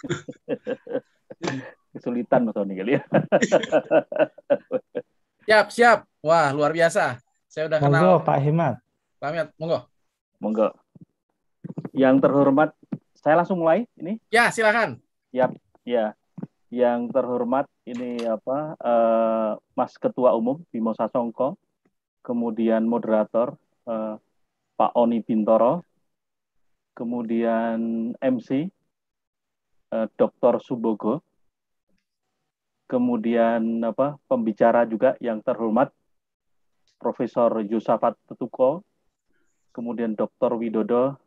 Kesulitan Mas Sony kali ya. siap, siap. Wah, luar biasa. Saya udah kenal. Monggo, Pak Himat. Pak monggo. Monggo. Yang terhormat, saya langsung mulai ini. Ya, silakan. Siap, ya. Yang terhormat ini apa uh, Mas Ketua Umum Bimo Sasongko, kemudian moderator uh, Pak Oni Bintoro, kemudian MC Eh, Dr. Subogo, kemudian apa pembicara juga yang terhormat Profesor Yusafat Tetuko, kemudian Dr. Widodo,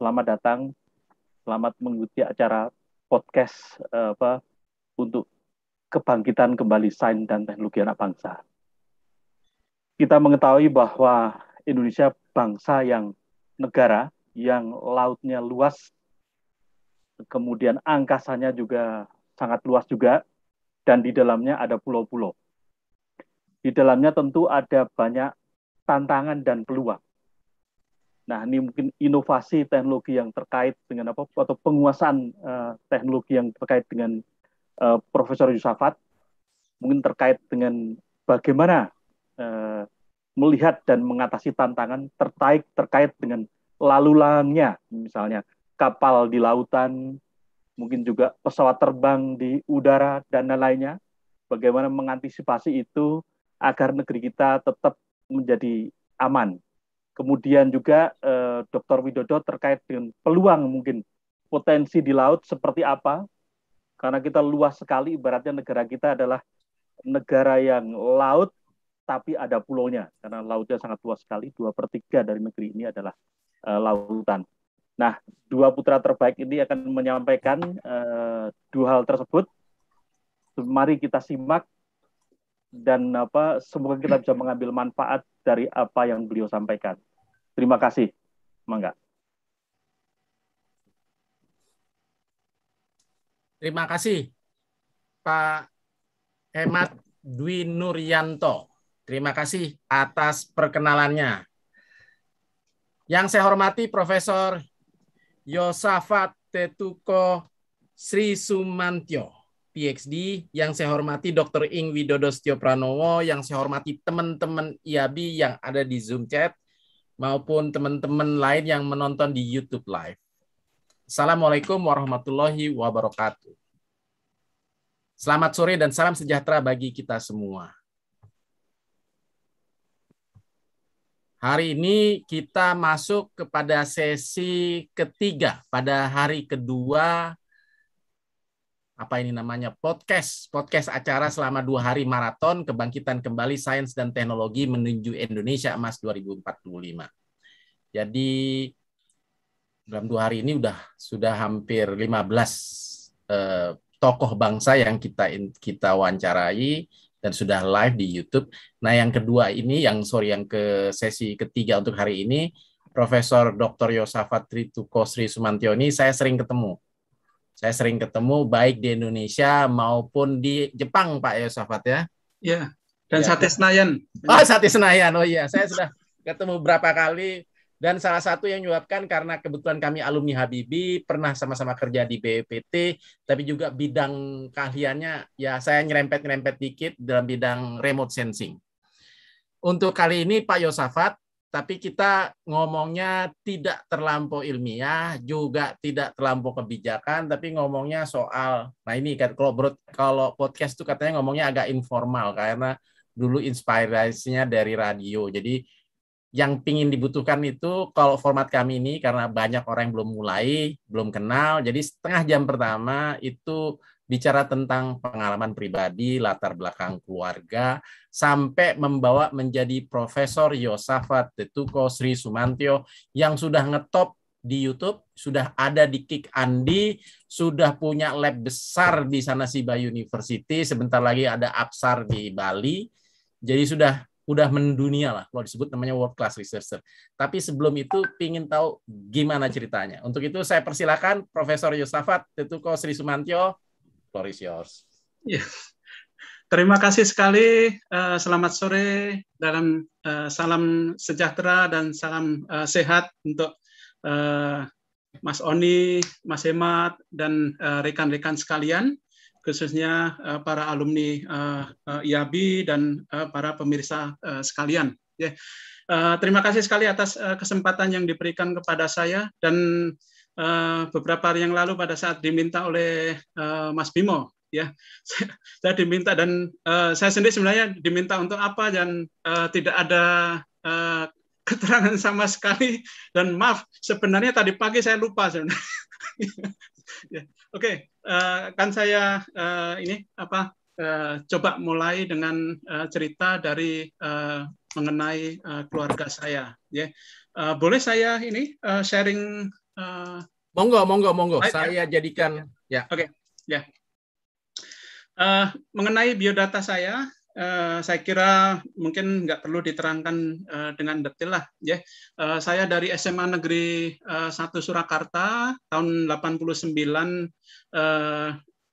selamat datang, selamat mengikuti acara podcast eh, apa untuk kebangkitan kembali sains dan teknologi anak bangsa. Kita mengetahui bahwa Indonesia bangsa yang negara yang lautnya luas, kemudian angkasanya juga sangat luas juga, dan di dalamnya ada pulau-pulau. Di dalamnya tentu ada banyak tantangan dan peluang. Nah, ini mungkin inovasi teknologi yang terkait dengan apa atau penguasaan uh, teknologi yang terkait dengan uh, Profesor Yusafat mungkin terkait dengan bagaimana uh, melihat dan mengatasi tantangan terkait terkait dengan lalu lalangnya misalnya kapal di lautan, mungkin juga pesawat terbang di udara dan lain-lainnya. Bagaimana mengantisipasi itu agar negeri kita tetap menjadi aman. Kemudian juga eh, Dr. Widodo terkait dengan peluang mungkin potensi di laut seperti apa? Karena kita luas sekali, ibaratnya negara kita adalah negara yang laut tapi ada pulaunya karena lautnya sangat luas sekali dua per tiga dari negeri ini adalah uh, lautan Nah, dua putra terbaik ini akan menyampaikan uh, dua hal tersebut. Mari kita simak dan apa semoga kita bisa mengambil manfaat dari apa yang beliau sampaikan. Terima kasih. Mangga. Terima kasih Pak Hemat Dwi Nuryanto. Terima kasih atas perkenalannya. Yang saya hormati Profesor Yosafat Tetuko Sri Sumantyo, PhD, yang saya hormati Dr. Ing Widodo Setio Pranowo, yang saya hormati teman-teman IABI yang ada di Zoom chat, maupun teman-teman lain yang menonton di YouTube Live. Assalamualaikum warahmatullahi wabarakatuh. Selamat sore dan salam sejahtera bagi kita semua. Hari ini kita masuk kepada sesi ketiga pada hari kedua apa ini namanya podcast podcast acara selama dua hari maraton kebangkitan kembali sains dan teknologi menuju Indonesia Emas 2045. Jadi dalam dua hari ini sudah sudah hampir 15 eh, tokoh bangsa yang kita kita wawancarai dan sudah live di YouTube. Nah, yang kedua ini yang sorry yang ke sesi ketiga untuk hari ini Profesor Dr. Yosafat Trituko Sri Sumantio saya sering ketemu. Saya sering ketemu baik di Indonesia maupun di Jepang Pak Yosafat ya. Iya. Dan ya. Sate Senayan. Oh, Sate Senayan. Oh iya, saya sudah ketemu berapa kali dan salah satu yang menyebabkan karena kebetulan kami alumni Habibi pernah sama-sama kerja di BPT tapi juga bidang keahliannya ya saya nyerempet-nyerempet dikit dalam bidang remote sensing. Untuk kali ini Pak Yosafat, tapi kita ngomongnya tidak terlampau ilmiah, juga tidak terlampau kebijakan, tapi ngomongnya soal, nah ini kan kalau bro, kalau podcast itu katanya ngomongnya agak informal karena dulu inspirasinya dari radio. Jadi yang ingin dibutuhkan itu kalau format kami ini karena banyak orang yang belum mulai, belum kenal, jadi setengah jam pertama itu bicara tentang pengalaman pribadi, latar belakang keluarga, sampai membawa menjadi Profesor Yosafat Tetuko Sri Sumantio yang sudah ngetop di YouTube, sudah ada di Kik Andi, sudah punya lab besar di sana Siba University, sebentar lagi ada Absar di Bali. Jadi sudah udah mendunia lah kalau disebut namanya world class researcher. Tapi sebelum itu pingin tahu gimana ceritanya. Untuk itu saya persilakan Profesor Yosafat Tetuko Sri Sumantyo. Floor is yours. Yeah. Terima kasih sekali. Eh, selamat sore dalam eh, salam sejahtera dan salam eh, sehat untuk Mas Oni, Mas Hemat, dan rekan-rekan sekalian khususnya eh, para alumni uh, eh, eh, IAB dan para pemirsa sekalian. Ya. terima kasih sekali atas kesempatan yang diberikan kepada saya dan beberapa hari yang lalu pada saat diminta oleh Mas Bimo ya saya, diminta dan saya sendiri sebenarnya diminta untuk apa dan tidak ada keterangan sama sekali dan maaf sebenarnya tadi pagi saya lupa sebenarnya Ya, oke, okay, uh, eh, kan saya uh, ini apa uh, coba mulai dengan uh, cerita dari uh, mengenai uh, keluarga saya. Ya, uh, boleh saya ini uh, sharing? Uh, monggo, monggo, monggo. Ya. saya jadikan ya. Oke, okay. ya. Uh, mengenai biodata saya, eh, saya kira mungkin nggak perlu diterangkan eh, dengan detail lah ya. Eh, saya dari SMA Negeri eh, 1 Surakarta tahun 89 eh,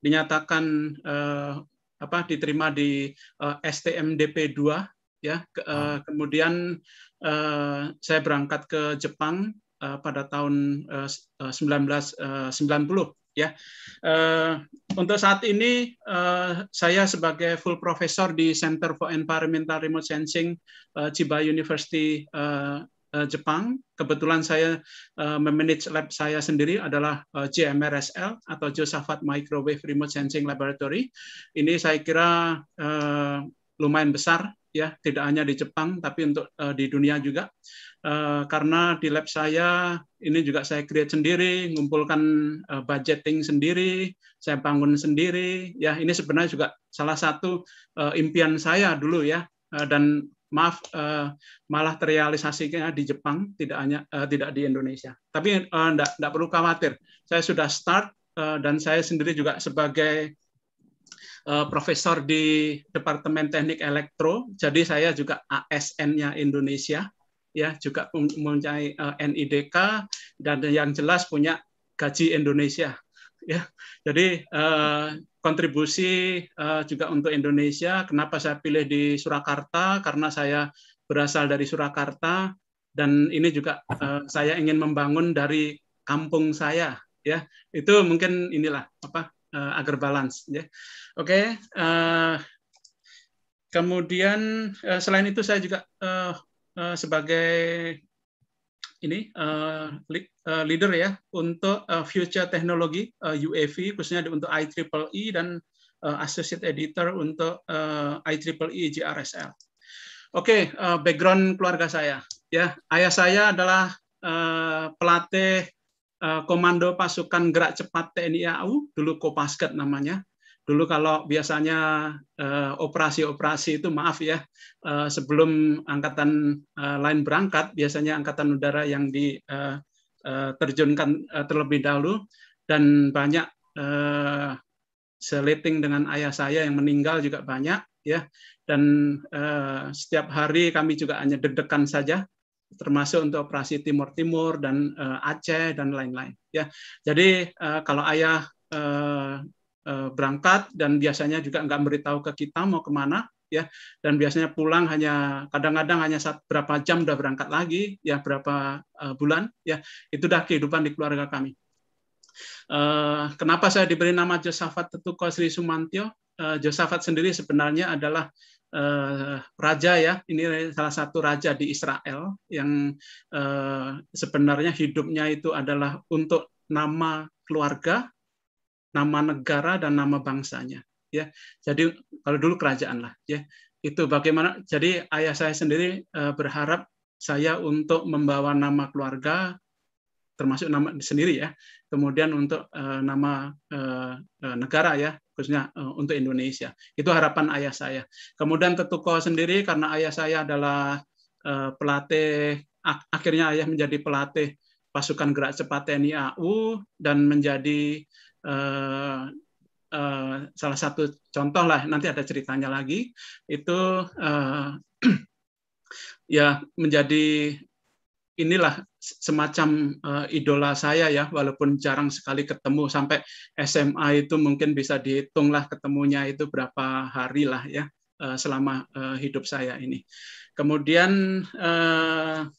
dinyatakan eh, apa diterima di eh, STMDP 2 ya. Ke, eh, ah. kemudian eh, saya berangkat ke Jepang eh, pada tahun eh, 1990 ya. Eh, untuk saat ini eh, saya sebagai full professor di Center for Environmental Remote Sensing uh, Chiba University Jepang. Kebetulan saya memanage lab saya sendiri adalah uh, JMRSL atau Josaphat Microwave Remote Sensing Laboratory. Ini saya kira lumayan besar ya tidak hanya di Jepang tapi untuk uh, di dunia juga uh, karena di lab saya ini juga saya create sendiri ngumpulkan uh, budgeting sendiri saya bangun sendiri ya ini sebenarnya juga salah satu uh, impian saya dulu ya uh, dan maaf uh, malah terrealisasinya di Jepang tidak hanya uh, tidak di Indonesia tapi tidak uh, perlu khawatir saya sudah start uh, dan saya sendiri juga sebagai Eh, profesor di Departemen Teknik Elektro. Jadi saya juga ASN-nya Indonesia ya juga mempunyai eh, NIDK dan yang jelas punya gaji Indonesia ya. Jadi eh, kontribusi juga untuk Indonesia. Kenapa saya pilih di Surakarta? Karena saya berasal dari Surakarta dan ini juga saya ingin membangun dari kampung saya ya. Itu mungkin inilah apa uh, agar balance ya oke okay. uh, eh, kemudian uh, selain itu saya juga uh, uh, sebagai ini uh, leader ya untuk uh, future teknologi uh, UAV khususnya untuk IEEE e dan uh, associate editor untuk uh, IEEE GRSL. Oke, okay, uh, background keluarga saya ya ayah saya adalah uh, pelatih Eh, komando Pasukan Gerak Cepat TNI AU, dulu Kopasket namanya. Dulu kalau biasanya eh, operasi-operasi itu maaf ya, eh, sebelum angkatan lain berangkat, biasanya angkatan udara yang diterjunkan terlebih dahulu dan banyak seleting dengan ayah saya yang meninggal juga banyak ya dan setiap hari kami juga hanya deg-degan saja termasuk untuk operasi Timur Timur dan uh, Aceh dan lain-lain ya. Jadi uh, kalau ayah uh, uh, berangkat dan biasanya juga nggak memberitahu ke kita mau kemana ya dan biasanya pulang hanya kadang-kadang hanya saat berapa jam udah berangkat lagi ya berapa uh, bulan ya itu dah kehidupan di keluarga kami. Uh, kenapa saya diberi nama Josafat Tetuko Sri Sumantio? uh, Josafat sendiri sebenarnya adalah uh, raja ya. Ini salah satu raja di Israel yang uh, sebenarnya hidupnya itu adalah untuk nama keluarga, nama negara dan nama bangsanya. Ya, jadi kalau dulu kerajaan lah. Ya, itu bagaimana. Jadi ayah saya sendiri uh, berharap saya untuk membawa nama keluarga, termasuk nama sendiri ya. Kemudian untuk uh, nama uh, negara ya, khususnya uh, untuk Indonesia. Itu harapan ayah saya. Kemudian Tetuko sendiri karena ayah saya adalah uh, pelatih ak akhirnya ayah menjadi pelatih pasukan gerak cepat TNI AU dan menjadi uh, uh, salah satu contoh lah nanti ada ceritanya lagi itu uh, ya menjadi inilah semacam uh, idola saya ya walaupun jarang sekali ketemu sampai SMA itu mungkin bisa dihitunglah ketemunya itu berapa hari lah ya uh, selama uh, hidup saya ini kemudian uh,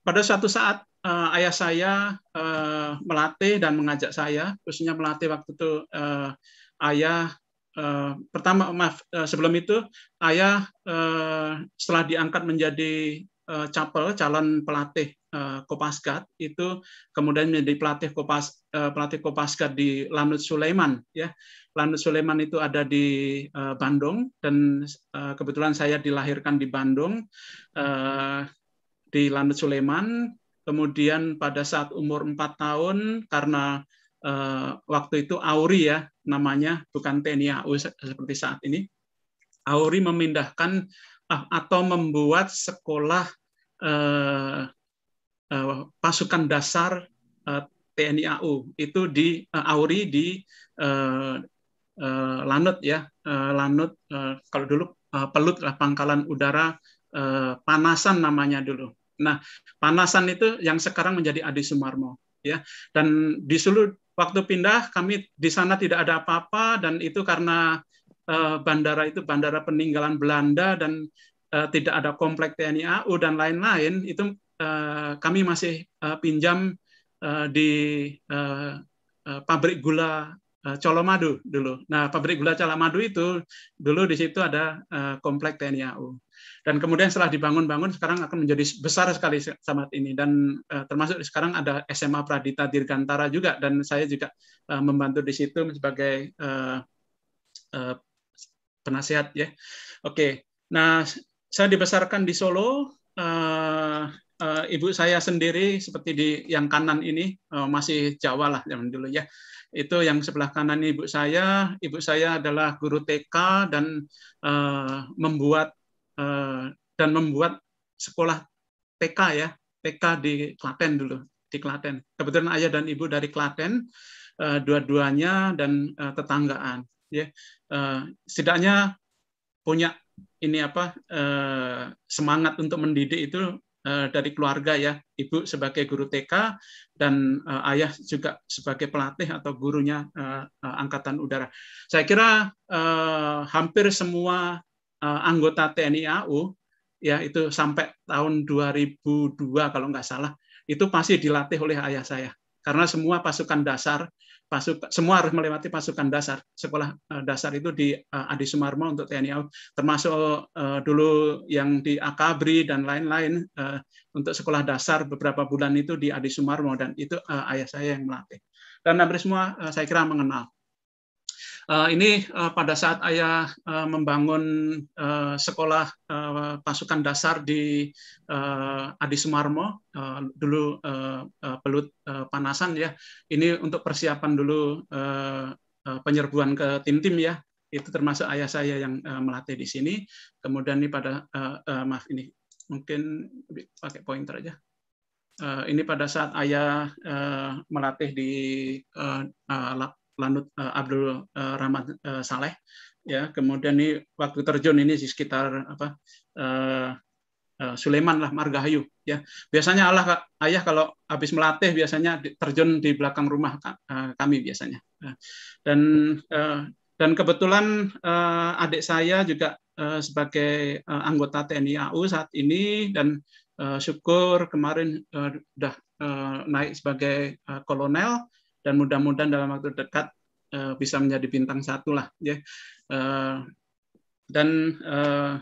pada suatu saat uh, ayah saya uh, melatih dan mengajak saya khususnya melatih waktu itu uh, ayah Uh, pertama maaf uh, sebelum itu ayah uh, setelah diangkat menjadi uh, eh, Capel calon pelatih uh, eh, Kopaskat itu kemudian menjadi pelatih Kopas uh, pelatih Kopaskat di Lanut Sulaiman ya. Lanut Sulaiman itu ada di uh, Bandung dan uh, kebetulan saya dilahirkan di Bandung uh, di Lanut Sulaiman. Kemudian pada saat umur 4 tahun karena uh, waktu itu Auri ya namanya bukan TNI AU seperti saat ini. Auri memindahkan ah, atau membuat sekolah uh, uh, pasukan dasar uh, eh, TNI AU itu di uh, Auri di uh, uh, Lanut ya uh, Lanut uh, kalau dulu uh, Pelut lah Pangkalan Udara uh, Panasan namanya dulu. Nah Panasan itu yang sekarang menjadi Adi Sumarmo ya dan di Sulu waktu pindah kami di sana tidak ada apa-apa dan itu karena uh, bandara itu bandara peninggalan Belanda dan uh, tidak ada komplek TNI AU dan lain-lain itu uh, kami masih uh, pinjam uh, di uh, uh, pabrik gula uh, Colomadu dulu. Nah, pabrik gula Colomadu itu dulu di situ ada uh, komplek TNI AU. Dan kemudian setelah dibangun-bangun sekarang akan menjadi besar sekali saat ini dan uh, termasuk sekarang ada SMA Pradita Dirgantara juga dan saya juga uh, membantu di situ sebagai uh, uh, penasihat ya. Oke. Okay. Nah, saya dibesarkan di Solo. Uh, uh, ibu saya sendiri seperti di yang kanan ini uh, masih Jawa lah zaman dulu ya. Itu yang sebelah kanan ibu saya. Ibu saya adalah guru TK dan uh, membuat uh, dan membuat sekolah TK ya. TK di Klaten dulu di Klaten. Kebetulan ayah dan ibu dari Klaten, uh, dua-duanya dan uh, tetanggaan. Ya, yeah. uh, setidaknya punya ini apa eh, semangat untuk mendidik itu eh, dari keluarga ya ibu sebagai guru TK dan eh, ayah juga sebagai pelatih atau gurunya angkatan udara saya kira hampir semua anggota TNI AU ya itu sampai tahun 2002 kalau nggak salah itu pasti dilatih oleh ayah saya karena semua pasukan dasar pasukan semua harus melewati pasukan dasar sekolah eh, dasar itu di eh, Adi Sumarmo untuk TNI AU termasuk eh, dulu yang di Akabri dan lain-lain untuk sekolah dasar beberapa bulan itu di Adi Sumarmo dan itu ayah saya yang melatih dan hampir semua saya kira mengenal Eh, ini eh, pada saat ayah eh, membangun sekolah pasukan dasar di Adi Sumarmo dulu pelut panasan ya ini untuk persiapan dulu penyerbuan ke tim-tim ya itu termasuk ayah saya yang melatih di sini kemudian ini pada maaf ini mungkin pakai pointer aja ini pada saat ayah melatih di Lanut uh, eh, Abdul uh, Rahmat uh, Saleh ya kemudian ini waktu terjun ini di sekitar apa uh, uh, Suleman lah Margahayu ya biasanya Allah ayah kalau habis melatih biasanya terjun di belakang rumah uh, kami biasanya ya. dan uh, dan kebetulan uh, adik saya juga uh, sebagai uh, anggota TNI AU saat ini dan uh, syukur kemarin uh, sudah uh, naik sebagai uh, kolonel dan mudah-mudahan dalam waktu dekat uh, bisa menjadi bintang satu lah ya uh, dan uh,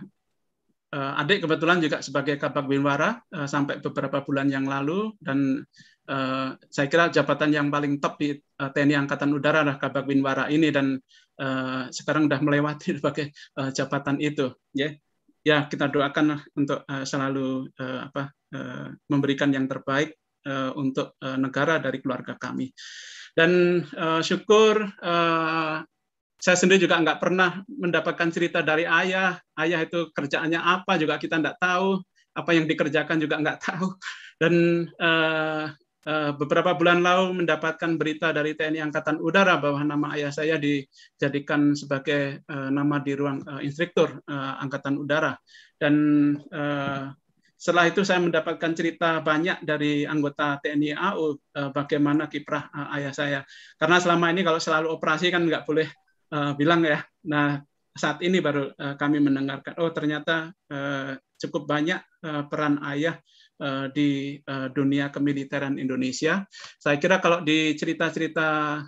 uh, adik kebetulan juga sebagai kabak binwara uh, sampai beberapa bulan yang lalu dan uh, saya kira jabatan yang paling top di uh, TNI Angkatan Udara adalah kabak binwara ini dan uh, sekarang sudah melewati sebagai uh, jabatan itu ya ya kita doakan untuk uh, selalu uh, apa uh, memberikan yang terbaik uh, untuk uh, negara dari keluarga kami. Dan uh, syukur uh, saya sendiri juga nggak pernah mendapatkan cerita dari ayah. Ayah itu kerjaannya apa juga kita nggak tahu. Apa yang dikerjakan juga nggak tahu. Dan uh, uh, beberapa bulan lalu mendapatkan berita dari TNI Angkatan Udara bahwa nama ayah saya dijadikan sebagai uh, nama di ruang uh, instruktur uh, Angkatan Udara. Dan uh, setelah itu saya mendapatkan cerita banyak dari anggota TNI AU eh, bagaimana kiprah eh, ayah saya. Karena selama ini kalau selalu operasi kan nggak boleh eh, bilang ya. Nah saat ini baru kami mendengarkan. Oh ternyata cukup banyak peran ayah di dunia kemiliteran Indonesia. Saya kira kalau di cerita-cerita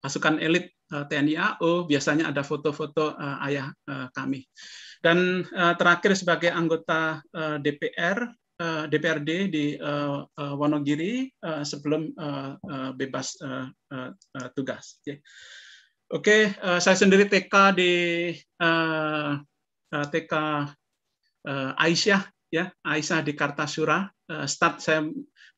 pasukan elit TNI AU biasanya ada foto-foto ayah kami. Dan uh, terakhir sebagai anggota uh, eh, DPR uh, eh, DPRD di uh, uh, Wonogiri uh, sebelum uh, uh, bebas uh, uh, tugas. Oke, okay. okay, uh, saya sendiri TK di uh, uh, TK uh, Aisyah ya Aisyah di Kartasura. Uh, start saya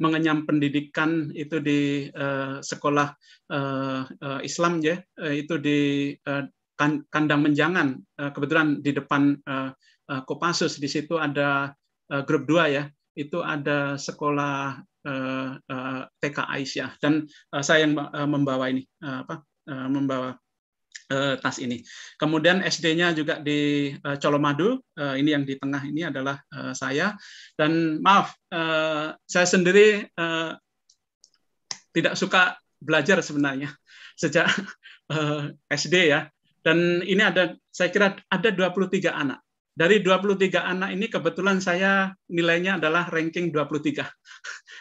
mengenyam pendidikan itu di uh, sekolah uh, uh, Islam ya, uh, itu di uh, Kan, kandang menjangan eh, kebetulan di depan eh, eh, Kopassus di situ ada grup 2 ya itu ada sekolah TK Aisyah dan saya yang membawa ini apa membawa tas ini. Kemudian SD-nya juga di Colomadu. Ini yang di tengah ini adalah saya. Dan maaf, saya sendiri tidak suka belajar sebenarnya sejak SD ya. Dan ini ada, saya kira ada 23 anak. Dari 23 anak ini kebetulan saya nilainya adalah ranking 23.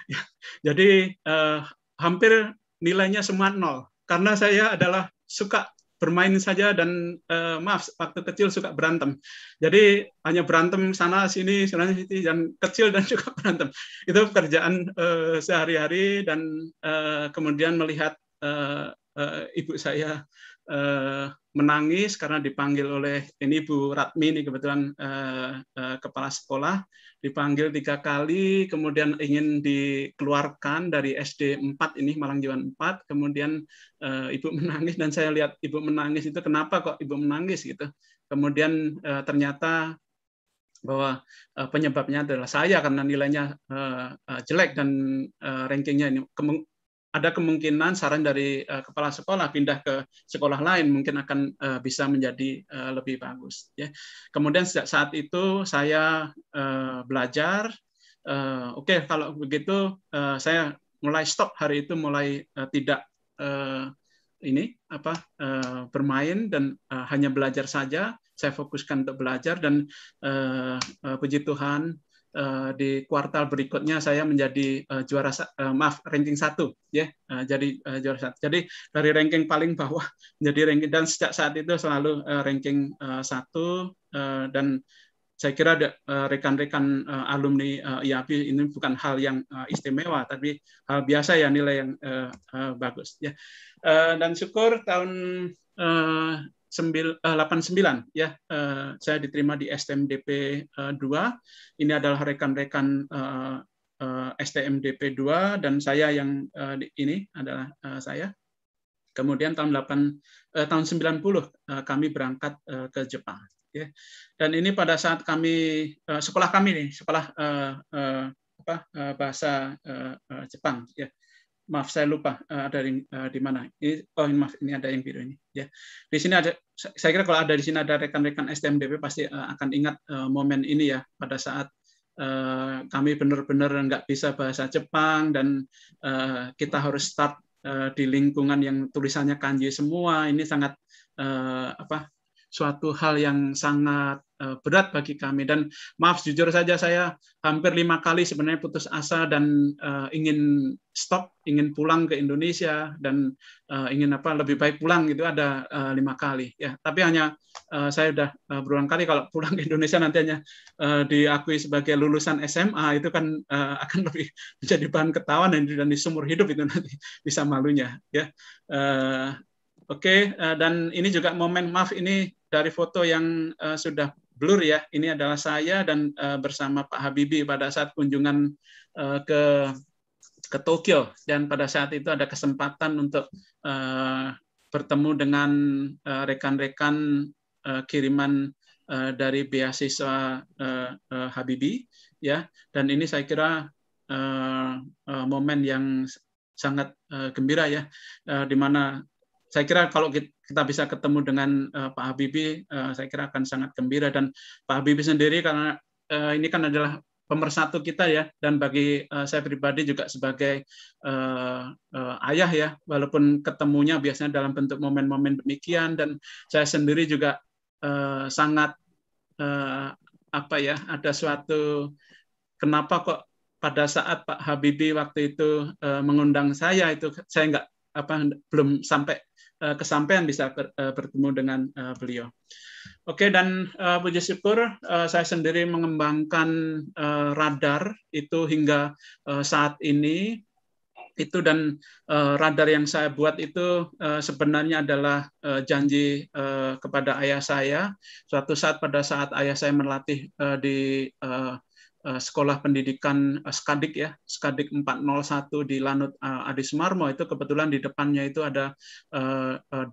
Ya, jadi eh, hampir nilainya semua nol. Karena saya adalah suka bermain saja dan eh, maaf waktu kecil suka berantem. Jadi hanya berantem sana sini sana sini dan kecil dan suka berantem. Itu pekerjaan eh, sehari-hari dan eh, kemudian melihat eh, eh, ibu saya Eh, menangis karena dipanggil oleh ini Bu Ratmi ini kebetulan eh, eh, kepala sekolah dipanggil tiga kali kemudian ingin dikeluarkan dari SD 4 ini Malang Jiwan 4 kemudian eh, ibu menangis dan saya lihat ibu menangis itu kenapa kok ibu menangis gitu kemudian eh, ternyata bahwa eh, penyebabnya adalah saya karena nilainya eh, jelek dan rankingnya ini ada kemungkinan saran dari uh, kepala sekolah pindah ke sekolah lain mungkin akan uh, bisa menjadi uh, lebih bagus. Ya. Kemudian sejak saat itu saya uh, belajar. Uh, Oke, okay, kalau begitu uh, saya mulai stop hari itu mulai uh, tidak uh, ini apa uh, bermain dan uh, hanya belajar saja. Saya fokuskan untuk belajar dan uh, uh, puji Tuhan Eh, di kuartal berikutnya saya menjadi eh, juara eh, maaf ranking satu ya jadi juara satu jadi dari ranking paling bawah menjadi ranking dan sejak saat itu selalu ranking satu dan saya kira rekan-rekan alumni IAP ini bukan hal yang istimewa tapi hal biasa ya nilai yang bagus ya dan syukur tahun 89 eh, ya eh, saya diterima di STMDP 2 eh, ini adalah rekan-rekan STMDP 2 dan saya yang ini adalah saya kemudian tahun 8 tahun 90 kami berangkat ke Jepang ya dan ini pada saat kami sekolah kami nih sekolah apa bahasa Jepang ya maaf saya lupa uh, ada di, uh, di mana ini oh ini maaf ini ada yang biru ini ya di sini ada saya kira kalau ada di sini ada rekan-rekan STMDP pasti uh, akan ingat uh, momen ini ya pada saat uh, kami benar-benar nggak bisa bahasa Jepang dan uh, kita harus start uh, di lingkungan yang tulisannya kanji semua ini sangat uh, apa suatu hal yang sangat eh, berat bagi kami dan maaf jujur saja saya hampir lima kali sebenarnya putus asa dan uh, ingin stop ingin pulang ke Indonesia dan uh, ingin apa lebih baik pulang itu ada uh, lima kali ya tapi hanya uh, saya sudah berulang kali kalau pulang ke Indonesia nanti hanya uh, diakui sebagai lulusan SMA itu kan uh, akan lebih menjadi bahan ketawaan dan, dan di sumur hidup itu nanti bisa malunya ya uh, Oke, okay, uh, dan ini juga momen maaf ini dari foto yang uh, sudah blur ya, ini adalah saya dan uh, bersama Pak Habibie pada saat kunjungan uh, ke ke Tokyo dan pada saat itu ada kesempatan untuk uh, bertemu dengan rekan-rekan uh, kiriman uh, dari beasiswa uh, uh, Habibie ya dan ini saya kira uh, uh, momen yang sangat uh, gembira ya uh, di mana saya kira kalau kita, kita bisa ketemu dengan uh, Pak Habibie, uh, saya kira akan sangat gembira dan Pak Habibie sendiri karena uh, ini kan adalah pemersatu kita ya dan bagi uh, saya pribadi juga sebagai uh, uh, ayah ya walaupun ketemunya biasanya dalam bentuk momen-momen demikian dan saya sendiri juga uh, sangat uh, apa ya ada suatu kenapa kok pada saat Pak Habibie waktu itu uh, mengundang saya itu saya nggak apa belum sampai Eh, kesampaian bisa ber, uh, bertemu dengan uh, beliau. Oke, dan uh, puji syukur uh, saya sendiri mengembangkan uh, radar itu hingga uh, saat ini itu dan uh, radar yang saya buat itu uh, sebenarnya adalah uh, janji uh, kepada ayah saya suatu saat pada saat ayah saya melatih uh, di uh, Eh, sekolah pendidikan eh, Skadik ya, Skadik 401 di Lanut eh, Adi Sumarmo itu kebetulan di depannya itu ada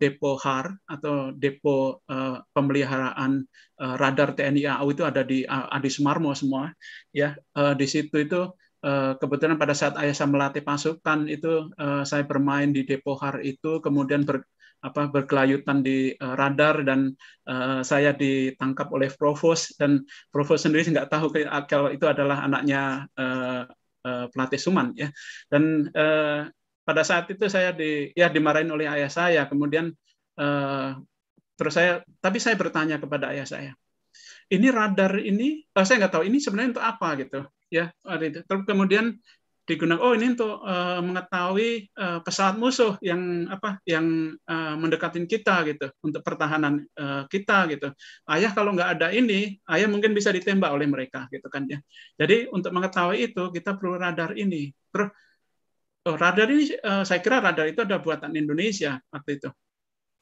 depo HAR atau depo pemeliharaan radar TNI AU itu ada di Adi Sumarmo semua ya. Di situ itu kebetulan pada saat ayah saya melatih pasukan itu saya bermain di depo HAR itu kemudian apa berkelayutan di uh, radar dan uh, saya ditangkap oleh provos dan provos sendiri nggak tahu ah, kalau itu adalah anaknya uh, uh, pelatih Suman ya dan uh, pada saat itu saya di ya dimarahin oleh ayah saya kemudian uh, terus saya tapi saya bertanya kepada ayah saya ini radar ini oh, saya nggak tahu ini sebenarnya untuk apa gitu ya terus kemudian digunakan oh ini untuk uh, mengetahui uh, pesawat musuh yang apa yang uh, mendekatin kita gitu untuk pertahanan uh, kita gitu ayah kalau nggak ada ini ayah mungkin bisa ditembak oleh mereka gitu kan ya jadi untuk mengetahui itu kita perlu radar ini terus oh, radar ini uh, saya kira radar itu ada buatan Indonesia waktu itu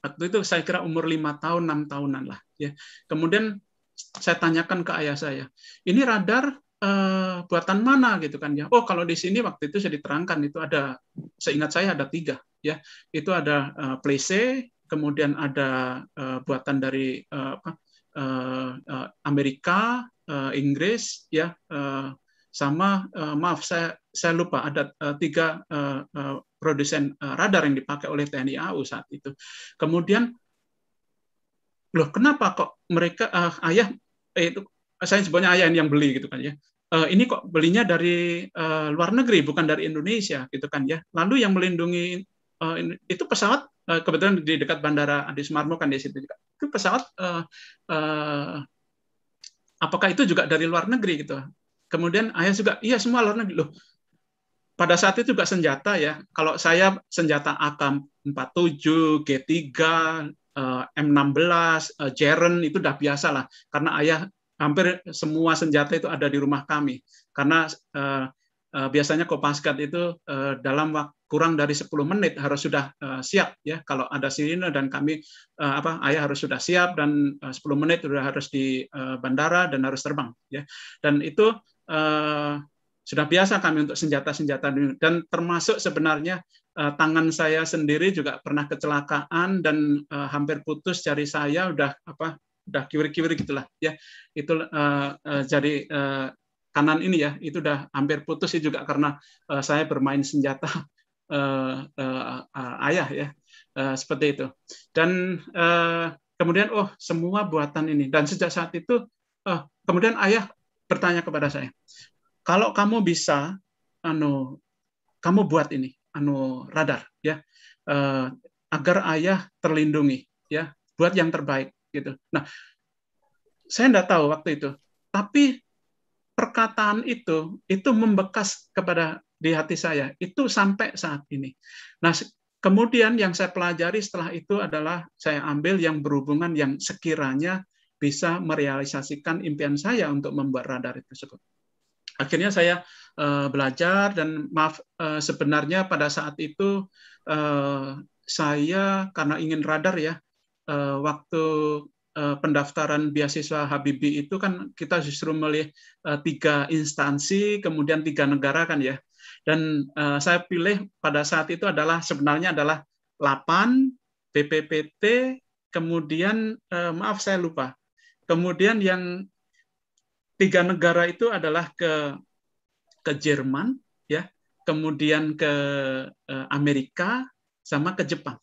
waktu itu saya kira umur lima tahun enam tahunan lah ya kemudian saya tanyakan ke ayah saya ini radar uh, buatan mana gitu kan ya. Oh, kalau di sini waktu itu saya diterangkan itu ada seingat saya ada tiga ya. Itu ada uh, eh, place, kemudian ada uh, buatan dari uh, apa? Uh, uh, Amerika, uh, Inggris ya, uh, sama uh, maaf saya saya lupa ada uh, tiga uh, uh, produsen uh, radar yang dipakai oleh TNI AU saat itu. Kemudian loh kenapa kok mereka uh, ayah itu Eh, saya sebutnya ayah yang beli gitu kan ya. Uh, ini kok belinya dari uh, luar negeri bukan dari Indonesia gitu kan ya. Lalu yang melindungi uh, itu pesawat uh, kebetulan di dekat bandara Adi Sumarmo kan di situ juga. Itu pesawat uh, uh, apakah itu juga dari luar negeri gitu. Kemudian ayah juga iya semua luar negeri loh. Pada saat itu juga senjata ya. Kalau saya senjata AK-47, G3, M16, Jaren itu udah biasa lah karena ayah hampir semua senjata itu ada di rumah kami karena uh, uh, biasanya kopaskat itu uh, dalam waktu kurang dari 10 menit harus sudah uh, siap ya kalau ada sirine dan kami uh, apa ayah harus sudah siap dan uh, 10 menit sudah harus di uh, bandara dan harus terbang ya dan itu uh, sudah biasa kami untuk senjata-senjata dan termasuk sebenarnya uh, tangan saya sendiri juga pernah kecelakaan dan uh, hampir putus jari saya udah apa udah kiwir-kiwir gitulah ya itu uh, uh, jadi uh, kanan ini ya itu udah hampir putus sih juga karena uh, saya bermain senjata uh, uh, uh, ayah ya uh, seperti itu dan uh, kemudian oh semua buatan ini dan sejak saat itu uh, kemudian ayah bertanya kepada saya kalau kamu bisa anu kamu buat ini anu radar ya uh, agar ayah terlindungi ya buat yang terbaik gitu. Nah, saya tidak tahu waktu itu, tapi perkataan itu itu membekas kepada di hati saya itu sampai saat ini. Nah, kemudian yang saya pelajari setelah itu adalah saya ambil yang berhubungan yang sekiranya bisa merealisasikan impian saya untuk membuat radar itu tersebut. Akhirnya saya uh, belajar dan maaf uh, sebenarnya pada saat itu uh, saya karena ingin radar ya uh, waktu uh, pendaftaran beasiswa Habibie itu kan kita justru melihat uh, eh, tiga instansi kemudian tiga negara kan ya dan uh, saya pilih pada saat itu adalah sebenarnya adalah delapan BPPT, kemudian uh, maaf saya lupa. Kemudian yang tiga negara itu adalah ke ke Jerman ya, kemudian ke uh, Amerika sama ke Jepang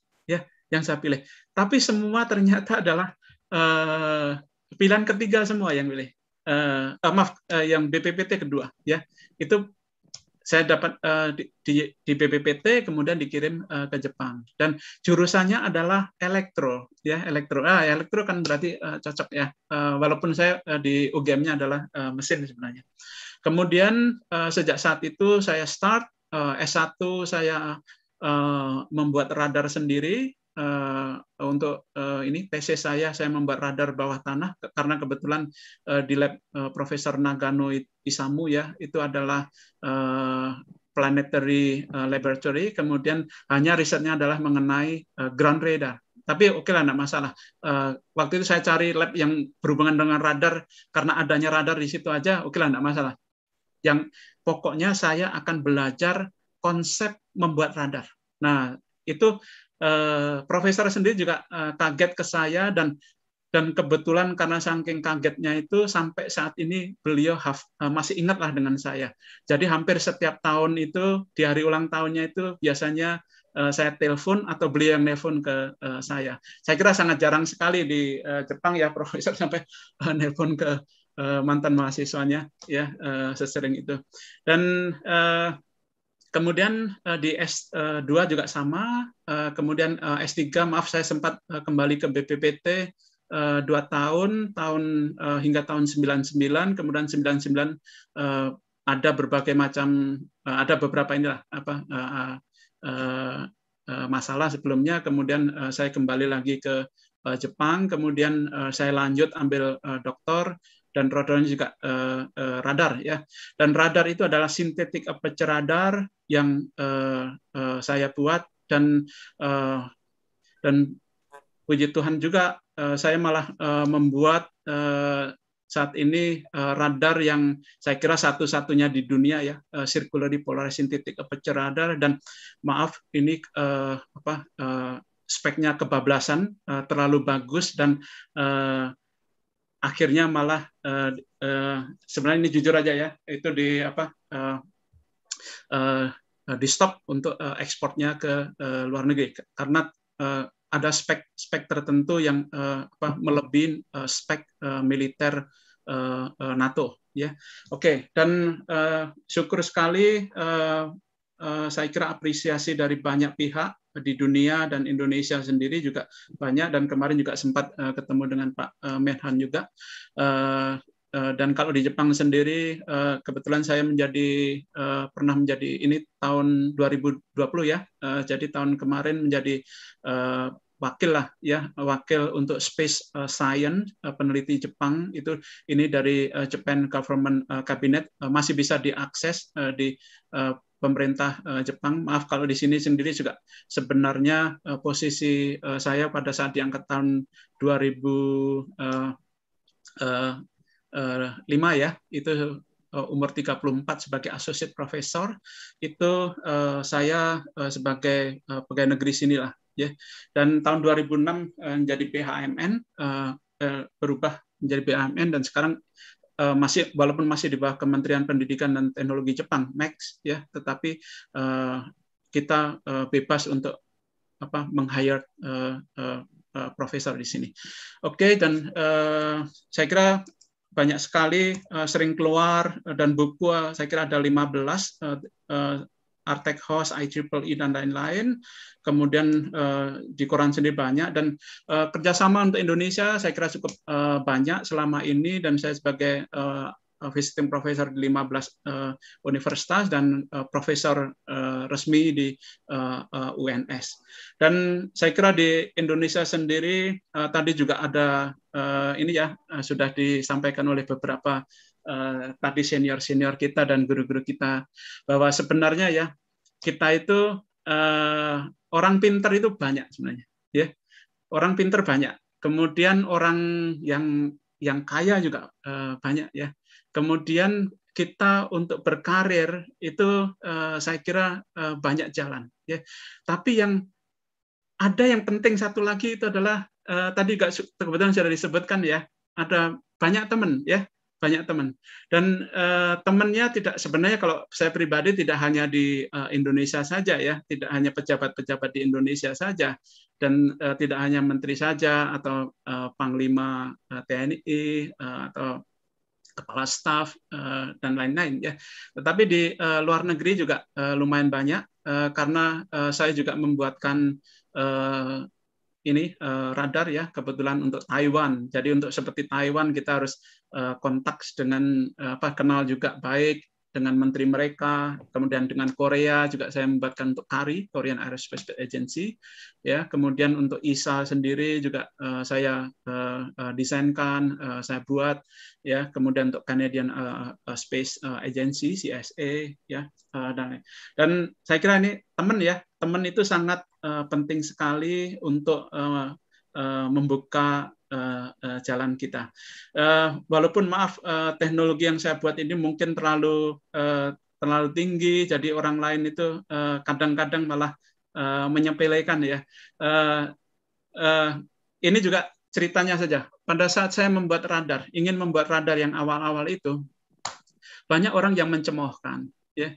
yang saya pilih. Tapi semua ternyata adalah uh, pilihan ketiga semua yang pilih. Uh, eh, uh, eh, maaf, uh, yang BPPT kedua ya. Itu saya dapat uh, di, di, di BPPT kemudian dikirim uh, ke Jepang dan jurusannya adalah elektro ya elektro ah elektro kan berarti uh, cocok ya uh, walaupun saya uh, di UGM-nya adalah uh, mesin sebenarnya kemudian uh, sejak saat itu saya start uh, S1 saya uh, membuat radar sendiri Eh, untuk uh, ini tc saya saya membuat radar bawah tanah karena kebetulan uh, di lab uh, Profesor Nagano Isamu ya itu adalah uh, planetary uh, laboratory kemudian hanya risetnya adalah mengenai uh, ground radar tapi oke lah, tidak masalah. Uh, waktu itu saya cari lab yang berhubungan dengan radar, karena adanya radar di situ aja, oke lah, tidak masalah. Yang pokoknya saya akan belajar konsep membuat radar. Nah, itu Eh, profesor sendiri juga eh, kaget ke saya dan dan kebetulan karena saking kagetnya itu sampai saat ini beliau haf, eh, masih ingatlah dengan saya. Jadi hampir setiap tahun itu di hari ulang tahunnya itu biasanya saya telepon atau beliau yang nelpon ke saya. Saya kira sangat jarang sekali di Jepang ya profesor sampai nelpon ke mantan mahasiswanya ya sesering itu. Dan Kemudian eh, di S2 eh, juga sama, eh, kemudian S3 maaf saya sempat kembali ke BPPT dua tahun, tahun hingga tahun 99, kemudian 99 ada berbagai macam ada beberapa inilah apa masalah sebelumnya, kemudian saya kembali lagi ke Jepang, kemudian saya lanjut ambil doktor, dan radarnya juga uh, uh, radar ya. Dan radar itu adalah sintetik aperture radar yang uh, uh, saya buat dan uh, dan puji Tuhan juga uh, saya malah uh, membuat uh, saat ini uh, radar yang saya kira satu-satunya di dunia ya uh, circular polar sintetik aperture radar dan maaf ini uh, apa uh, speknya kebablasan uh, terlalu bagus dan uh, akhirnya malah uh, uh, sebenarnya ini jujur aja ya itu di apa uh, uh, di stop untuk uh, ekspornya ke uh, luar negeri karena uh, ada spek spek tertentu yang uh, apa melebihi uh, spek uh, militer uh, uh, NATO ya oke okay. dan uh, syukur sekali uh, uh, saya kira apresiasi dari banyak pihak di dunia dan Indonesia sendiri juga banyak dan kemarin juga sempat eh, ketemu dengan Pak uh, Menhan juga eh, dan kalau di Jepang sendiri kebetulan saya menjadi pernah menjadi ini tahun 2020 ya jadi tahun kemarin menjadi wakil lah ya wakil untuk space science peneliti Jepang itu ini dari Japan government cabinet masih bisa diakses di pemerintah uh, Jepang. Maaf kalau di sini sendiri juga sebenarnya uh, posisi uh, saya pada saat diangkat tahun 2005 ya, itu umur 34 sebagai associate professor itu saya sebagai pegawai negeri sinilah ya. Dan tahun 2006 menjadi PHMN berubah menjadi BAMN dan sekarang uh, masih walaupun masih di bawah Kementerian Pendidikan dan Teknologi Jepang Max ya tetapi uh, kita uh, bebas untuk apa meng-hire uh, uh, uh, profesor di sini. Oke okay, dan uh, saya kira banyak sekali uh, sering keluar uh, dan buku uh, saya kira ada 15 uh, uh, Artek House, IEEE, e, dan lain-lain. Kemudian uh, di koran sendiri banyak. Dan uh, kerjasama untuk Indonesia saya kira cukup uh, banyak selama ini. Dan saya sebagai uh, visiting professor di 15 uh, universitas dan uh, profesor uh, resmi di uh, uh, UNS. Dan saya kira di Indonesia sendiri uh, tadi juga ada uh, ini ya uh, sudah disampaikan oleh beberapa Eh, tadi senior-senior kita dan guru-guru kita bahwa sebenarnya ya kita itu uh, orang pinter itu banyak sebenarnya ya orang pinter banyak kemudian orang yang yang kaya juga uh, banyak ya kemudian kita untuk berkarir itu uh, saya kira uh, banyak jalan ya tapi yang ada yang penting satu lagi itu adalah uh, tadi gak kebetulan sudah disebutkan ya ada banyak teman ya banyak teman dan uh, temannya tidak sebenarnya kalau saya pribadi tidak hanya di uh, Indonesia saja ya tidak hanya pejabat-pejabat di Indonesia saja dan uh, tidak hanya menteri saja atau uh, panglima uh, TNI uh, atau kepala staf uh, dan lain-lain ya tetapi di uh, luar negeri juga uh, lumayan banyak uh, karena uh, saya juga membuatkan ini uh, radar ya kebetulan untuk Taiwan. Jadi untuk seperti Taiwan kita harus uh, kontak dengan uh, apa kenal juga baik dengan menteri mereka, kemudian dengan Korea juga saya membuatkan untuk KARI Korean Aerospace Agency, ya kemudian untuk ISA e sendiri juga uh, saya uh, desainkan, uh, saya buat, ya kemudian untuk Canadian uh, Space Agency CSA, ya uh, dan dan saya kira ini teman ya teman itu sangat Eh, penting sekali untuk eh, eh, membuka jalan kita. walaupun maaf teknologi yang saya buat ini mungkin terlalu terlalu tinggi, jadi orang lain itu kadang-kadang malah uh, menyepelekan ya. ini juga ceritanya saja. Pada saat saya membuat radar, ingin membuat radar yang awal-awal itu banyak orang yang mencemoohkan. Ya,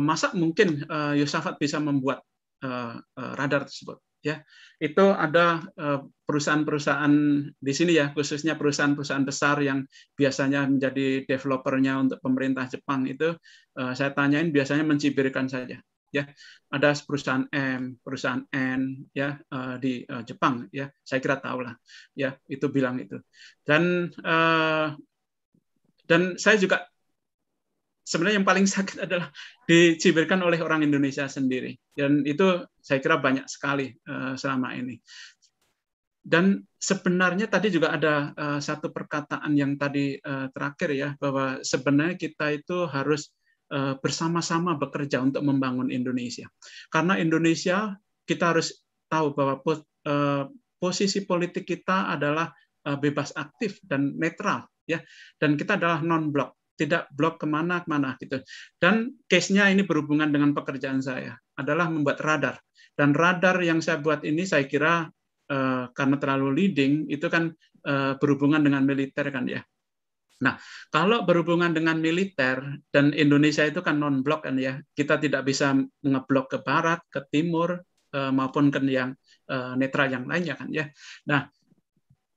masa mungkin Yusafat bisa membuat Eh, eh, radar tersebut ya itu ada eh, perusahaan-perusahaan di sini ya khususnya perusahaan-perusahaan besar yang biasanya menjadi developernya untuk pemerintah Jepang itu saya tanyain biasanya mencibirkan saja ya ada perusahaan M perusahaan N ya di Jepang ya saya kira tahu lah. ya itu bilang itu dan dan saya juga sebenarnya yang paling sakit adalah dicibirkan oleh orang Indonesia sendiri. Dan itu saya kira banyak sekali uh, selama ini. Dan sebenarnya tadi juga ada uh, satu perkataan yang tadi uh, terakhir ya, bahwa sebenarnya kita itu harus uh, bersama-sama bekerja untuk membangun Indonesia. Karena Indonesia kita harus tahu bahwa po uh, posisi politik kita adalah uh, bebas aktif dan netral ya dan kita adalah non blok tidak blok kemana-mana gitu. Dan case-nya ini berhubungan dengan pekerjaan saya adalah membuat radar. Dan radar yang saya buat ini saya kira eh, karena terlalu leading itu kan eh, berhubungan dengan militer kan ya. Nah, kalau berhubungan dengan militer dan Indonesia itu kan non blok kan ya, kita tidak bisa ngeblok ke barat, ke timur eh, maupun ke yang eh, netral yang lainnya kan ya. Nah,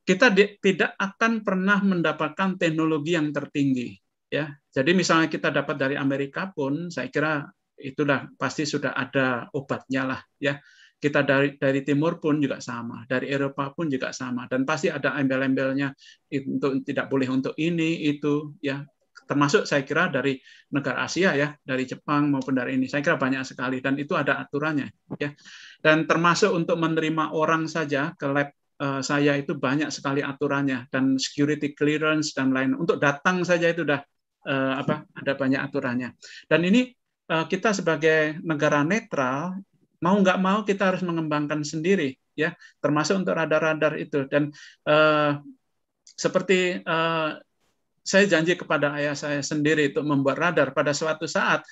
kita tidak akan pernah mendapatkan teknologi yang tertinggi ya jadi misalnya kita dapat dari Amerika pun saya kira itulah pasti sudah ada obatnya lah ya kita dari dari timur pun juga sama, dari Eropa pun juga sama, dan pasti ada embel-embelnya untuk tidak boleh untuk ini itu ya termasuk saya kira dari negara Asia ya dari Jepang maupun dari ini saya kira banyak sekali dan itu ada aturannya ya dan termasuk untuk menerima orang saja ke lab eh, saya itu banyak sekali aturannya dan security clearance dan lain untuk datang saja itu sudah uh, apa ada banyak aturannya. Dan ini uh, kita sebagai negara netral mau nggak mau kita harus mengembangkan sendiri ya, termasuk untuk radar-radar itu. Dan uh, seperti uh, saya janji kepada ayah saya sendiri untuk membuat radar pada suatu saat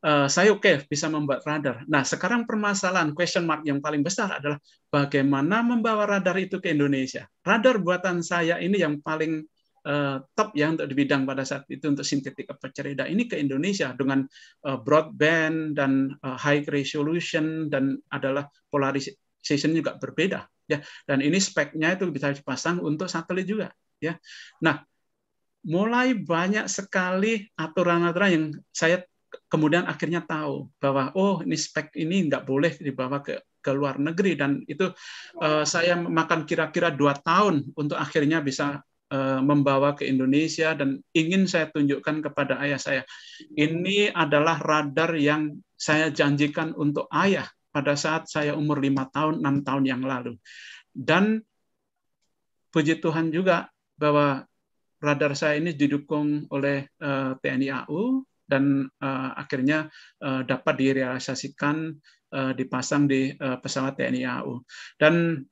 Uh, saya oke okay, bisa membuat radar. Nah, sekarang permasalahan question mark yang paling besar adalah bagaimana membawa radar itu ke Indonesia. Radar buatan saya ini yang paling Eh, top ya untuk di bidang pada saat itu untuk sintetik apa cerita ini ke Indonesia dengan eh, broadband dan eh, high resolution dan adalah polarization juga berbeda ya dan ini speknya itu bisa dipasang untuk satelit juga ya nah mulai banyak sekali aturan-aturan yang saya kemudian akhirnya tahu bahwa oh ini spek ini nggak boleh dibawa ke ke luar negeri dan itu uh, saya makan kira-kira dua tahun untuk akhirnya bisa Eh, membawa ke Indonesia dan ingin saya tunjukkan kepada ayah saya. Ini adalah radar yang saya janjikan untuk ayah pada saat saya umur lima tahun, enam tahun yang lalu. Dan puji Tuhan juga bahwa radar saya ini didukung oleh eh, TNI AU dan eh, akhirnya dapat direalisasikan dipasang di pesawat TNI AU. Dan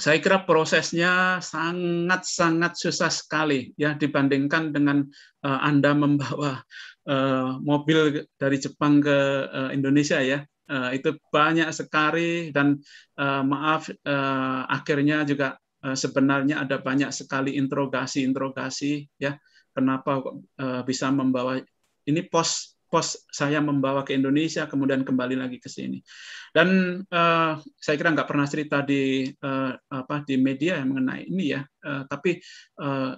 saya kira prosesnya sangat-sangat susah sekali ya dibandingkan dengan uh, Anda membawa uh, mobil dari Jepang ke uh, Indonesia ya. Uh, itu banyak sekali dan uh, maaf uh, akhirnya juga uh, sebenarnya ada banyak sekali interogasi-interogasi ya. Kenapa uh, bisa membawa ini pos pos saya membawa ke Indonesia kemudian kembali lagi ke sini dan uh, saya kira nggak pernah cerita di uh, apa di media yang mengenai ini ya uh, tapi uh,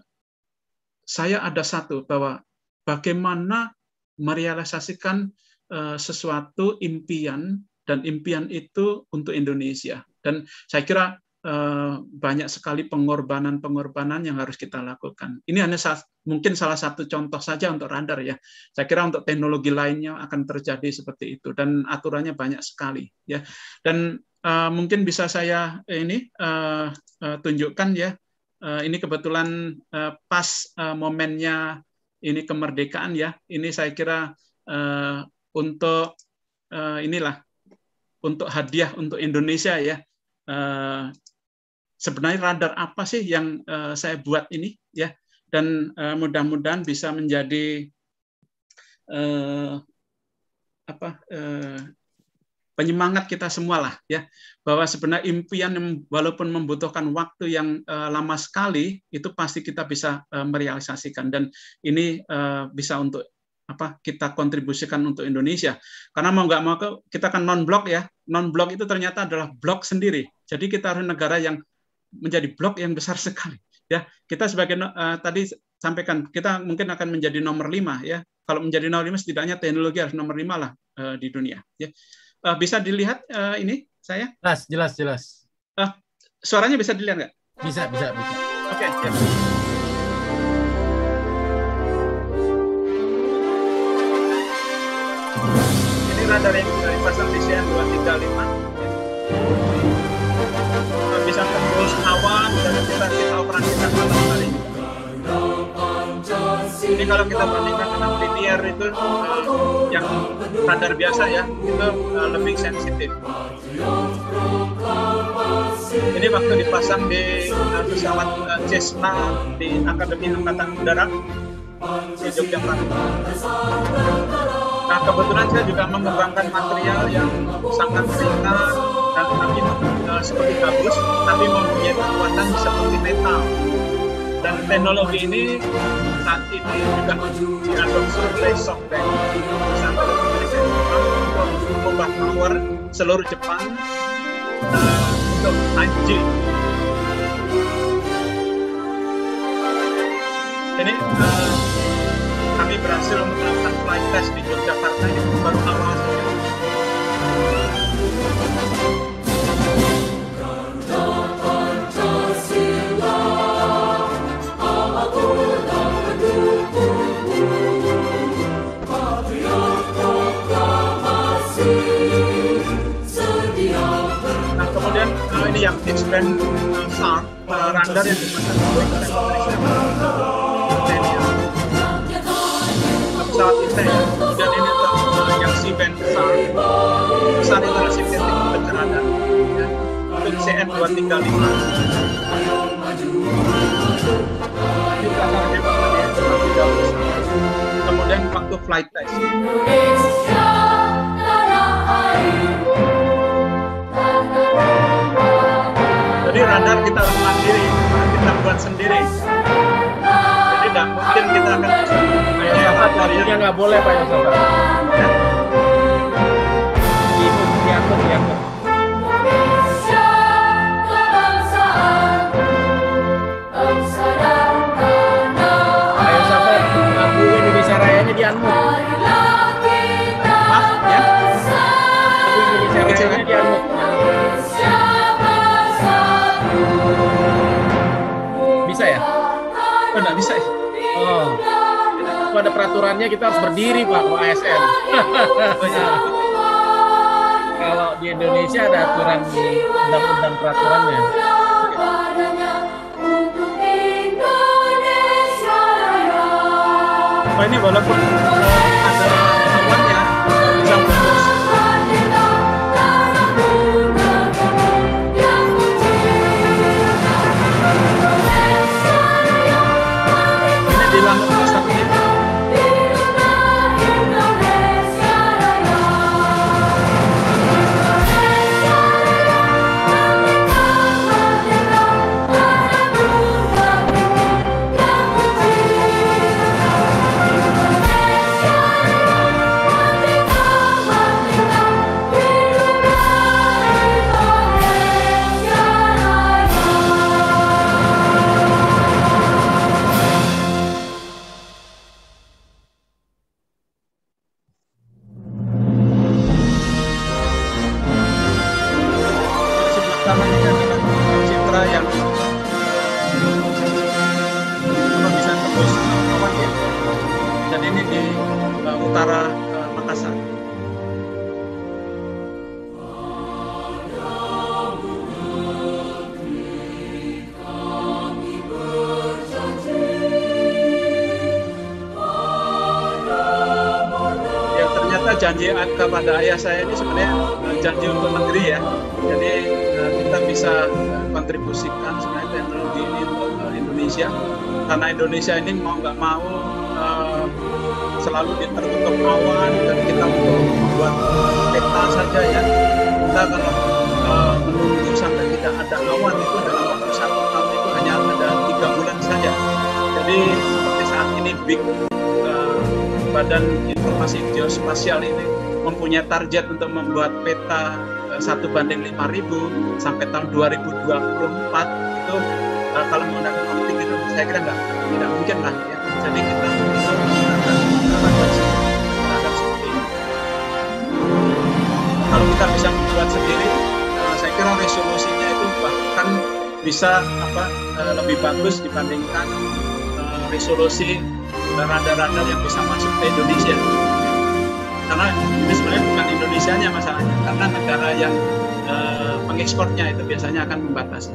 saya ada satu bahwa bagaimana merealisasikan uh, sesuatu impian dan impian itu untuk Indonesia dan saya kira Eh, banyak sekali pengorbanan-pengorbanan yang harus kita lakukan. Ini hanya saat, mungkin salah satu contoh saja untuk radar ya. Saya kira untuk teknologi lainnya akan terjadi seperti itu dan aturannya banyak sekali ya. Dan uh, mungkin bisa saya ini uh, uh, tunjukkan ya. Uh, ini kebetulan uh, pas uh, momennya ini kemerdekaan ya. Ini saya kira uh, untuk uh, inilah untuk hadiah untuk Indonesia ya. Uh, sebenarnya radar apa sih yang uh, saya buat ini ya dan uh, mudah-mudahan bisa menjadi uh, apa uh, penyemangat kita semua lah ya bahwa sebenarnya impian yang walaupun membutuhkan waktu yang uh, lama sekali itu pasti kita bisa uh, merealisasikan dan ini uh, bisa untuk apa kita kontribusikan untuk Indonesia karena mau nggak mau kita kan non blok ya non blok itu ternyata adalah blok sendiri jadi kita harus negara yang menjadi blok yang besar sekali. Ya, kita sebagai uh, tadi sampaikan kita mungkin akan menjadi nomor lima ya. Kalau menjadi nomor lima setidaknya teknologi harus nomor lima lah uh, di dunia. Ya. Uh, bisa dilihat uh, ini saya? Jelas, jelas, jelas. Uh, suaranya bisa dilihat nggak? Bisa, bisa, bisa. Oke. Okay, ya. yeah. Ini ini kalau kita bandingkan dengan linear itu uh, yang standar biasa ya itu uh, lebih sensitif ini waktu dipasang di uh, pesawat uh, Cessna di Akademi Angkatan Udara di Yogyakarta nah kebetulan saya juga mengembangkan material yang sangat ringan dan tapi uh, seperti bagus tapi mempunyai kekuatan seperti metal dan teknologi ini saat ini juga diadopsi oleh SoftBank untuk membuat power Jepang untuk membawa seluruh Jepang untuk anjing Ini eh, kami berhasil melakukan flight test di Yogyakarta yang baru awal yang expand uh, farm uh, yang uh, dan ini yang si band itu untuk CN kemudian waktu flight test radar kita harus mandiri kita buat sendiri jadi tidak mungkin kita akan yang iya, nggak boleh Pak Yusuf. Itu iya. diangkut, diangkut. oh, nggak bisa ya? Oh. pada ada peraturannya kita harus berdiri Pak kalau ASN. Kalau di Indonesia ada aturan undang-undang peraturannya. ini walaupun kepada ayah saya ini sebenarnya janji untuk negeri ya. Jadi eh, kita bisa eh, kontribusikan sebenarnya teknologi ini untuk eh, Indonesia. Karena Indonesia ini mau nggak mau selalu tertutup awan dan kita untuk membuat peta saja ya. Kita kalau menunggu sampai tidak ada awan itu dalam waktu satu tahun itu hanya ada tiga bulan saja. Jadi seperti saat ini big Badan Informasi Geospasial ini mempunyai target untuk membuat peta eh, satu banding lima ribu sampai tahun 2024 itu uh, kalau menggunakan optik itu saya kira nggak tidak mungkin lah ya. Jadi kita Kalau kita bisa membuat sendiri, uh, saya kira resolusinya itu bahkan bisa apa uh, lebih bagus dibandingkan uh, resolusi radar-radar yang bisa masuk ke Indonesia karena ini sebenarnya bukan Indonesia nya masalahnya karena negara yang e, eh, pengekspornya itu biasanya akan membatasi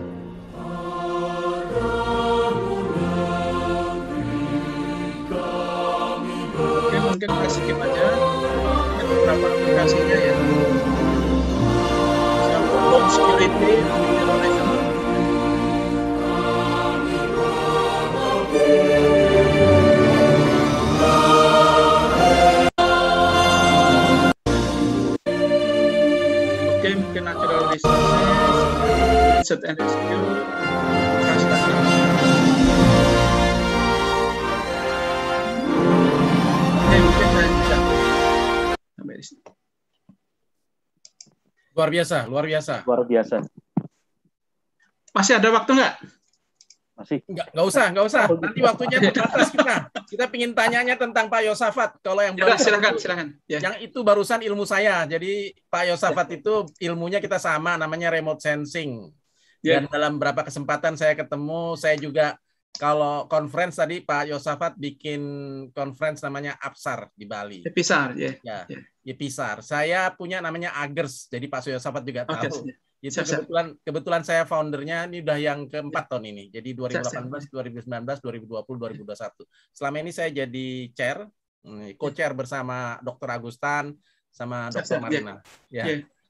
luar biasa, luar biasa. Luar biasa. Masih ada waktu nggak? Masih. Nggak, nggak usah, nggak usah. Nanti waktunya terbatas kita. Kita pingin tanyanya tentang Pak Yosafat. Kalau yang ya, silakan, silakan. Ya. Yang itu barusan ilmu saya. Jadi Pak Yosafat ya. itu ilmunya kita sama, namanya remote sensing. Ya. Dan dalam beberapa kesempatan saya ketemu, saya juga kalau conference tadi Pak Yosafat bikin conference namanya Apsar di Bali. Episar, ya. Yeah. Ya, yeah. Episar. Saya punya namanya Agers, jadi Pak Yosafat juga okay. tahu. Itu siap, kebetulan siap. kebetulan saya foundernya ini udah yang keempat ya. tahun ini. Jadi 2018, 2019, 2020, 2021. Selama ini saya jadi chair, hmm, ya. co-chair bersama Dokter Agustan sama Dokter ya. Marina. Ya.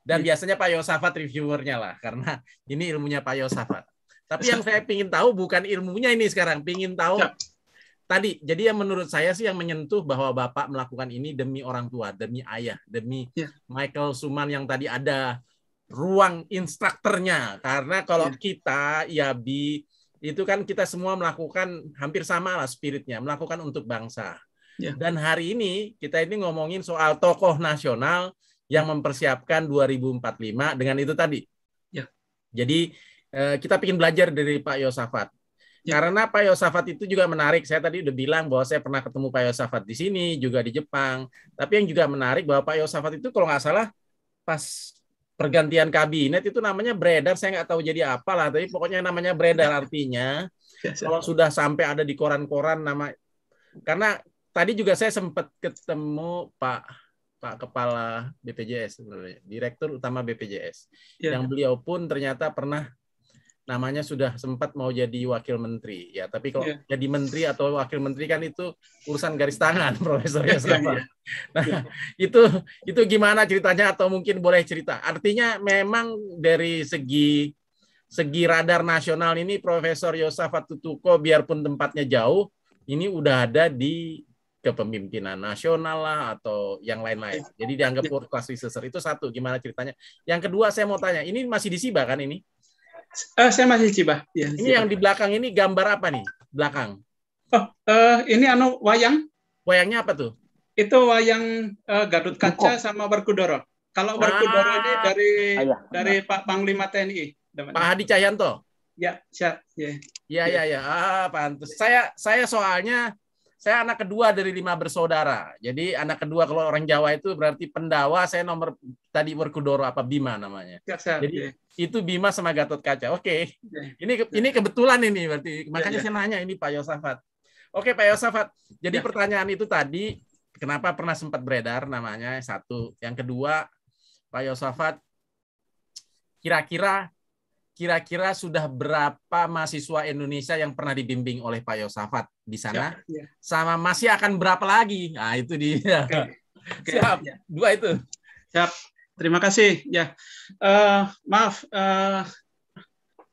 Dan biasanya Pak Yosafat reviewernya lah karena ini ilmunya Pak Yosafat. Tapi yang saya ingin tahu bukan ilmunya ini sekarang, ingin tahu Siap. Ya. tadi. Jadi yang menurut saya sih yang menyentuh bahwa Bapak melakukan ini demi orang tua, demi ayah, demi ya. Michael Suman yang tadi ada ruang instrukturnya. Karena kalau ya. kita ya bi itu kan kita semua melakukan hampir sama lah spiritnya, melakukan untuk bangsa. Ya. Dan hari ini kita ini ngomongin soal tokoh nasional yang mempersiapkan 2045 dengan itu tadi. Ya. Jadi Eh, kita ingin belajar dari Pak Yosafat. Ya. Karena Pak Yosafat itu juga menarik. Saya tadi udah bilang bahwa saya pernah ketemu Pak Yosafat di sini, juga di Jepang. Tapi yang juga menarik bahwa Pak Yosafat itu kalau nggak salah pas pergantian kabinet itu namanya beredar. Saya nggak tahu jadi apa lah, tapi pokoknya namanya beredar artinya ya, kalau sudah sampai ada di koran-koran nama karena tadi juga saya sempat ketemu Pak Pak Kepala BPJS Direktur Utama BPJS, ya, yang beliau pun ternyata pernah namanya sudah sempat mau jadi wakil menteri ya tapi kalau yeah. jadi menteri atau wakil menteri kan itu urusan garis tangan profesor ya yeah, iya. nah yeah. itu itu gimana ceritanya atau mungkin boleh cerita artinya memang dari segi segi radar nasional ini Profesor Yosafat Tutuko biarpun tempatnya jauh ini udah ada di kepemimpinan nasional lah atau yang lain-lain. Iya. Jadi dianggap iya. world class itu satu. Gimana ceritanya? Yang kedua saya mau tanya, ini masih di SIBA kan ini? Uh, saya masih ciba Ya, ini siapa? yang di belakang ini gambar apa nih? Belakang. Oh, uh, ini anu wayang. Wayangnya apa tuh? Itu wayang uh, Gadut Kaca Buko. sama Berkudoro. Kalau ah. Berkudoro ini dari Ayah. dari nah. Pak Panglima TNI. Pak Hadi Cahyanto. Ya, siap. Ya, ya, ya. ya. ya. Ah, pantas. Saya saya soalnya saya anak kedua dari lima bersaudara. Jadi anak kedua kalau orang Jawa itu berarti pendawa, saya nomor tadi Werkudoro apa Bima namanya. Kasar, Jadi ya. itu Bima sama Gatot Kaca. Oke. Okay. Ya. Ini kebetulan ini berarti iya, makanya ya, saya nanya ini Pak Yosafat. Oke Pak Yosafat. Jadi iya. pertanyaan itu tadi kenapa pernah sempat beredar namanya satu. Yang kedua Pak Yosafat kira-kira kira-kira sudah berapa mahasiswa Indonesia yang pernah dibimbing oleh Pak Yosafat di sana? Siap, ya. Sama masih akan berapa lagi? Nah, itu dia. Oke. Oke. Siap, ya. dua itu. Siap. Terima kasih. Ya, uh, maaf uh,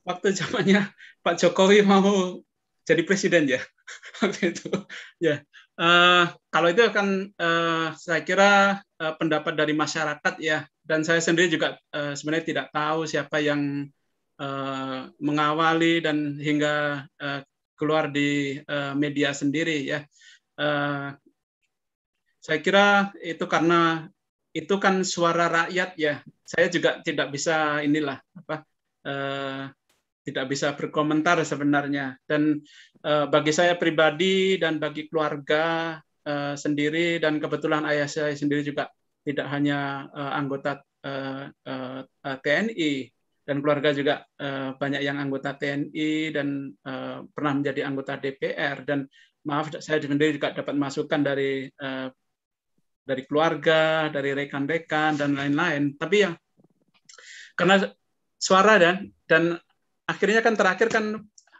waktu zamannya Pak Jokowi mau jadi presiden ya waktu itu. Ya, uh, kalau itu kan uh, saya kira uh, pendapat dari masyarakat ya. Dan saya sendiri juga uh, sebenarnya tidak tahu siapa yang Eh, mengawali dan hingga eh, keluar di eh, media sendiri ya. saya kira itu karena itu kan suara rakyat ya. Saya juga tidak bisa inilah apa tidak bisa berkomentar sebenarnya dan bagi saya pribadi dan bagi keluarga sendiri dan kebetulan ayah saya sendiri juga tidak hanya anggota TNI dan keluarga juga eh, banyak yang anggota TNI dan eh, pernah menjadi anggota DPR dan maaf saya sendiri juga dapat masukan dari eh, dari keluarga, dari rekan-rekan dan lain-lain. Tapi ya karena suara dan dan akhirnya kan terakhir kan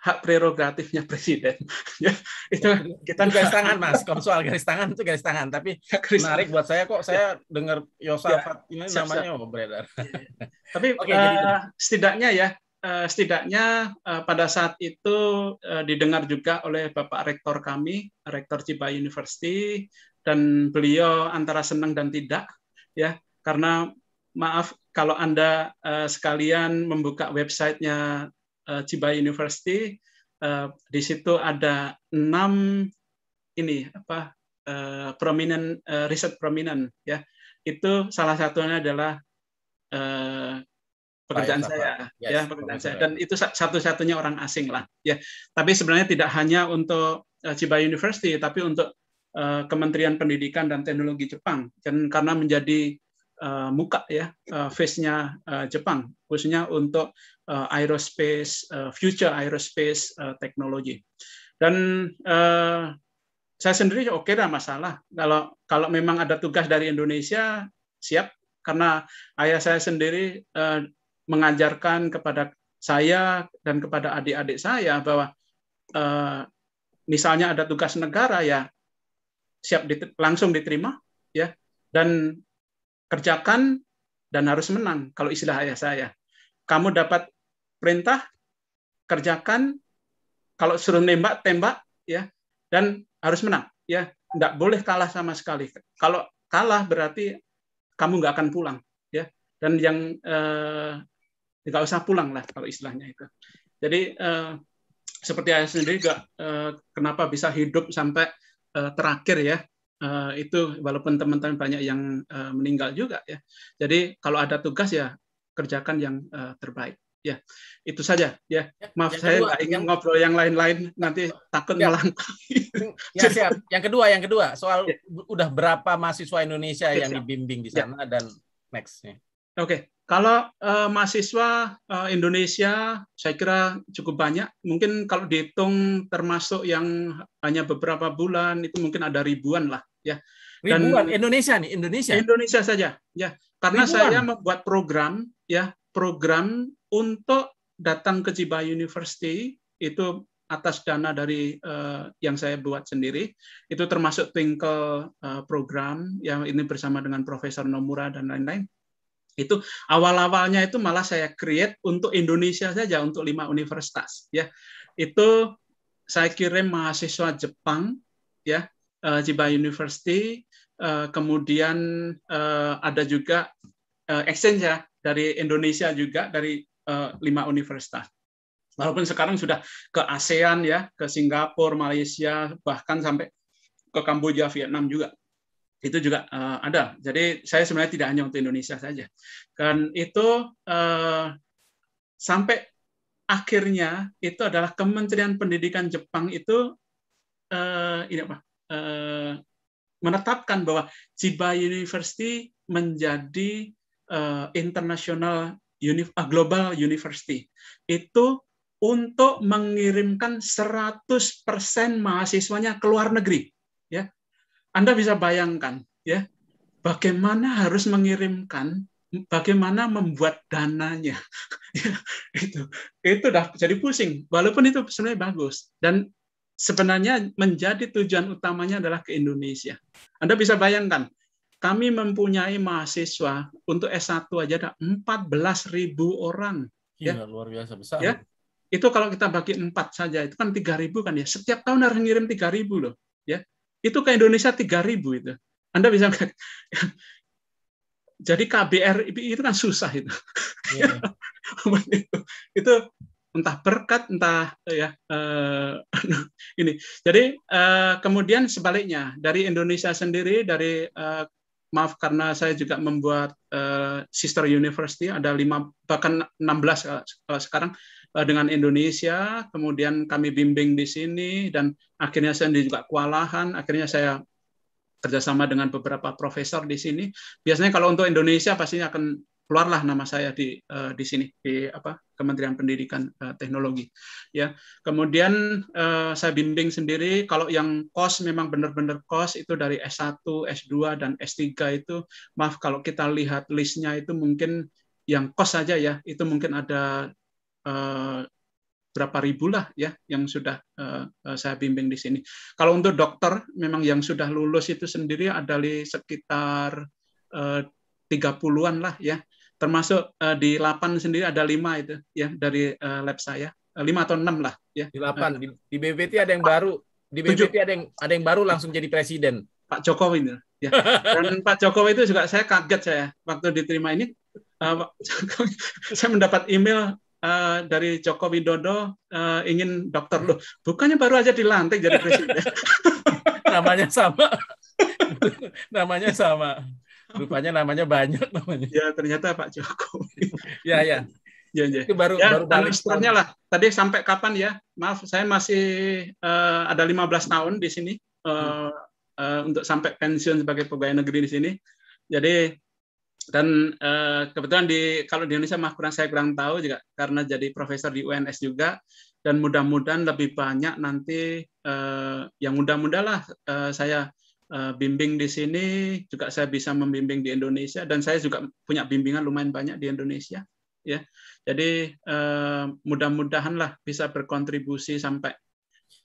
hak prerogatifnya presiden. Ya, itu kita garis tangan Mas, kalau soal garis tangan itu garis tangan, tapi garis menarik buat saya kok saya dengar Yosafat ya. ya ini siap, namanya siap. Oh, beredar. tapi okay, uh, jadi... Eh, setidaknya ya uh, setidaknya uh, pada saat itu uh, didengar juga oleh Bapak Rektor kami, Rektor Ciba University dan beliau antara senang dan tidak ya karena maaf kalau Anda uh, sekalian membuka websitenya Eh, Chiba University. Eh, di situ ada enam ini apa eh, prominent riset prominent ya. Itu salah satunya adalah pekerjaan Baik, saya yes, ya pekerjaan saya dan itu satu-satunya orang asing lah ya. Tapi sebenarnya tidak hanya untuk Chiba University tapi untuk Kementerian Pendidikan dan Teknologi Jepang dan karena menjadi Eh, muka ya uh, face-nya uh, Jepang khususnya untuk uh, aerospace uh, future aerospace uh, technology dan uh, saya sendiri oke okay lah masalah kalau kalau memang ada tugas dari Indonesia siap karena ayah saya sendiri uh, mengajarkan kepada saya dan kepada adik-adik saya bahwa uh, misalnya ada tugas negara ya siap dit langsung diterima ya dan kerjakan dan harus menang kalau istilah ayah saya. Kamu dapat perintah kerjakan kalau suruh nembak tembak ya dan harus menang ya tidak boleh kalah sama sekali kalau kalah berarti kamu nggak akan pulang ya dan yang eh, nggak usah pulang lah kalau istilahnya itu jadi eh, seperti ayah sendiri juga eh, kenapa bisa hidup sampai eh, terakhir ya Eh, itu walaupun teman-teman banyak yang eh, meninggal juga ya. Jadi kalau ada tugas ya kerjakan yang eh, terbaik. Ya, itu saja. Ya, ya maaf yang saya nggak ingin ngobrol yang lain-lain nanti ya. takut ya. melangkah. Ya, siap. Yang kedua, yang kedua soal ya. udah berapa mahasiswa Indonesia ya, yang dibimbing di ya. sana ya. dan nextnya. Oke, okay. Kalau eh, mahasiswa eh, Indonesia, saya kira cukup banyak. Mungkin kalau dihitung termasuk yang hanya beberapa bulan itu mungkin ada ribuan lah, ya. Dan ribuan Indonesia nih, Indonesia. Indonesia saja, ya. Karena ribuan. saya membuat program, ya, program untuk datang ke Ciba University itu atas dana dari uh, yang saya buat sendiri itu termasuk twinkle uh, program yang ini bersama dengan Profesor Nomura dan lain-lain itu awal-awalnya itu malah saya create untuk Indonesia saja untuk lima universitas ya itu saya kirim mahasiswa Jepang ya eh, Jiba University eh, kemudian eh, ada juga exchange ya dari Indonesia juga dari lima universitas walaupun sekarang sudah ke ASEAN ya ke Singapura Malaysia bahkan sampai ke Kamboja Vietnam juga itu juga uh, ada. Jadi saya sebenarnya tidak hanya untuk Indonesia saja. Kan itu uh, sampai akhirnya itu adalah Kementerian Pendidikan Jepang itu uh, ini apa? Uh, menetapkan bahwa Chiba University menjadi uh, international uni uh, global university. Itu untuk mengirimkan 100% mahasiswanya ke luar negeri. Anda bisa bayangkan ya, bagaimana harus mengirimkan bagaimana membuat dananya ya, itu itu dah jadi pusing walaupun itu sebenarnya bagus dan sebenarnya menjadi tujuan utamanya adalah ke Indonesia Anda bisa bayangkan kami mempunyai mahasiswa untuk S1 aja ada 14.000 orang ya. Gila, ya luar biasa besar ya itu kalau kita bagi empat saja itu kan 3.000 kan ya setiap tahun harus ngirim 3.000 loh ya itu ke Indonesia 3000 itu. Anda bisa jadi KBR itu kan susah itu. Yeah. itu. entah berkat entah ya eh, ini. Jadi eh, kemudian sebaliknya dari Indonesia sendiri dari eh, maaf karena saya juga membuat uh, sister university ada lima bahkan 16 uh, sekarang Eh, dengan Indonesia, kemudian kami bimbing di sini, dan akhirnya saya juga kewalahan, akhirnya saya kerjasama dengan beberapa profesor di sini. Biasanya kalau untuk Indonesia pastinya akan keluarlah nama saya di uh, di sini di apa Kementerian Pendidikan uh, Teknologi ya kemudian uh, saya bimbing sendiri kalau yang kos memang benar-benar kos itu dari S1 S2 dan S3 itu maaf kalau kita lihat listnya itu mungkin yang kos saja ya itu mungkin ada Eh, berapa ribu lah ya yang sudah eh, eh, saya bimbing di sini. Kalau untuk dokter memang yang sudah lulus itu sendiri ada di sekitar 30-an lah ya. Termasuk di Lapan sendiri ada lima itu ya dari lab saya. lima atau enam lah ya. Di Lapan di, BBT ada yang baru di BBT ada yang ada yang baru langsung jadi presiden. Pak Jokowi itu. Ya. Dan Pak Jokowi itu juga saya kaget saya waktu diterima ini. saya mendapat email Eh, dari Joko Widodo uh, ingin dokter loh. Bukannya baru aja dilantik jadi presiden. namanya sama. namanya sama. Rupanya namanya banyak namanya. Ya, ternyata Pak Joko ya, ya. Ya, ya. Itu baru, ya, baru dan lah. Tadi sampai kapan ya? Maaf, saya masih uh, ada 15 tahun di sini uh, uh, untuk sampai pensiun sebagai pegawai negeri di sini. Jadi dan eh, kebetulan di kalau di Indonesia mah kurang saya kurang tahu juga karena jadi profesor di UNS juga dan mudah-mudahan lebih banyak nanti eh, yang mudah mudahlah eh, saya eh, bimbing di sini juga saya bisa membimbing di Indonesia dan saya juga punya bimbingan lumayan banyak di Indonesia ya jadi eh, mudah mudahanlah bisa berkontribusi sampai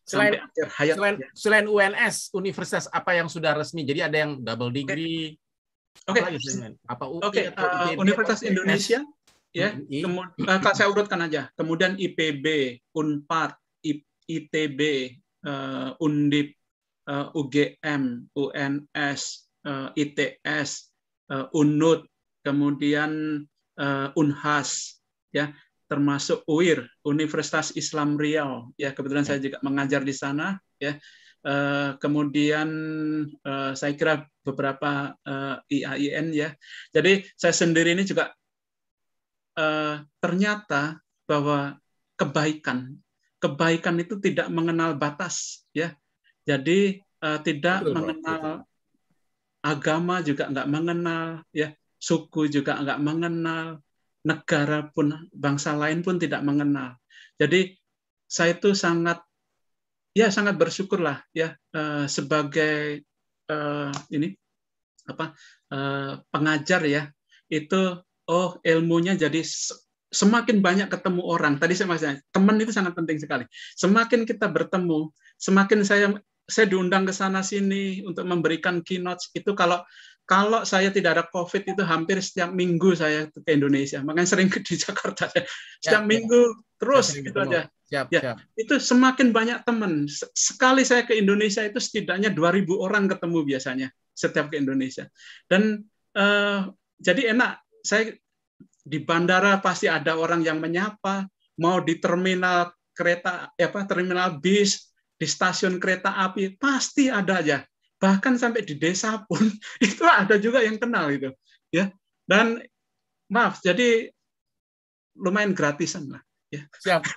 selain hayat selain, ya. selain UNS universitas apa yang sudah resmi jadi ada yang double degree Oke. Okay. Apa okay. Uh, eh, Universitas Indonesia ya. Yeah. Mm-hmm. Kemudian uh, eh, saya urutkan aja. Kemudian IPB, Unpar, ITB, uh, eh, Undip, uh, UGM, UNS, uh, ITS, uh, UNUD, kemudian uh, Unhas ya, termasuk UIR, Universitas Islam Riau. Ya, kebetulan saya ya. juga mengajar di sana ya. Eh, kemudian eh, saya kira beberapa eh, IAIN ya. Jadi saya sendiri ini juga ternyata bahwa kebaikan, kebaikan itu tidak mengenal batas ya. Jadi tidak betul, mengenal betul. agama juga nggak mengenal ya, suku juga nggak mengenal, negara pun bangsa lain pun tidak mengenal. Jadi saya itu sangat ya sangat bersyukurlah ya uh, sebagai uh, ini apa uh, pengajar ya itu oh ilmunya jadi semakin banyak ketemu orang tadi saya maksudnya teman itu sangat penting sekali semakin kita bertemu semakin saya saya diundang ke sana sini untuk memberikan keynote itu kalau kalau saya tidak ada COVID itu hampir setiap minggu saya ke Indonesia. Makanya sering di Jakarta. Ya. Setiap ya, minggu terus ya, gitu aja. Siap, ya, siap. itu semakin banyak teman. Sekali saya ke Indonesia itu setidaknya 2.000 orang ketemu biasanya setiap ke Indonesia. Dan uh, jadi enak. Saya di bandara pasti ada orang yang menyapa. Mau di terminal kereta, eh, apa terminal bis, di stasiun kereta api pasti ada aja bahkan sampai di desa pun itu ada juga yang kenal itu ya dan maaf jadi lumayan gratisan lah ya siap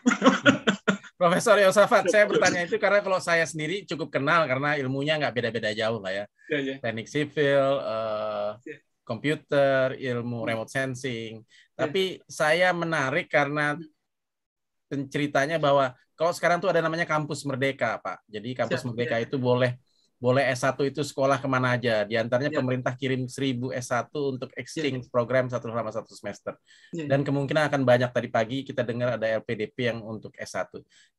Profesor Yosafat, saya bertanya itu karena kalau saya sendiri cukup kenal karena ilmunya nggak beda-beda jauh lah ya. ya, ya. Teknik sipil, uh, ya. komputer, ilmu remote sensing. Iya. Tapi saya menarik karena ceritanya bahwa kalau sekarang tuh ada namanya kampus merdeka, Pak. Jadi kampus iya, merdeka iya. itu boleh boleh S1 itu sekolah kemana aja. Di antaranya ya. pemerintah kirim 1000 S1 untuk exchange ya. program satu selama satu semester. Ya. Dan kemungkinan akan banyak tadi pagi kita dengar ada LPDP yang untuk S1.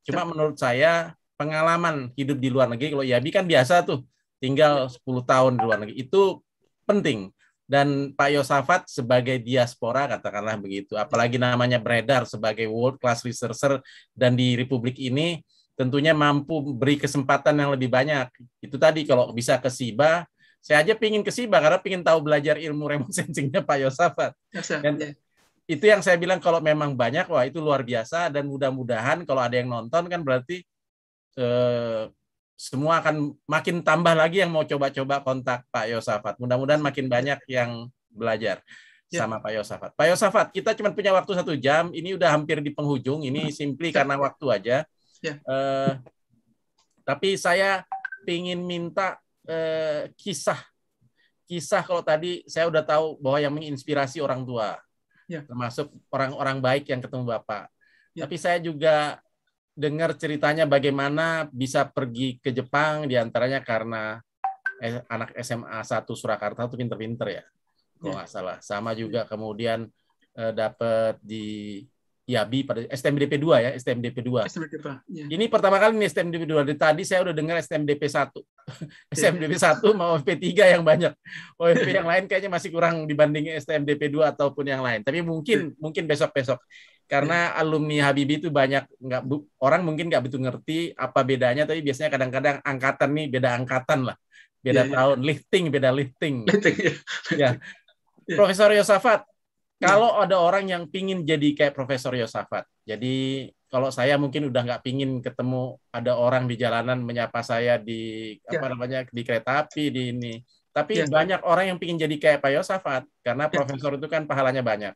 Cuma ya. menurut saya pengalaman hidup di luar negeri kalau Yabi kan biasa tuh tinggal 10 ya. tahun di luar negeri itu penting dan Pak Yosafat sebagai diaspora katakanlah begitu apalagi ya. namanya beredar sebagai world class researcher dan di republik ini tentunya mampu beri kesempatan yang lebih banyak. Itu tadi kalau bisa ke Siba, saya aja pingin ke Siba karena pingin tahu belajar ilmu remote sensingnya Pak Yosafat. Dan iya. itu yang saya bilang kalau memang banyak, wah itu luar biasa dan mudah-mudahan kalau ada yang nonton kan berarti eh, semua akan makin tambah lagi yang mau coba-coba kontak Pak Yosafat. Mudah-mudahan makin banyak yang belajar iya. sama Pak Yosafat. Pak Yosafat, kita cuma punya waktu satu jam, ini udah hampir di penghujung, ini simply iya. karena waktu aja. Yeah. Ya. Uh, tapi saya ingin minta uh, kisah kisah kalau tadi saya udah tahu bahwa yang menginspirasi orang tua, yeah. termasuk orang-orang baik yang ketemu bapak. Yeah. Tapi saya juga dengar ceritanya bagaimana bisa pergi ke Jepang diantaranya karena eh, anak SMA 1 Surakarta itu pinter-pinter ya, kalau ya. nggak yeah. salah. Sama juga kemudian eh, dapat di ya B, pada STMDP 2 ya STMDP 2 STMDP, ya. ini pertama kali nih STMDP 2 dari tadi saya udah dengar STMDP 1 STMDP 1 mau OFP 3 yang banyak OFP yang lain kayaknya masih kurang dibanding STMDP 2 ataupun yang lain tapi mungkin hmm. mungkin besok-besok karena ya. alumni Habibi itu banyak nggak orang mungkin nggak betul ngerti apa bedanya tapi biasanya kadang-kadang angkatan nih beda angkatan lah beda ya, ya. tahun lifting beda lifting, lifting ya. ya. ya. Profesor Yosafat Iya. Kalau ada orang yang pingin jadi kayak Profesor Yosafat, jadi kalau saya mungkin udah nggak pingin ketemu ada orang di jalanan menyapa saya di apa iya. namanya di kereta api di ini. Tapi iya. banyak orang yang pingin jadi kayak Pak Yosafat karena profesor itu kan pahalanya banyak.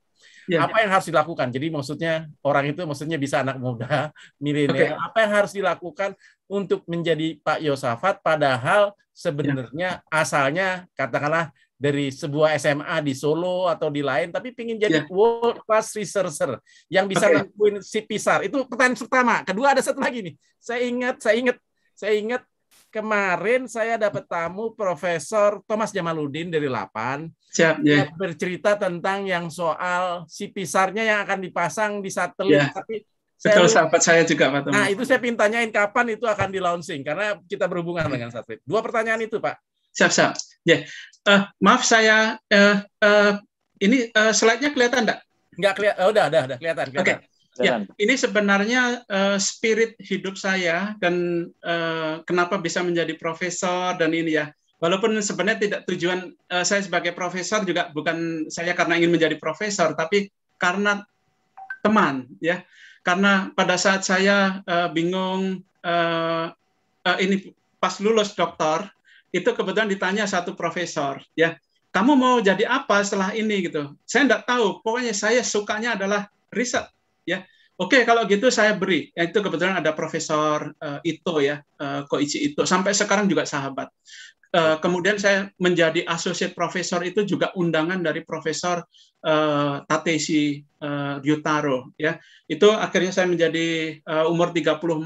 Apa yang harus dilakukan? Jadi maksudnya orang itu maksudnya bisa anak muda, milenial. Okay. Apa yang harus dilakukan untuk menjadi Pak Yosafat? Padahal sebenarnya asalnya katakanlah dari sebuah SMA di Solo atau di lain, tapi pingin jadi yeah. world class researcher yang bisa okay. ngakuin si Pisar. Itu pertanyaan pertama. Kedua ada satu lagi nih. Saya ingat, saya ingat, saya ingat kemarin saya dapat tamu Profesor Thomas Jamaludin dari Lapan. Siap, yeah. bercerita tentang yang soal si Pisarnya yang akan dipasang di satelit, yeah. tapi Betul saya, sahabat saya juga Pak Thomas. Nah itu saya pintanyain kapan itu akan di launching karena kita berhubungan dengan satelit. Dua pertanyaan itu Pak siap siap. Ya, yeah. uh, maaf saya uh, uh, ini uh, slide-nya kelihatan enggak? Nggak kelihatan. Oh, udah, udah, udah kelihatan. kelihatan. Oke. Okay. Ya, ini sebenarnya uh, spirit hidup saya dan uh, kenapa bisa menjadi profesor dan ini ya. Walaupun sebenarnya tidak tujuan uh, saya sebagai profesor juga bukan saya karena ingin menjadi profesor, tapi karena teman ya. Karena pada saat saya uh, bingung uh, uh, ini pas lulus doktor itu kebetulan ditanya satu profesor ya kamu mau jadi apa setelah ini gitu saya tidak tahu pokoknya saya sukanya adalah riset ya oke kalau gitu saya beri ya, itu kebetulan ada profesor uh, eh, itu ya uh, eh, Koichi itu sampai sekarang juga sahabat uh, kemudian saya menjadi associate profesor itu juga undangan dari profesor uh, Tateshi uh, Ryutaro ya itu akhirnya saya menjadi uh, umur 34 uh,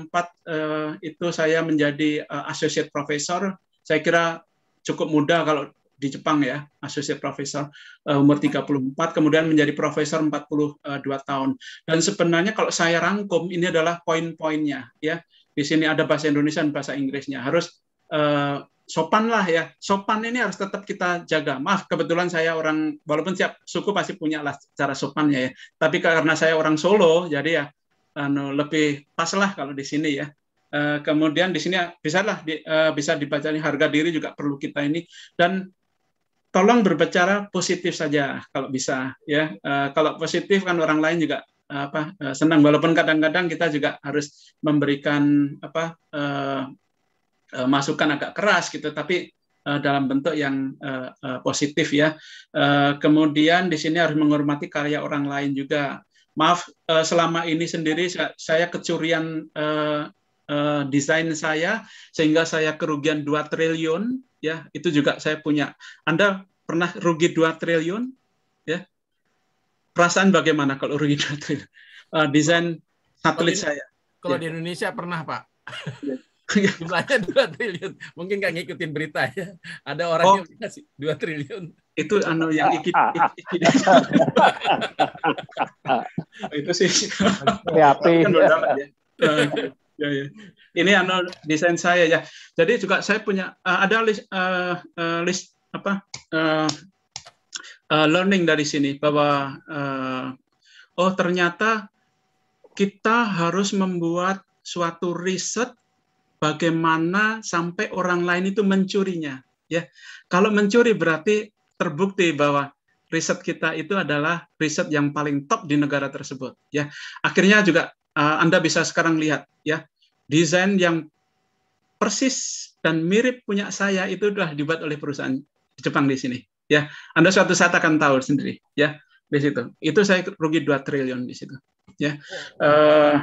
itu saya menjadi uh, associate profesor saya kira cukup muda kalau di Jepang ya, asosiat profesor uh, umur 34, kemudian menjadi profesor 42 tahun. Dan sebenarnya kalau saya rangkum ini adalah poin-poinnya ya. Di sini ada bahasa Indonesia dan bahasa Inggrisnya. Harus uh, sopan lah ya. Sopan ini harus tetap kita jaga. Maaf kebetulan saya orang walaupun siap suku pasti punya lah cara sopannya ya. Tapi karena saya orang Solo jadi ya anu lebih pas lah kalau di sini ya. Eh, kemudian di sini bisa lah eh, bisa dibaca harga diri juga perlu kita ini dan tolong berbicara positif saja kalau bisa ya eh, kalau positif kan orang lain juga apa senang walaupun kadang-kadang kita juga harus memberikan apa masukan agak keras gitu tapi dalam bentuk yang positif ya. kemudian di sini harus menghormati karya orang lain juga. Maaf, selama ini sendiri saya kecurian uh, desain saya sehingga saya kerugian 2 triliun ya itu juga saya punya. Anda pernah rugi 2 triliun ya? Perasaan bagaimana kalau rugi 2 triliun? Uh, desain satelit kalau saya. Kalau ya. di Indonesia pernah, Pak. Ya. Jumlahnya 2 triliun. Mungkin nggak ngikutin berita ya. Ada orang oh. yang kasih 2 triliun. Itu anu yang ikit. ikit. itu sih. Kreatif. kan ya. ya, ya. Ini anu desain saya ya. Jadi juga saya punya uh, ada list uh, uh, list apa uh, uh, learning dari sini bahwa uh, oh ternyata kita harus membuat suatu riset bagaimana sampai orang lain itu mencurinya ya. Kalau mencuri berarti terbukti bahwa riset kita itu adalah riset yang paling top di negara tersebut ya. Akhirnya juga uh, Anda bisa sekarang lihat ya desain yang persis dan mirip punya saya itu sudah dibuat oleh perusahaan Jepang di sini. Ya, Anda suatu saat akan tahu sendiri. Ya, di situ. Itu saya rugi 2 triliun di situ. Ya. Uh,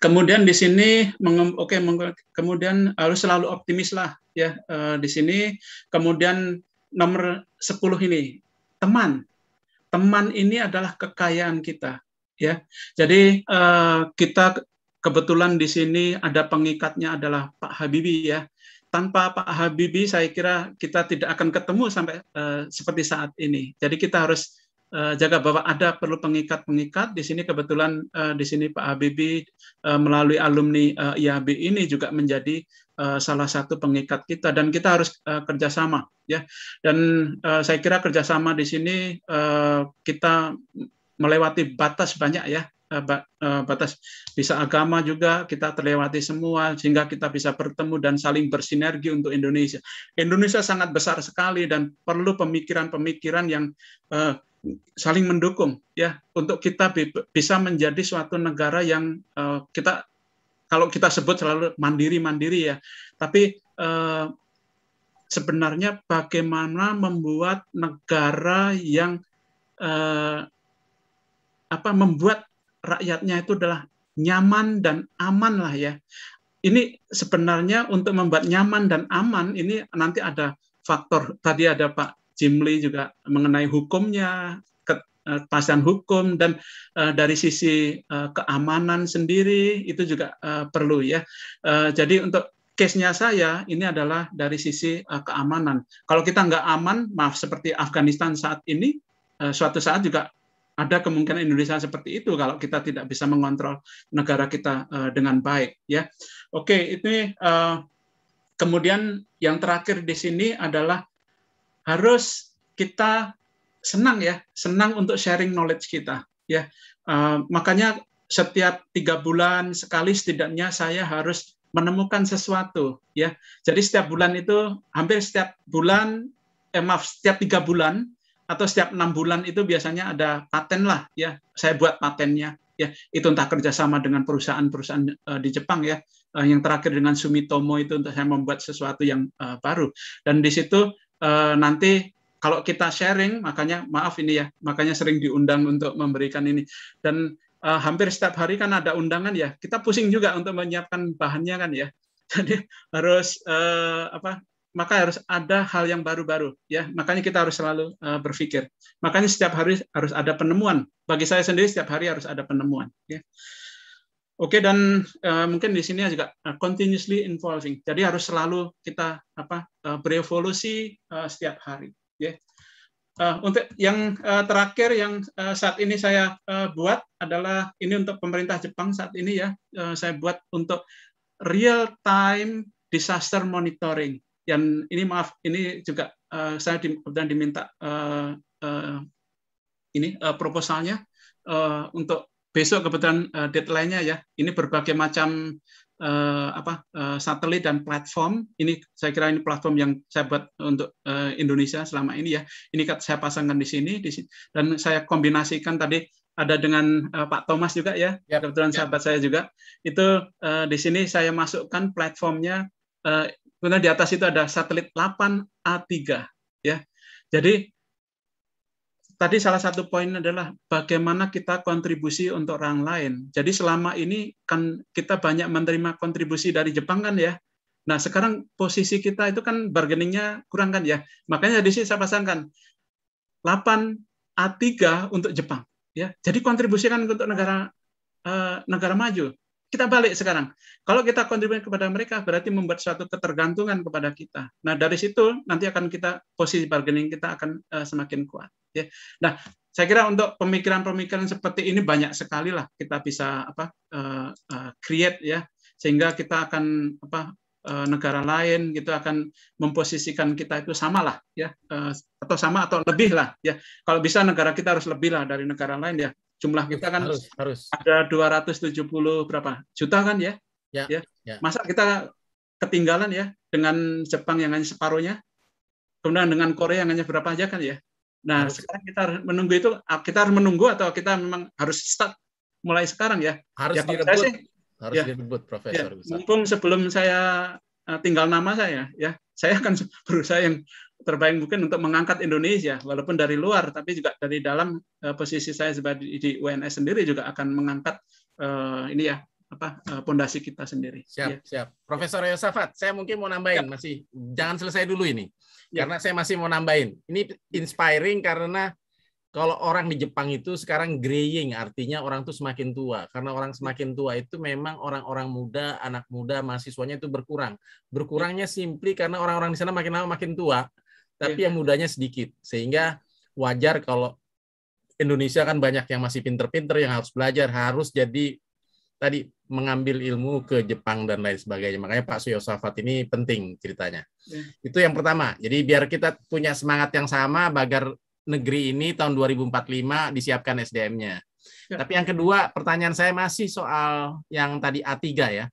kemudian di sini oke okay, kemudian harus selalu optimis lah ya uh, di sini. Kemudian nomor 10 ini teman. Teman ini adalah kekayaan kita ya. Jadi uh, kita Kebetulan di sini ada pengikatnya adalah Pak Habibie ya. Tanpa Pak Habibie, saya kira kita tidak akan ketemu sampai uh, seperti saat ini. Jadi kita harus uh, jaga bahwa ada perlu pengikat-pengikat. Di sini kebetulan uh, di sini Pak Habibie uh, melalui alumni uh, IAB ini juga menjadi uh, salah satu pengikat kita dan kita harus uh, kerjasama ya. Dan uh, saya kira kerjasama di sini uh, kita melewati batas banyak ya Eh, eh, batas bisa agama juga kita terlewati semua sehingga kita bisa bertemu dan saling bersinergi untuk Indonesia. Indonesia sangat besar sekali dan perlu pemikiran-pemikiran yang eh, saling mendukung ya untuk kita bisa menjadi suatu negara yang kita kalau kita sebut selalu mandiri-mandiri ya. Tapi sebenarnya bagaimana membuat negara yang apa membuat rakyatnya itu adalah nyaman dan aman lah ya. Ini sebenarnya untuk membuat nyaman dan aman ini nanti ada faktor tadi ada Pak Jimli juga mengenai hukumnya, eh, kepastian hukum dan uh, dari sisi uh, keamanan sendiri itu juga uh, perlu ya. Uh, jadi untuk case-nya saya ini adalah dari sisi uh, keamanan. Kalau kita nggak aman, maaf seperti Afghanistan saat ini, uh, suatu saat juga ada kemungkinan Indonesia seperti itu kalau kita tidak bisa mengontrol negara kita uh, dengan baik ya. Oke, itu uh, eh, kemudian yang terakhir di sini adalah harus kita senang ya, senang untuk sharing knowledge kita ya. Uh, makanya setiap tiga bulan sekali setidaknya saya harus menemukan sesuatu ya. Jadi setiap bulan itu hampir setiap bulan eh maaf setiap tiga bulan atau setiap enam bulan itu biasanya ada paten lah ya saya buat patennya ya itu entah kerjasama dengan perusahaan-perusahaan uh, di Jepang ya uh, yang terakhir dengan Sumitomo itu untuk saya membuat sesuatu yang uh, baru dan di situ uh, nanti kalau kita sharing makanya maaf ini ya makanya sering diundang untuk memberikan ini dan uh, hampir setiap hari kan ada undangan ya kita pusing juga untuk menyiapkan bahannya kan ya jadi harus uh, apa maka harus ada hal yang baru-baru ya makanya kita harus selalu uh, berpikir makanya setiap hari harus ada penemuan bagi saya sendiri setiap hari harus ada penemuan ya Oke dan uh, mungkin di sini juga uh, continuously involving. Jadi harus selalu kita apa uh, berevolusi uh, setiap hari. Ya. Uh, untuk yang uh, terakhir yang uh, saat ini saya uh, buat adalah ini untuk pemerintah Jepang saat ini ya uh, saya buat untuk real time disaster monitoring yang ini maaf ini juga uh, saya di, dan diminta uh, uh, ini uh, proposalnya uh, untuk besok kebetulan uh, deadline-nya ya ini berbagai macam uh, apa uh, satelit dan platform ini saya kira ini platform yang saya buat untuk uh, Indonesia selama ini ya ini saya pasangkan di sini di sini dan saya kombinasikan tadi ada dengan uh, Pak Thomas juga ya yep. Ya. kebetulan yep. Ya. sahabat saya juga itu uh, di sini saya masukkan platformnya kemudian di atas itu ada satelit 8A3 ya. Jadi tadi salah satu poin adalah bagaimana kita kontribusi untuk orang lain. Jadi selama ini kan kita banyak menerima kontribusi dari Jepang kan ya. Nah sekarang posisi kita itu kan bargainingnya kurang kan ya. Makanya di sini saya pasangkan 8 A3 untuk Jepang. Ya, jadi kontribusi kan untuk negara eh, negara maju. Kita balik sekarang. Kalau kita kontribusi kepada mereka, berarti membuat suatu ketergantungan kepada kita. Nah, dari situ nanti akan kita posisi bargaining kita akan uh, semakin kuat. Ya. Nah, saya kira untuk pemikiran-pemikiran seperti ini banyak sekali lah kita bisa apa uh, uh, create ya, sehingga kita akan apa uh, negara lain gitu akan memposisikan kita itu sama lah ya uh, atau sama atau lebih lah ya kalau bisa negara kita harus lebih lah dari negara lain ya Jumlah kita kan harus, harus. ada 270 berapa juta kan ya? Ya, ya. ya. Masa kita ketinggalan ya dengan Jepang yang hanya separuhnya? Kemudian dengan Korea yang hanya berapa aja kan ya? Nah, harus. sekarang kita harus menunggu itu kita harus menunggu atau kita memang harus start mulai sekarang ya? Harus ya, direbut. harus ya, direbut Profesor. Ya, mumpung sebelum saya eh, tinggal nama saya ya, saya akan berusaha yang terbaik mungkin untuk mengangkat Indonesia, walaupun dari luar, tapi juga dari dalam uh, posisi saya sebagai di UNS sendiri juga akan mengangkat uh, ini ya apa eh, pondasi uh, kita sendiri. Siap, ya. siap. Profesor Yosafat, saya mungkin mau nambahin ya. masih jangan selesai dulu ini. Ya. Karena saya masih mau nambahin. Ini inspiring karena kalau orang di Jepang itu sekarang graying, artinya orang tuh semakin tua. Karena orang semakin tua itu memang orang-orang muda, anak muda, mahasiswanya itu berkurang. Berkurangnya simply karena orang-orang di sana makin lama makin tua tapi yang ya mudanya sedikit sehingga wajar kalau Indonesia kan banyak yang masih pinter-pinter yang harus belajar harus jadi tadi mengambil ilmu ke Jepang dan lain sebagainya makanya Pak Suyosafat ini penting ceritanya ya. itu yang pertama jadi biar kita punya semangat yang sama agar negeri ini tahun 2045 disiapkan SDM-nya ya. tapi yang kedua pertanyaan saya masih soal yang tadi A3 ya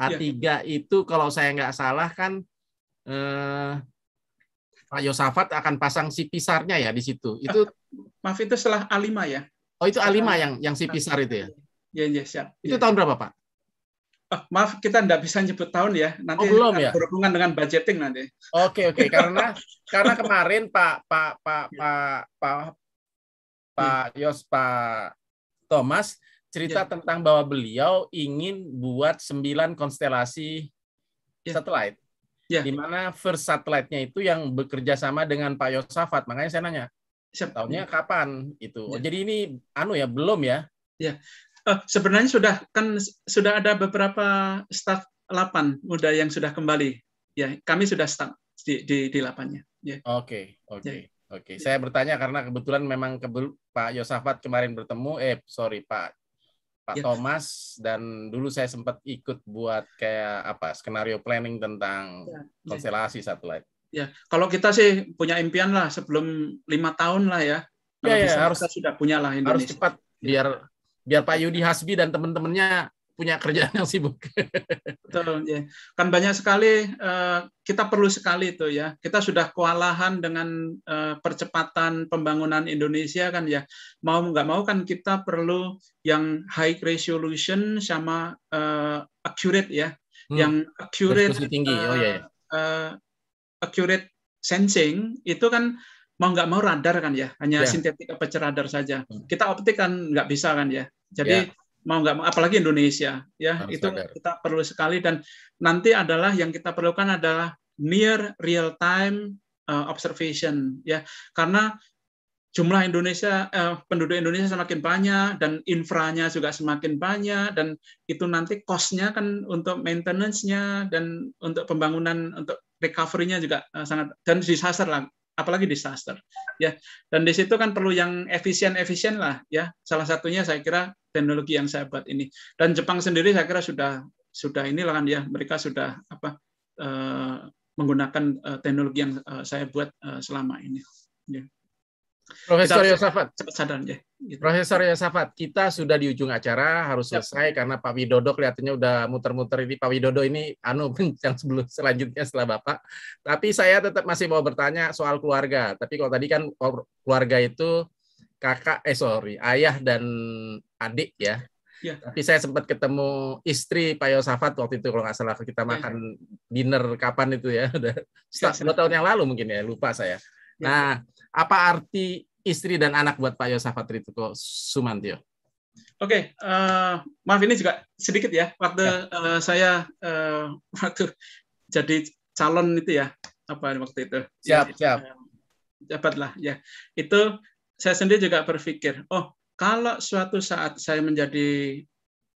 A3 ya. itu kalau saya nggak salah kan eh, Pak Yosafat akan pasang si pisarnya ya di situ. Itu ah, maaf itu setelah A5 ya. Oh itu A5 yang yang si pisar itu ya. Ya ya siap. Itu ya. tahun berapa Pak? Oh, maaf kita tidak bisa nyebut tahun ya. Nanti oh, belum ya. Berhubungan dengan budgeting nanti. Oke oke karena karena kemarin Pak Pak Pak iya. Pak Pak Pak hmm. Yos Pak Thomas cerita ya. tentang bahwa beliau ingin buat sembilan konstelasi ya. satelit yeah. Di mana first satellite-nya itu yang bekerja sama dengan Pak Yosafat. Makanya saya nanya, Siap. tahunnya kapan itu? Yeah. Oh, jadi ini anu ya belum ya? Ya. Uh, sebenarnya sudah kan sudah ada beberapa staff delapan muda yang sudah kembali. Ya, kami sudah staff di di, di ya. Oke, oke. Ya. Oke, saya bertanya karena kebetulan memang kebetulan Pak Yosafat kemarin bertemu, eh sorry Pak Pak ya. Thomas dan dulu saya sempat ikut buat kayak apa skenario planning tentang ya. konstelasi satelit. Ya, kalau kita sih punya impian lah sebelum lima tahun lah ya. Kalau ya, ya bisa, harus kita sudah punya lah Indonesia. Harus cepat iya. biar biar Pak Yudi Hasbi dan teman-temannya punya kerjaan yang sibuk. Betul, ya. Kan banyak sekali eh, kita perlu sekali itu ya. Kita sudah kewalahan dengan eh, percepatan pembangunan Indonesia kan ya. Mau nggak mau kan kita perlu yang high resolution sama uh, accurate ya. Hmm. Yang accurate tinggi. Oh ya. Uh, accurate sensing itu kan mau nggak mau radar kan ya, hanya yeah. sintetik apa radar saja. Hmm. Kita optik kan nggak bisa kan ya. Jadi yeah mau nggak mau apalagi Indonesia ya Harus itu sadar. kita perlu sekali dan nanti adalah yang kita perlukan adalah near real time eh, observation ya karena jumlah Indonesia eh, penduduk Indonesia semakin banyak dan infranya juga semakin banyak dan itu nanti cost nya kan untuk maintenance-nya dan untuk pembangunan untuk recovery-nya juga eh, sangat dan disaster lah apalagi disaster ya dan di situ kan perlu yang efisien efisien lah ya salah satunya saya kira teknologi yang saya buat ini. Dan Jepang sendiri saya kira sudah sudah inilah kan ya mereka sudah apa eh, menggunakan uh, teknologi yang uh, saya buat uh, selama ini. Ya. Profesor Yosafat. Cepat sadar ya. Gitu. Profesor Yosafat, kita sudah di ujung acara harus ya. selesai karena Pak Widodo kelihatannya udah muter-muter ini. Pak Widodo ini anu yang sebelum selanjutnya setelah Bapak. Tapi saya tetap masih mau bertanya soal keluarga. Tapi kalau tadi kan keluarga itu kakak eh sorry ayah dan adik ya. Ya. Tapi saya sempat ketemu istri Pak Yosafat waktu itu kalau nggak salah kita iya, iya. makan ya. dinner kapan itu ya sudah ya, dua iya. tahun yang lalu mungkin ya lupa saya. Ya. Nah apa arti istri dan anak buat Pak Yosafat Rituko Sumantio? Oke, okay, uh, eh, maaf ini juga sedikit ya waktu ya. Uh, saya uh, waktu jadi calon itu ya apa waktu itu siap siap lah ya itu saya sendiri juga berpikir, oh kalau suatu saat saya menjadi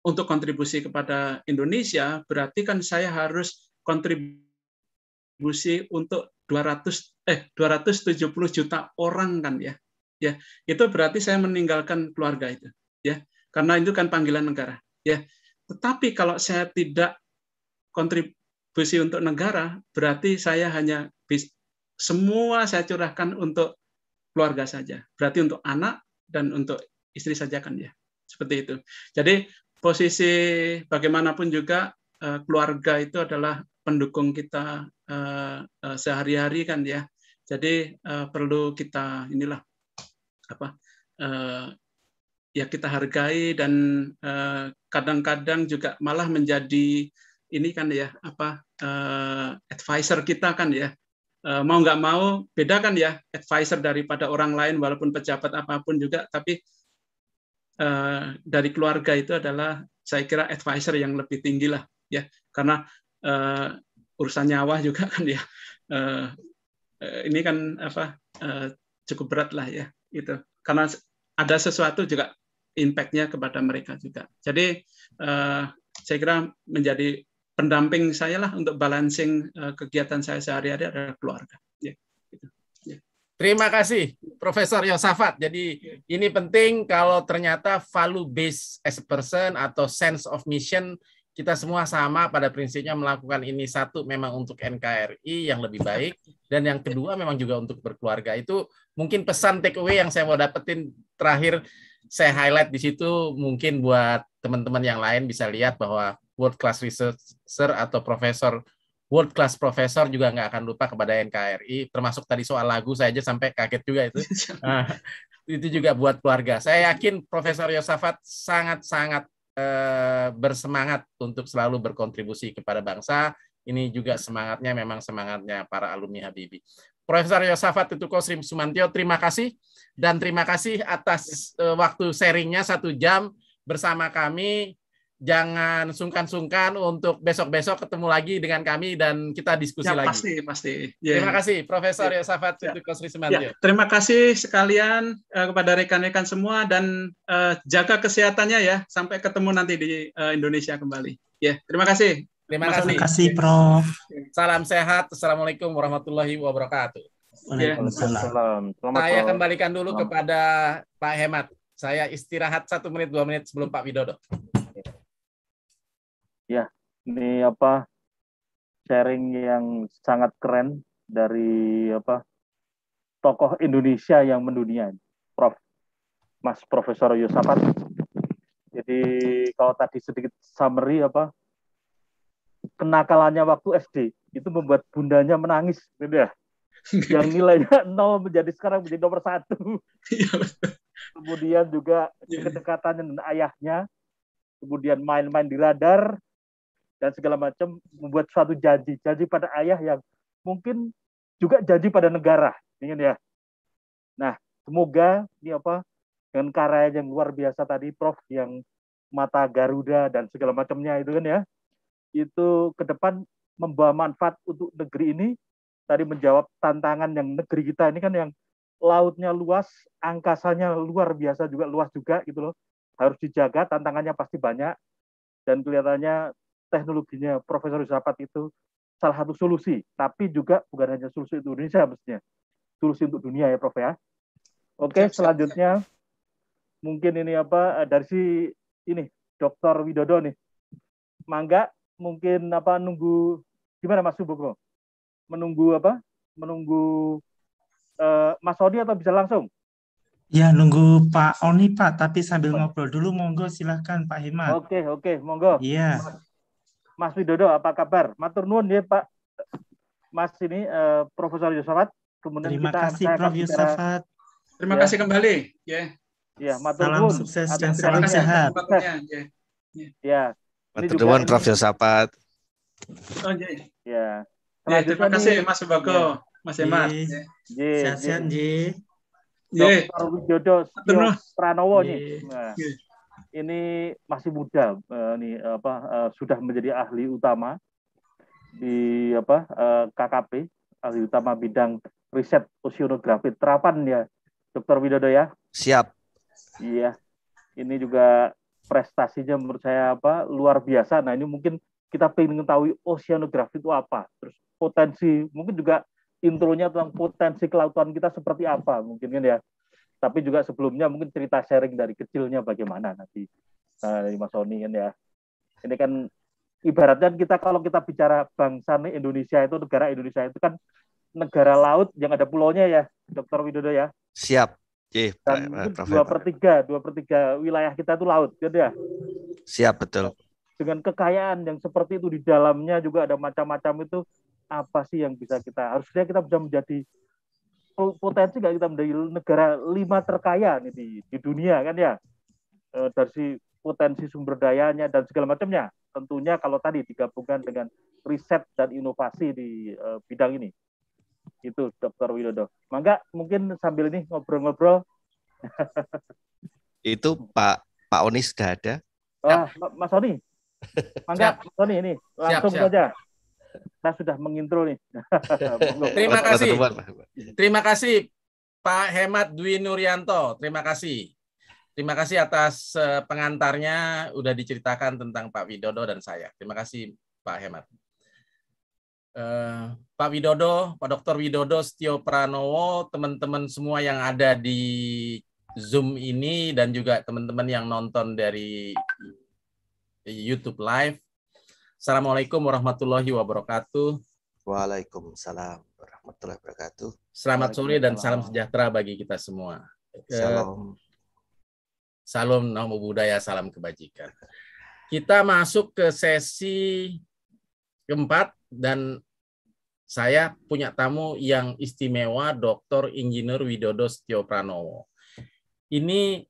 untuk kontribusi kepada Indonesia, berarti kan saya harus kontribusi untuk 200 eh 270 juta orang kan ya. Ya, itu berarti saya meninggalkan keluarga itu, ya. Karena itu kan panggilan negara, ya. Tetapi kalau saya tidak kontribusi untuk negara, berarti saya hanya bisa, semua saya curahkan untuk keluarga saja. Berarti untuk anak dan untuk istri saja kan ya. Seperti itu. Jadi posisi bagaimanapun juga eh, keluarga itu adalah pendukung kita eh, eh, sehari-hari kan ya. Jadi perlu kita inilah apa ya kita hargai dan kadang-kadang juga malah menjadi ini kan ya apa advisor kita kan ya Eh, mau nggak mau beda kan ya advisor daripada orang lain walaupun pejabat apapun juga tapi eh, dari keluarga itu adalah saya kira advisor yang lebih tinggi lah ya karena eh, urusan nyawa juga kan ya ini kan apa cukup berat lah ya itu karena ada sesuatu juga impactnya kepada mereka juga jadi saya kira menjadi pendamping saya lah untuk balancing eh, kegiatan saya sehari-hari adalah keluarga. Ya, gitu. ya. Terima kasih Profesor Yosafat. Jadi ya. ini penting kalau ternyata value based as a person atau sense of mission kita semua sama pada prinsipnya melakukan ini satu memang untuk NKRI yang lebih baik dan yang kedua memang juga untuk berkeluarga itu mungkin pesan take away yang saya mau dapetin terakhir saya highlight di situ mungkin buat teman-teman yang lain bisa lihat bahwa world class researcher atau profesor world class profesor juga nggak akan lupa kepada NKRI termasuk tadi soal lagu saya aja sampai kaget juga itu uh, itu juga buat keluarga saya yakin Profesor Yosafat sangat sangat uh, eh, bersemangat untuk selalu berkontribusi kepada bangsa ini juga semangatnya memang semangatnya para alumni Habibi Profesor Yosafat Tutuko Sri Sumantio terima kasih dan terima kasih atas eh, waktu sharingnya satu jam bersama kami jangan sungkan-sungkan untuk besok-besok ketemu lagi dengan kami dan kita diskusi ya, lagi. Pasti, pasti. Yeah. Terima kasih Profesor yeah. Yosafat yeah. yeah. Terima kasih sekalian uh, kepada rekan-rekan semua dan uh, jaga kesehatannya ya. Sampai ketemu nanti di uh, Indonesia kembali. Ya, yeah. terima kasih. Terima kasih. Terima kasih, Prof. Salam sehat. Assalamualaikum warahmatullahi wabarakatuh. Waalaikumsalam. Saya kembalikan dulu kepada Pak Hemat. Saya istirahat satu menit dua menit sebelum Pak Widodo. Ya, ini apa sharing yang sangat keren dari apa tokoh Indonesia yang mendunia, Prof. Mas Profesor Yusafat Jadi kalau tadi sedikit summary apa kenakalannya waktu SD itu membuat bundanya menangis, gitu ya. Yang nilainya nol menjadi sekarang menjadi nomor satu. Iya, kemudian juga iya. kedekatannya dengan ayahnya, kemudian main-main di radar, dan segala macam membuat suatu janji janji pada ayah yang mungkin juga janji pada negara ingin ya nah semoga ini apa dengan karya yang luar biasa tadi Prof yang mata Garuda dan segala macamnya itu kan ya itu ke depan membawa manfaat untuk negeri ini tadi menjawab tantangan yang negeri kita ini kan yang lautnya luas angkasanya luar biasa juga luas juga gitu loh harus dijaga tantangannya pasti banyak dan kelihatannya teknologinya Profesor Yusapat itu salah satu solusi, tapi juga bukan hanya solusi untuk Indonesia mestinya, solusi untuk dunia ya Prof ya. Oke, selanjutnya mungkin ini apa eh, dari si ini Dr. Widodo nih. Mangga mungkin apa nunggu gimana Mas bro Menunggu apa? Menunggu uh, Mas Odi atau bisa langsung? Ya nunggu Pak Oni Pak, tapi sambil ngobrol dulu monggo silahkan Pak Hima. Oke oke monggo. Iya. Mas Widodo, apa kabar? Matur nuwun ya Pak Mas ini uh, Profesor Yusafat. Kemudian Terima kita kasih Prof Yusafat. Bicara... Terima ya. kasih kembali. Ya. Ya, matur salam nuwun. sukses dan salam sehat. Ya. ya. ya. Matur nuwun Prof Yusafat. Oh, yeah. ya. Ya, terima kasih Mas Subako, ya. Mas Emat. Ya. Sehat-sehat, Ji. Ya. Dr. Widodo Pranowo nih. Nah ini masih muda uh, eh, nih apa uh, sudah menjadi ahli utama di apa uh, eh, KKP ahli utama bidang riset oceanografi terapan ya Dokter Widodo ya. Siap. Iya. Ini juga prestasinya menurut saya apa luar biasa. Nah, ini mungkin kita ingin mengetahui oceanografi itu apa. Terus potensi mungkin juga intronya tentang potensi kelautan kita seperti apa mungkin kan ya tapi juga sebelumnya mungkin cerita sharing dari kecilnya bagaimana nanti dari eh, Mas Sony kan ya. Ini kan ibaratnya kita kalau kita bicara bangsa nih Indonesia itu negara Indonesia itu kan negara laut yang ada pulaunya ya, Dokter Widodo ya. Siap. Dan dua per tiga, dua per tiga wilayah kita itu laut, gitu ya. Siap betul. Dengan kekayaan yang seperti itu di dalamnya juga ada macam-macam itu apa sih yang bisa kita harusnya kita bisa menjadi potensi nggak kita menjadi negara lima terkaya nih di, di dunia kan ya e, dari potensi sumber dayanya dan segala macamnya tentunya kalau tadi digabungkan dengan riset dan inovasi di e, bidang ini itu Dokter Widodo. Mangga mungkin sambil ini ngobrol-ngobrol. itu Pak Pak Oni sudah ada. Oh, Mas Oni. Mangga Mas Oni ini langsung saja. Saya sudah mengintro nih. Terima kasih. Terima kasih Pak Hemat Dwi Nuryanto. Terima kasih. Terima kasih atas eh, pengantarnya udah diceritakan tentang Pak Widodo dan saya. Terima kasih Pak Hemat. Eh, Pak Widodo, Pak Dr. Widodo Setio Pranowo, teman-teman semua yang ada di Zoom ini dan juga teman-teman yang nonton dari YouTube live. Assalamualaikum warahmatullahi wabarakatuh. Waalaikumsalam warahmatullahi wabarakatuh. Selamat sore dan salam sejahtera bagi kita semua. Salam. Salam namo budaya, salam kebajikan. Kita masuk ke sesi keempat dan saya punya tamu yang istimewa Dr. Insinyur Widodo Setio Pranowo. Ini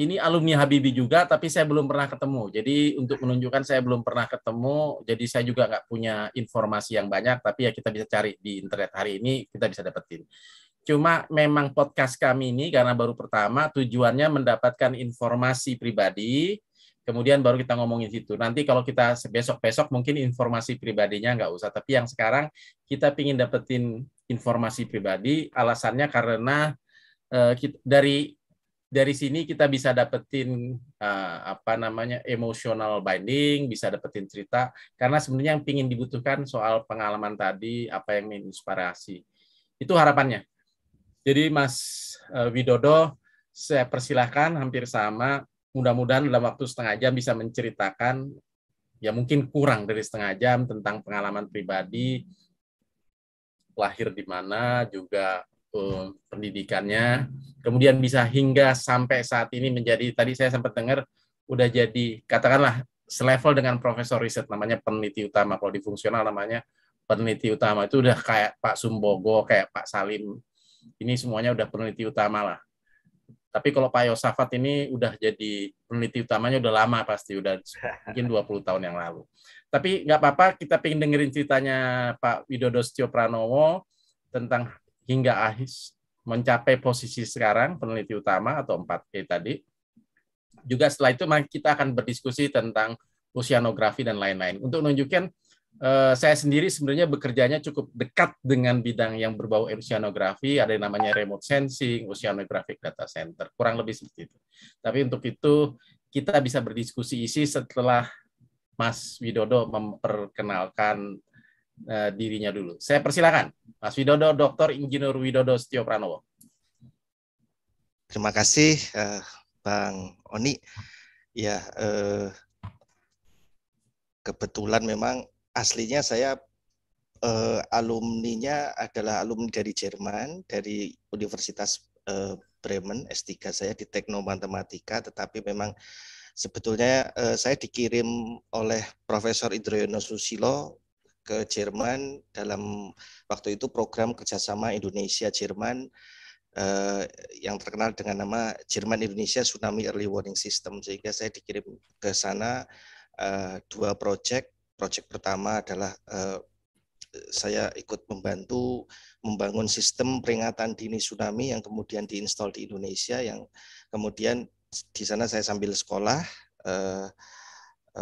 ini alumni Habibi juga, tapi saya belum pernah ketemu. Jadi untuk menunjukkan saya belum pernah ketemu, jadi saya juga nggak punya informasi yang banyak, tapi ya kita bisa cari di internet hari ini, kita bisa dapetin. Cuma memang podcast kami ini karena baru pertama, tujuannya mendapatkan informasi pribadi, kemudian baru kita ngomongin situ. Nanti kalau kita besok-besok mungkin informasi pribadinya nggak usah, tapi yang sekarang kita pingin dapetin informasi pribadi, alasannya karena eh, kita, dari dari sini kita bisa dapetin uh, apa namanya emotional binding, bisa dapetin cerita karena sebenarnya yang pingin dibutuhkan soal pengalaman tadi apa yang menginspirasi. Itu harapannya. Jadi Mas uh, Widodo saya persilahkan hampir sama mudah-mudahan dalam waktu setengah jam bisa menceritakan ya mungkin kurang dari setengah jam tentang pengalaman pribadi lahir di mana juga pendidikannya, kemudian bisa hingga sampai saat ini menjadi tadi saya sempat dengar udah jadi katakanlah selevel dengan profesor riset namanya peneliti utama kalau di fungsional namanya peneliti utama itu udah kayak Pak Sumbogo, kayak Pak Salim. Ini semuanya udah peneliti utama lah. Tapi kalau Pak Yosafat ini udah jadi peneliti utamanya udah lama pasti, udah mungkin 20 tahun yang lalu. Tapi nggak apa-apa, kita ingin dengerin ceritanya Pak Widodo Setio Pranowo tentang hingga akhir mencapai posisi sekarang peneliti utama atau 4E tadi. Juga setelah itu kita akan berdiskusi tentang oceanografi dan lain-lain. Untuk menunjukkan eh, saya sendiri sebenarnya bekerjanya cukup dekat dengan bidang yang berbau oceanografi, ada yang namanya remote sensing, oceanographic data center, kurang lebih seperti itu. Tapi untuk itu kita bisa berdiskusi isi setelah Mas Widodo memperkenalkan Eh, dirinya dulu. Saya persilakan Mas Widodo, Dr. Insinyur Widodo Setio Pranowo. Terima kasih uh, Bang Oni. Ya, uh, kebetulan memang aslinya saya uh, alumninya adalah alumni dari Jerman, dari Universitas uh, Bremen S3 saya di teknomatematika. tetapi memang sebetulnya eh, saya dikirim oleh Profesor Indroyono Susilo ke Jerman dalam waktu itu program kerjasama Indonesia-Jerman eh, yang terkenal dengan nama Jerman Indonesia Tsunami Early Warning System sehingga saya dikirim ke sana eh, dua proyek. Proyek pertama adalah eh, saya ikut membantu membangun sistem peringatan dini tsunami yang kemudian diinstal di Indonesia yang kemudian di sana saya sambil sekolah eh,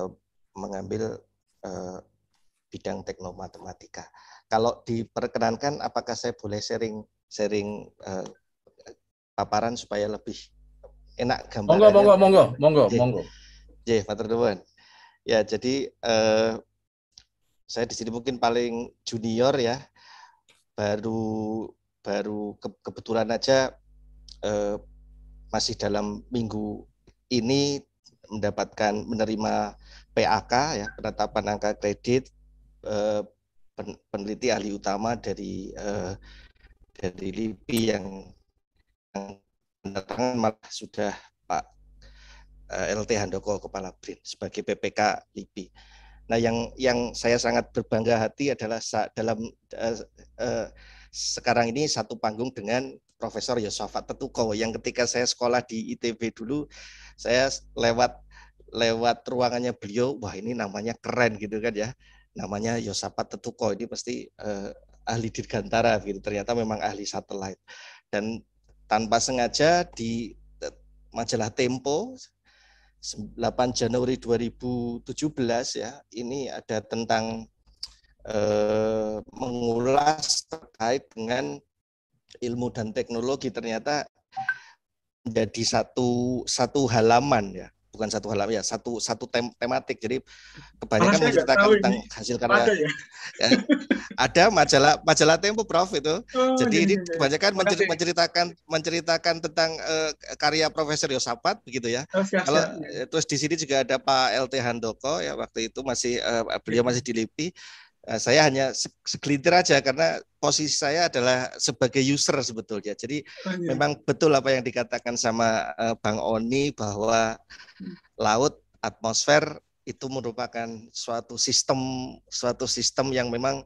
eh, mengambil eh, bidang teknomatematika. Kalau diperkenankan, apakah saya boleh sharing sharing uh, paparan supaya lebih enak gambar? Monggo, monggo, monggo, monggo, monggo. Yeah, Pak Ya, jadi uh, saya di sini mungkin paling junior ya, baru baru ke, kebetulan aja uh, masih dalam minggu ini mendapatkan menerima PAK ya penetapan angka kredit Eh, peneliti ahli utama dari eh, dari LIPI yang tangan malah sudah Pak eh, LT Handoko Kepala BRIN sebagai PPK LIPI. Nah, yang yang saya sangat berbangga hati adalah dalam eh, eh, sekarang ini satu panggung dengan Profesor Yosafat Tetuko yang ketika saya sekolah di ITB dulu saya lewat lewat ruangannya beliau wah ini namanya keren gitu kan ya namanya Yosafat Tetuko ini pasti eh, ahli dirgantara gitu ternyata memang ahli satelit dan tanpa sengaja di eh, majalah Tempo 8 Januari 2017 ya ini ada tentang eh, mengulas terkait dengan ilmu dan teknologi ternyata menjadi satu satu halaman ya bukan satu halaman ya satu satu tem tematik jadi kebanyakan menceritakan tentang ini. hasil karya ada, ya? ya? ada majalah majalah Tempo Prof itu oh, jadi iya, ini, ini iya, ini iya. kebanyakan mencer ya? menceritakan menceritakan tentang uh, karya Profesor Yosafat begitu ya oh, kalau eh, terus di sini juga ada Pak LT Handoko ya waktu itu masih uh, beliau masih di LIPI Eh, saya hanya segelintir aja karena posisi saya adalah sebagai user sebetulnya. Jadi oh, iya. memang betul apa yang dikatakan sama eh, Bang Oni bahwa laut atmosfer itu merupakan suatu sistem suatu sistem yang memang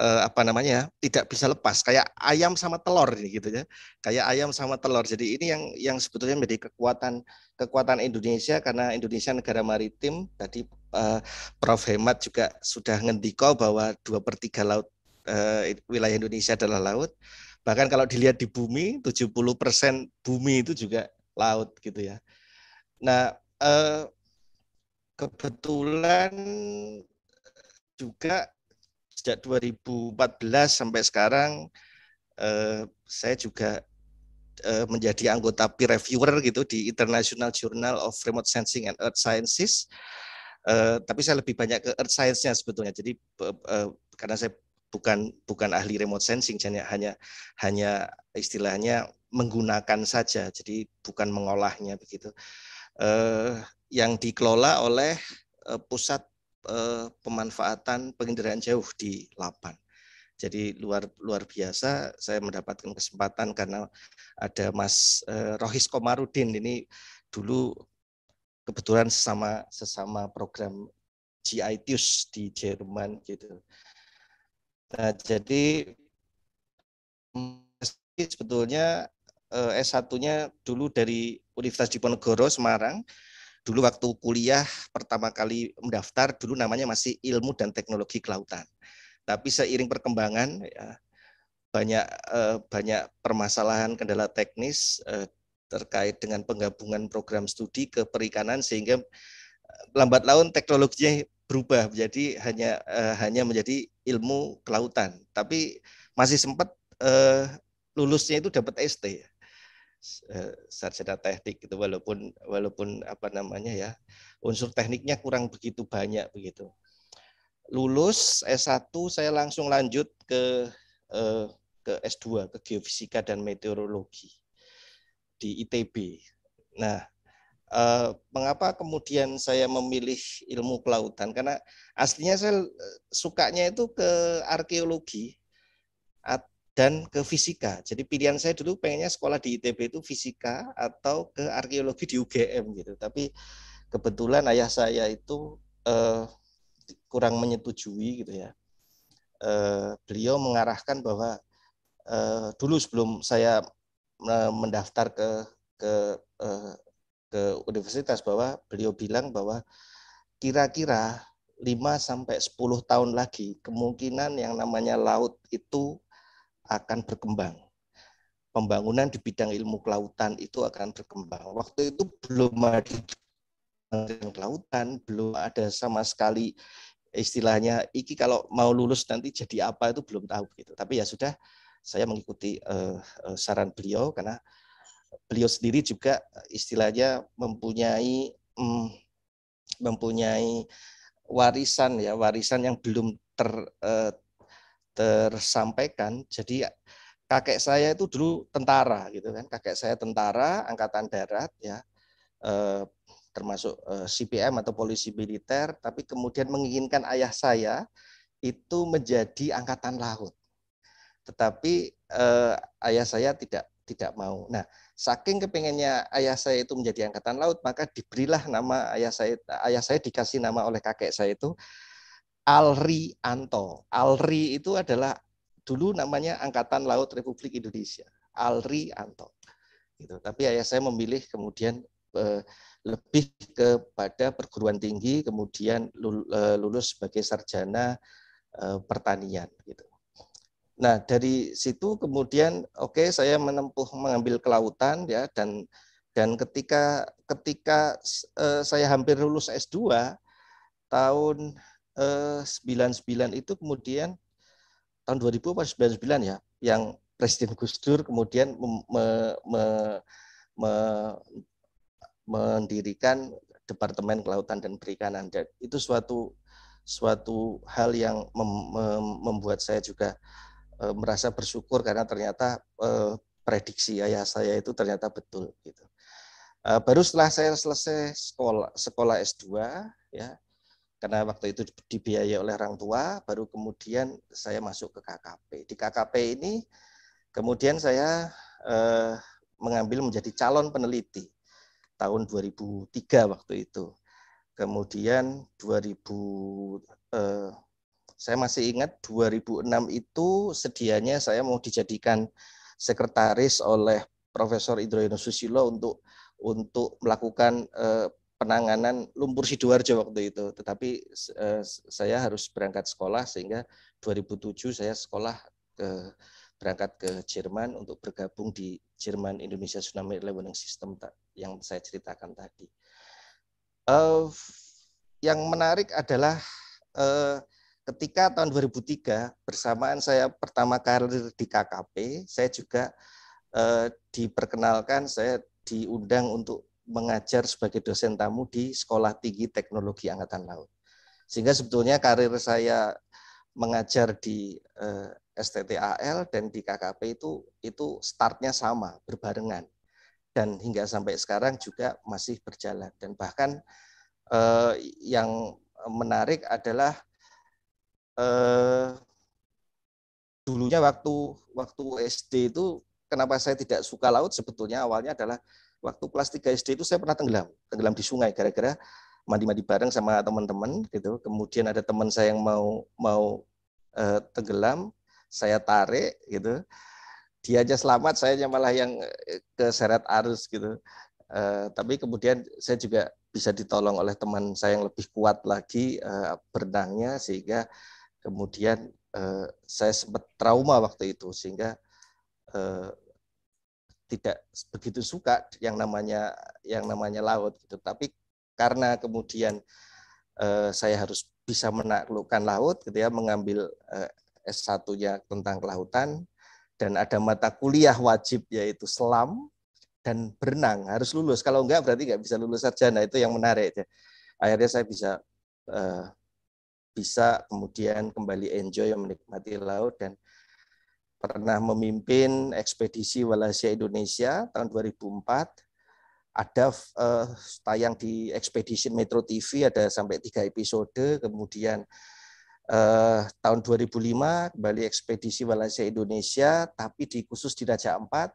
eh, apa namanya tidak bisa lepas kayak ayam sama telur ini gitu ya. Kayak ayam sama telur. Jadi ini yang yang sebetulnya menjadi kekuatan kekuatan Indonesia karena Indonesia negara maritim tadi uh, Prof Hemat juga sudah ngendiko bahwa dua per tiga laut uh, wilayah Indonesia adalah laut. Bahkan kalau dilihat di bumi, 70% bumi itu juga laut gitu ya. Nah, uh, kebetulan juga sejak 2014 sampai sekarang uh, saya juga menjadi anggota peer reviewer gitu di International Journal of Remote Sensing and Earth Sciences Eh, tapi saya lebih banyak ke earth science-nya sebetulnya. Jadi uh, uh, karena saya bukan bukan ahli remote sensing, hanya hanya istilahnya menggunakan saja. Jadi bukan mengolahnya begitu. Uh, yang dikelola oleh uh, pusat uh, pemanfaatan penginderaan jauh di Lapan. Jadi luar luar biasa saya mendapatkan kesempatan karena ada Mas eh, Rohis Komarudin ini dulu kebetulan sesama sesama program GITUS di Jerman gitu. Nah, jadi sebetulnya eh, S1-nya dulu dari Universitas Diponegoro Semarang. Dulu waktu kuliah pertama kali mendaftar dulu namanya masih Ilmu dan Teknologi Kelautan. Tapi seiring perkembangan ya, banyak eh, banyak permasalahan kendala teknis eh, terkait dengan penggabungan program studi ke perikanan sehingga eh, lambat laun teknologinya berubah menjadi hanya uh, hanya menjadi ilmu kelautan tapi masih sempat uh, lulusnya itu dapat ST ya sarjana teknik itu walaupun walaupun apa namanya ya unsur tekniknya kurang begitu banyak begitu. Lulus S1 saya langsung lanjut ke uh, ke S2 ke geofisika dan meteorologi di ITB. Nah, eh, mengapa kemudian saya memilih ilmu kelautan? Karena aslinya saya eh, sukanya itu ke arkeologi dan ke fisika. Jadi pilihan saya dulu pengennya sekolah di ITB itu fisika atau ke arkeologi di UGM gitu. Tapi kebetulan ayah saya itu eh, kurang menyetujui gitu ya. Eh, beliau mengarahkan bahwa eh, dulu sebelum saya mendaftar ke ke eh, ke universitas bahwa beliau bilang bahwa kira-kira 5 sampai 10 tahun lagi kemungkinan yang namanya laut itu akan berkembang. Pembangunan di bidang ilmu kelautan itu akan berkembang. Waktu itu belum ada kelautan, belum ada sama sekali istilahnya iki kalau mau lulus nanti jadi apa itu belum tahu gitu. Tapi ya sudah saya mengikuti uh, saran beliau karena beliau sendiri juga istilahnya mempunyai um, mempunyai warisan ya warisan yang belum ter uh, tersampaikan. Jadi kakek saya itu dulu tentara gitu kan. Kakek saya tentara angkatan darat ya. uh, termasuk CPM atau polisi militer, tapi kemudian menginginkan ayah saya itu menjadi angkatan laut tetapi eh, ayah saya tidak tidak mau. Nah, saking kepengennya ayah saya itu menjadi angkatan laut, maka diberilah nama ayah saya ayah saya dikasih nama oleh kakek saya itu Alri Anto. Alri itu adalah dulu namanya Angkatan Laut Republik Indonesia. Alri Anto. Gitu. Tapi ayah saya memilih kemudian eh, lebih kepada perguruan tinggi, kemudian eh, lulus sebagai sarjana eh, pertanian. Gitu. Nah, dari situ kemudian oke okay, saya menempuh mengambil kelautan ya dan dan ketika ketika uh, saya hampir lulus S2 tahun uh, eh, 99 itu kemudian tahun 2000 ya yang Presiden Gus Dur kemudian me, me, me, mendirikan Departemen Kelautan dan Perikanan dan itu suatu suatu hal yang mem, mem, membuat saya juga Eh, merasa bersyukur karena ternyata eh, prediksi ayah saya itu ternyata betul gitu. Eh, baru setelah saya selesai sekolah sekolah S2 ya karena waktu itu dibiayai oleh orang tua, baru kemudian saya masuk ke KKP. Di KKP ini kemudian saya mengambil menjadi calon peneliti tahun 2003 waktu itu. Kemudian 2000 saya masih ingat 2006 itu sedianya saya mau dijadikan sekretaris oleh Profesor Idroyono Susilo untuk untuk melakukan eh, penanganan lumpur sidoarjo waktu itu. Tetapi eh, saya harus berangkat sekolah sehingga 2007 saya sekolah ke berangkat ke Jerman untuk bergabung di Jerman Indonesia Tsunami Early Warning System yang saya ceritakan tadi. Uh, yang menarik adalah uh, ketika tahun 2003 bersamaan saya pertama karir di KKP, saya juga eh, diperkenalkan saya diundang untuk mengajar sebagai dosen tamu di Sekolah Tinggi Teknologi Angkatan Laut. Sehingga sebetulnya karir saya mengajar di eh, STTAL dan di KKP itu itu startnya sama, berbarengan. Dan hingga sampai sekarang juga masih berjalan dan bahkan eh, yang menarik adalah eh, dulunya waktu waktu SD itu kenapa saya tidak suka laut sebetulnya awalnya adalah waktu kelas 3 SD itu saya pernah tenggelam, tenggelam di sungai gara-gara mandi-mandi bareng sama teman-teman gitu. Kemudian ada teman saya yang mau mau eh, tenggelam, saya tarik gitu. Dia aja selamat, saya aja malah yang eh, keseret arus gitu. Eh, tapi kemudian saya juga bisa ditolong oleh teman saya yang lebih kuat lagi eh, berenangnya sehingga kemudian eh, saya sempat trauma waktu itu sehingga eh, tidak begitu suka yang namanya yang namanya laut gitu tapi karena kemudian eh, saya harus bisa menaklukkan laut gitu ya mengambil eh, S1-nya tentang kelautan dan ada mata kuliah wajib yaitu selam dan berenang harus lulus kalau enggak berarti enggak bisa lulus sarjana itu yang menarik akhirnya saya bisa eh, bisa kemudian kembali enjoy menikmati laut dan pernah memimpin ekspedisi Walasia Indonesia tahun 2004 ada uh, tayang di Expedition Metro TV ada sampai tiga episode kemudian uh, tahun 2005 kembali ekspedisi Walasia Indonesia tapi di khusus di Raja Ampat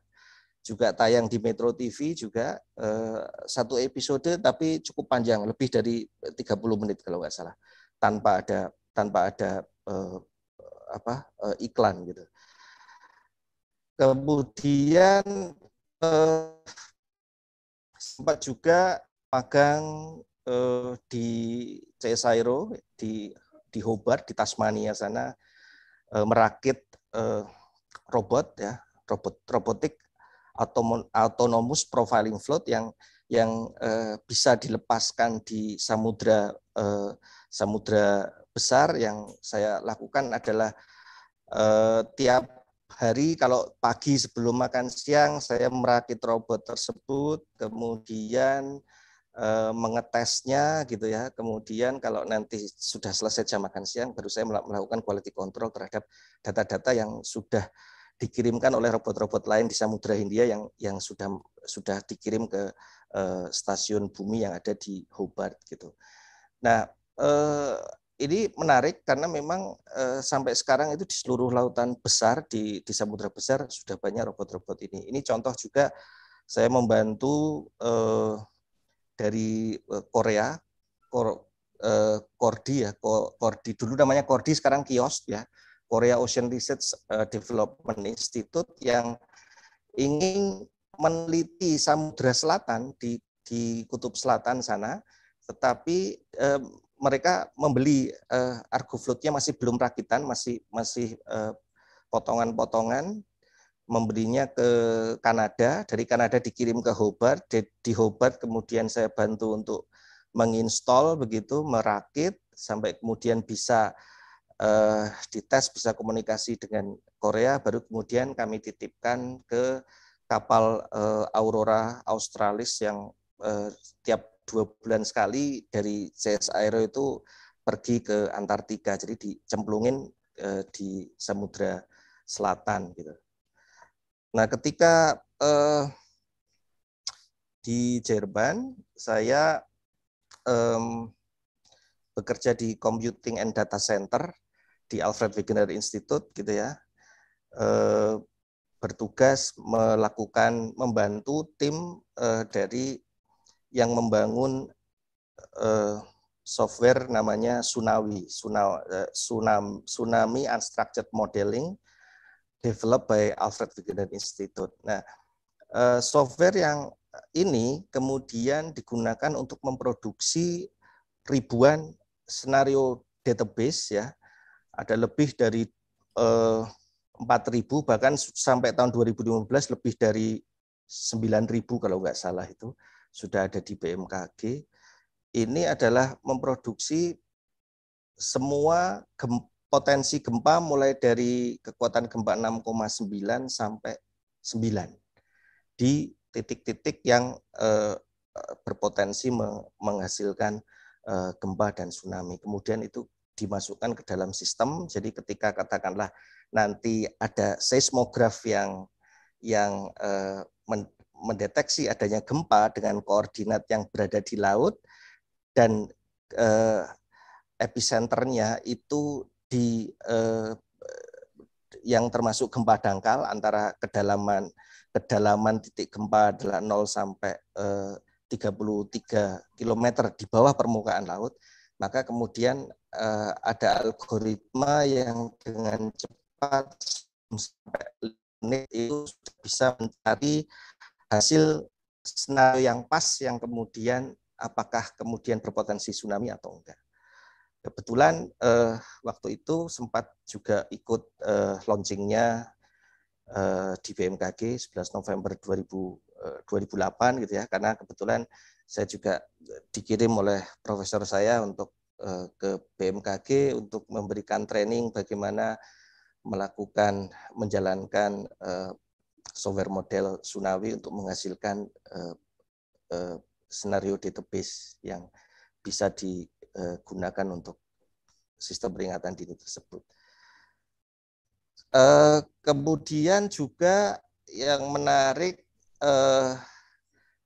juga tayang di Metro TV juga uh, satu episode tapi cukup panjang lebih dari 30 menit kalau nggak salah tanpa ada tanpa ada uh, apa uh, iklan gitu. Kemudian uh, sempat juga magang uh, di Cesairo di di Hobart di Tasmania sana uh, merakit uh, robot ya robot robotik autonomous profiling float yang yang eh, bisa dilepaskan di samudra eh, samudra besar yang saya lakukan adalah eh, tiap hari kalau pagi sebelum makan siang saya merakit robot tersebut kemudian eh, mengetesnya gitu ya kemudian kalau nanti sudah selesai jam makan siang baru saya melakukan quality control terhadap data-data yang sudah dikirimkan oleh robot-robot lain di Samudra Hindia yang yang sudah sudah dikirim ke Eh, stasiun bumi yang ada di Hobart gitu. Nah, eh, ini menarik karena memang eh, sampai sekarang itu di seluruh lautan besar di di samudra besar sudah banyak robot-robot ini. Ini contoh juga saya membantu dari Korea Kordi ya Kordi dulu namanya Kordi sekarang Kios ya Korea Ocean Research Development Institute yang ingin meneliti Samudra Selatan di di Kutub Selatan sana, tetapi eh, mereka membeli eh, floatnya masih belum rakitan, masih masih eh, potongan-potongan, membelinya ke Kanada, dari Kanada dikirim ke Hobart, di, di Hobart kemudian saya bantu untuk menginstal begitu, merakit sampai kemudian bisa eh, dites, bisa komunikasi dengan Korea, baru kemudian kami titipkan ke kapal uh, Aurora Australis yang uh, tiap dua bulan sekali dari CS Aero itu pergi ke Antartika, jadi dicemplungin uh, di Samudra Selatan gitu. Nah, ketika uh, di Jerman saya um, bekerja di Computing and Data Center di Alfred Wegener Institute gitu ya. Uh, bertugas melakukan membantu tim uh, dari yang membangun uh, software namanya Sunawi, Suna, uh, eh, Tsunami, Tsunami Unstructured Modeling developed by Alfred Wegener Institute. Nah, uh, software yang ini kemudian digunakan untuk memproduksi ribuan senario database ya. Ada lebih dari uh, 4.000 bahkan sampai tahun 2015 lebih dari 9.000 kalau nggak salah itu sudah ada di BMKG. Ini adalah memproduksi semua gem, potensi gempa mulai dari kekuatan gempa 6,9 sampai 9 di titik-titik yang eh, berpotensi menghasilkan eh, gempa dan tsunami. Kemudian itu dimasukkan ke dalam sistem. Jadi ketika katakanlah nanti ada seismograf yang yang eh, mendeteksi adanya gempa dengan koordinat yang berada di laut dan eh, epicenternya itu di eh, yang termasuk gempa dangkal antara kedalaman kedalaman titik gempa adalah 0 sampai eh, 33 km di bawah permukaan laut maka kemudian eh, ada algoritma yang dengan cepat sampai menit itu bisa mencari hasil senario yang pas yang kemudian apakah kemudian berpotensi tsunami atau enggak. Kebetulan eh, waktu itu sempat juga ikut eh, launchingnya eh, di BMKG 11 November 2000, eh, 2008 gitu ya, karena kebetulan saya juga dikirim oleh profesor saya untuk eh, ke BMKG untuk memberikan training bagaimana melakukan menjalankan uh, software model Sunawi untuk menghasilkan uh, uh, senario database yang bisa digunakan untuk sistem peringatan dini tersebut. Uh, kemudian juga yang menarik uh,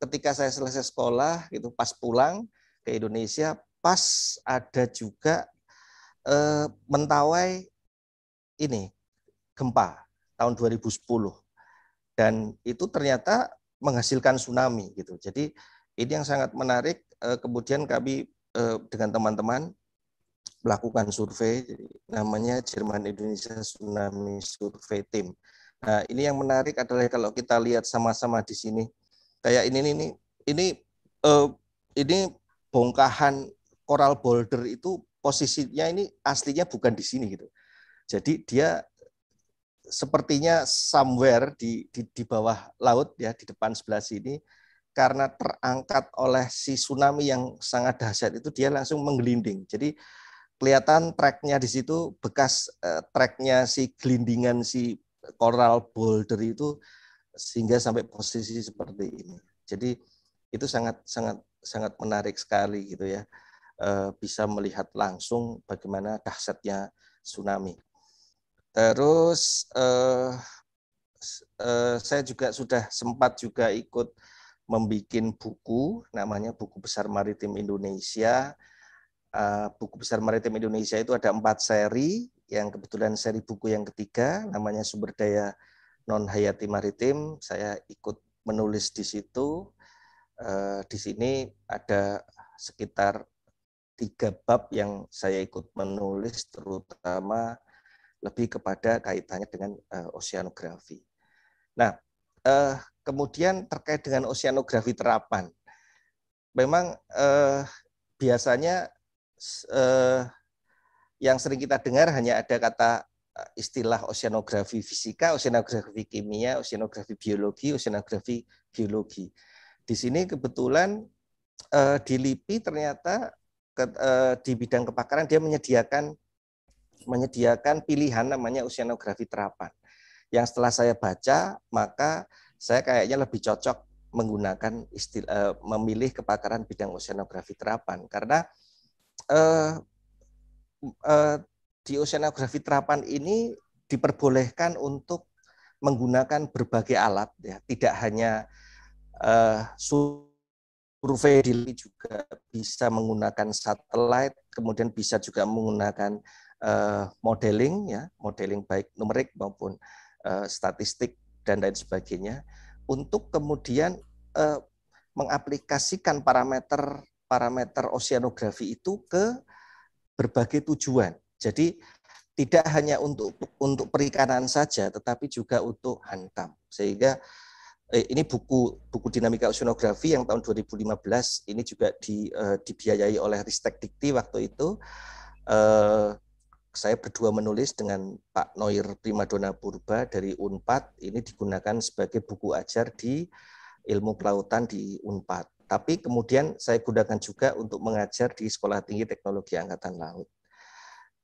ketika saya selesai sekolah gitu pas pulang ke Indonesia pas ada juga uh, mentawai ini gempa tahun 2010 dan itu ternyata menghasilkan tsunami gitu. Jadi ini yang sangat menarik. Eh, kemudian kami eh, dengan teman-teman melakukan survei namanya Jerman Indonesia Tsunami Survey Team. Nah, ini yang menarik adalah kalau kita lihat sama-sama di sini kayak ini ini ini ini eh, bongkahan koral boulder itu posisinya ini aslinya bukan di sini gitu. Jadi dia sepertinya somewhere di, di di bawah laut ya di depan sebelah sini karena terangkat oleh si tsunami yang sangat dahsyat itu dia langsung menggelinding. Jadi kelihatan treknya di situ bekas eh, treknya si gelindingan si koral boulder itu sehingga sampai posisi seperti ini. Jadi itu sangat sangat sangat menarik sekali gitu ya. Eh, bisa melihat langsung bagaimana dahsyatnya tsunami. Terus eh, eh, saya juga sudah sempat juga ikut membuat buku namanya Buku Besar Maritim Indonesia. Eh, buku Besar Maritim Indonesia itu ada empat seri, yang kebetulan seri buku yang ketiga namanya Sumber Daya Non Hayati Maritim. Saya ikut menulis di situ. Eh, di sini ada sekitar tiga bab yang saya ikut menulis, terutama lebih kepada kaitannya dengan uh, eh, oceanografi. Nah, uh, kemudian terkait dengan oseanografi terapan, memang uh, biasanya uh, yang sering kita dengar hanya ada kata istilah oseanografi fisika, oseanografi kimia, oseanografi biologi, oseanografi geologi. Di sini kebetulan uh, di LIPI ternyata ke, uh, di bidang kepakaran dia menyediakan menyediakan pilihan namanya oceanografi terapan. Yang setelah saya baca, maka saya kayaknya lebih cocok menggunakan istilah, eh, memilih kepakaran bidang oceanografi terapan karena eh, eh, di oceanografi terapan ini diperbolehkan untuk menggunakan berbagai alat ya tidak hanya eh, survei diri juga bisa menggunakan satelit kemudian bisa juga menggunakan Eh, modeling ya, modeling baik numerik maupun eh, statistik dan lain sebagainya untuk kemudian eh, mengaplikasikan parameter parameter oceanografi itu ke berbagai tujuan. Jadi tidak hanya untuk untuk perikanan saja, tetapi juga untuk hantam. Sehingga ini buku buku dinamika oceanografi yang tahun 2015 ini juga di, dibiayai oleh Ristek Dikti waktu itu saya berdua menulis dengan Pak Noir Primadona Purba dari UNPAD. Ini digunakan sebagai buku ajar di ilmu kelautan di UNPAD. Tapi kemudian saya gunakan juga untuk mengajar di Sekolah Tinggi Teknologi Angkatan Laut.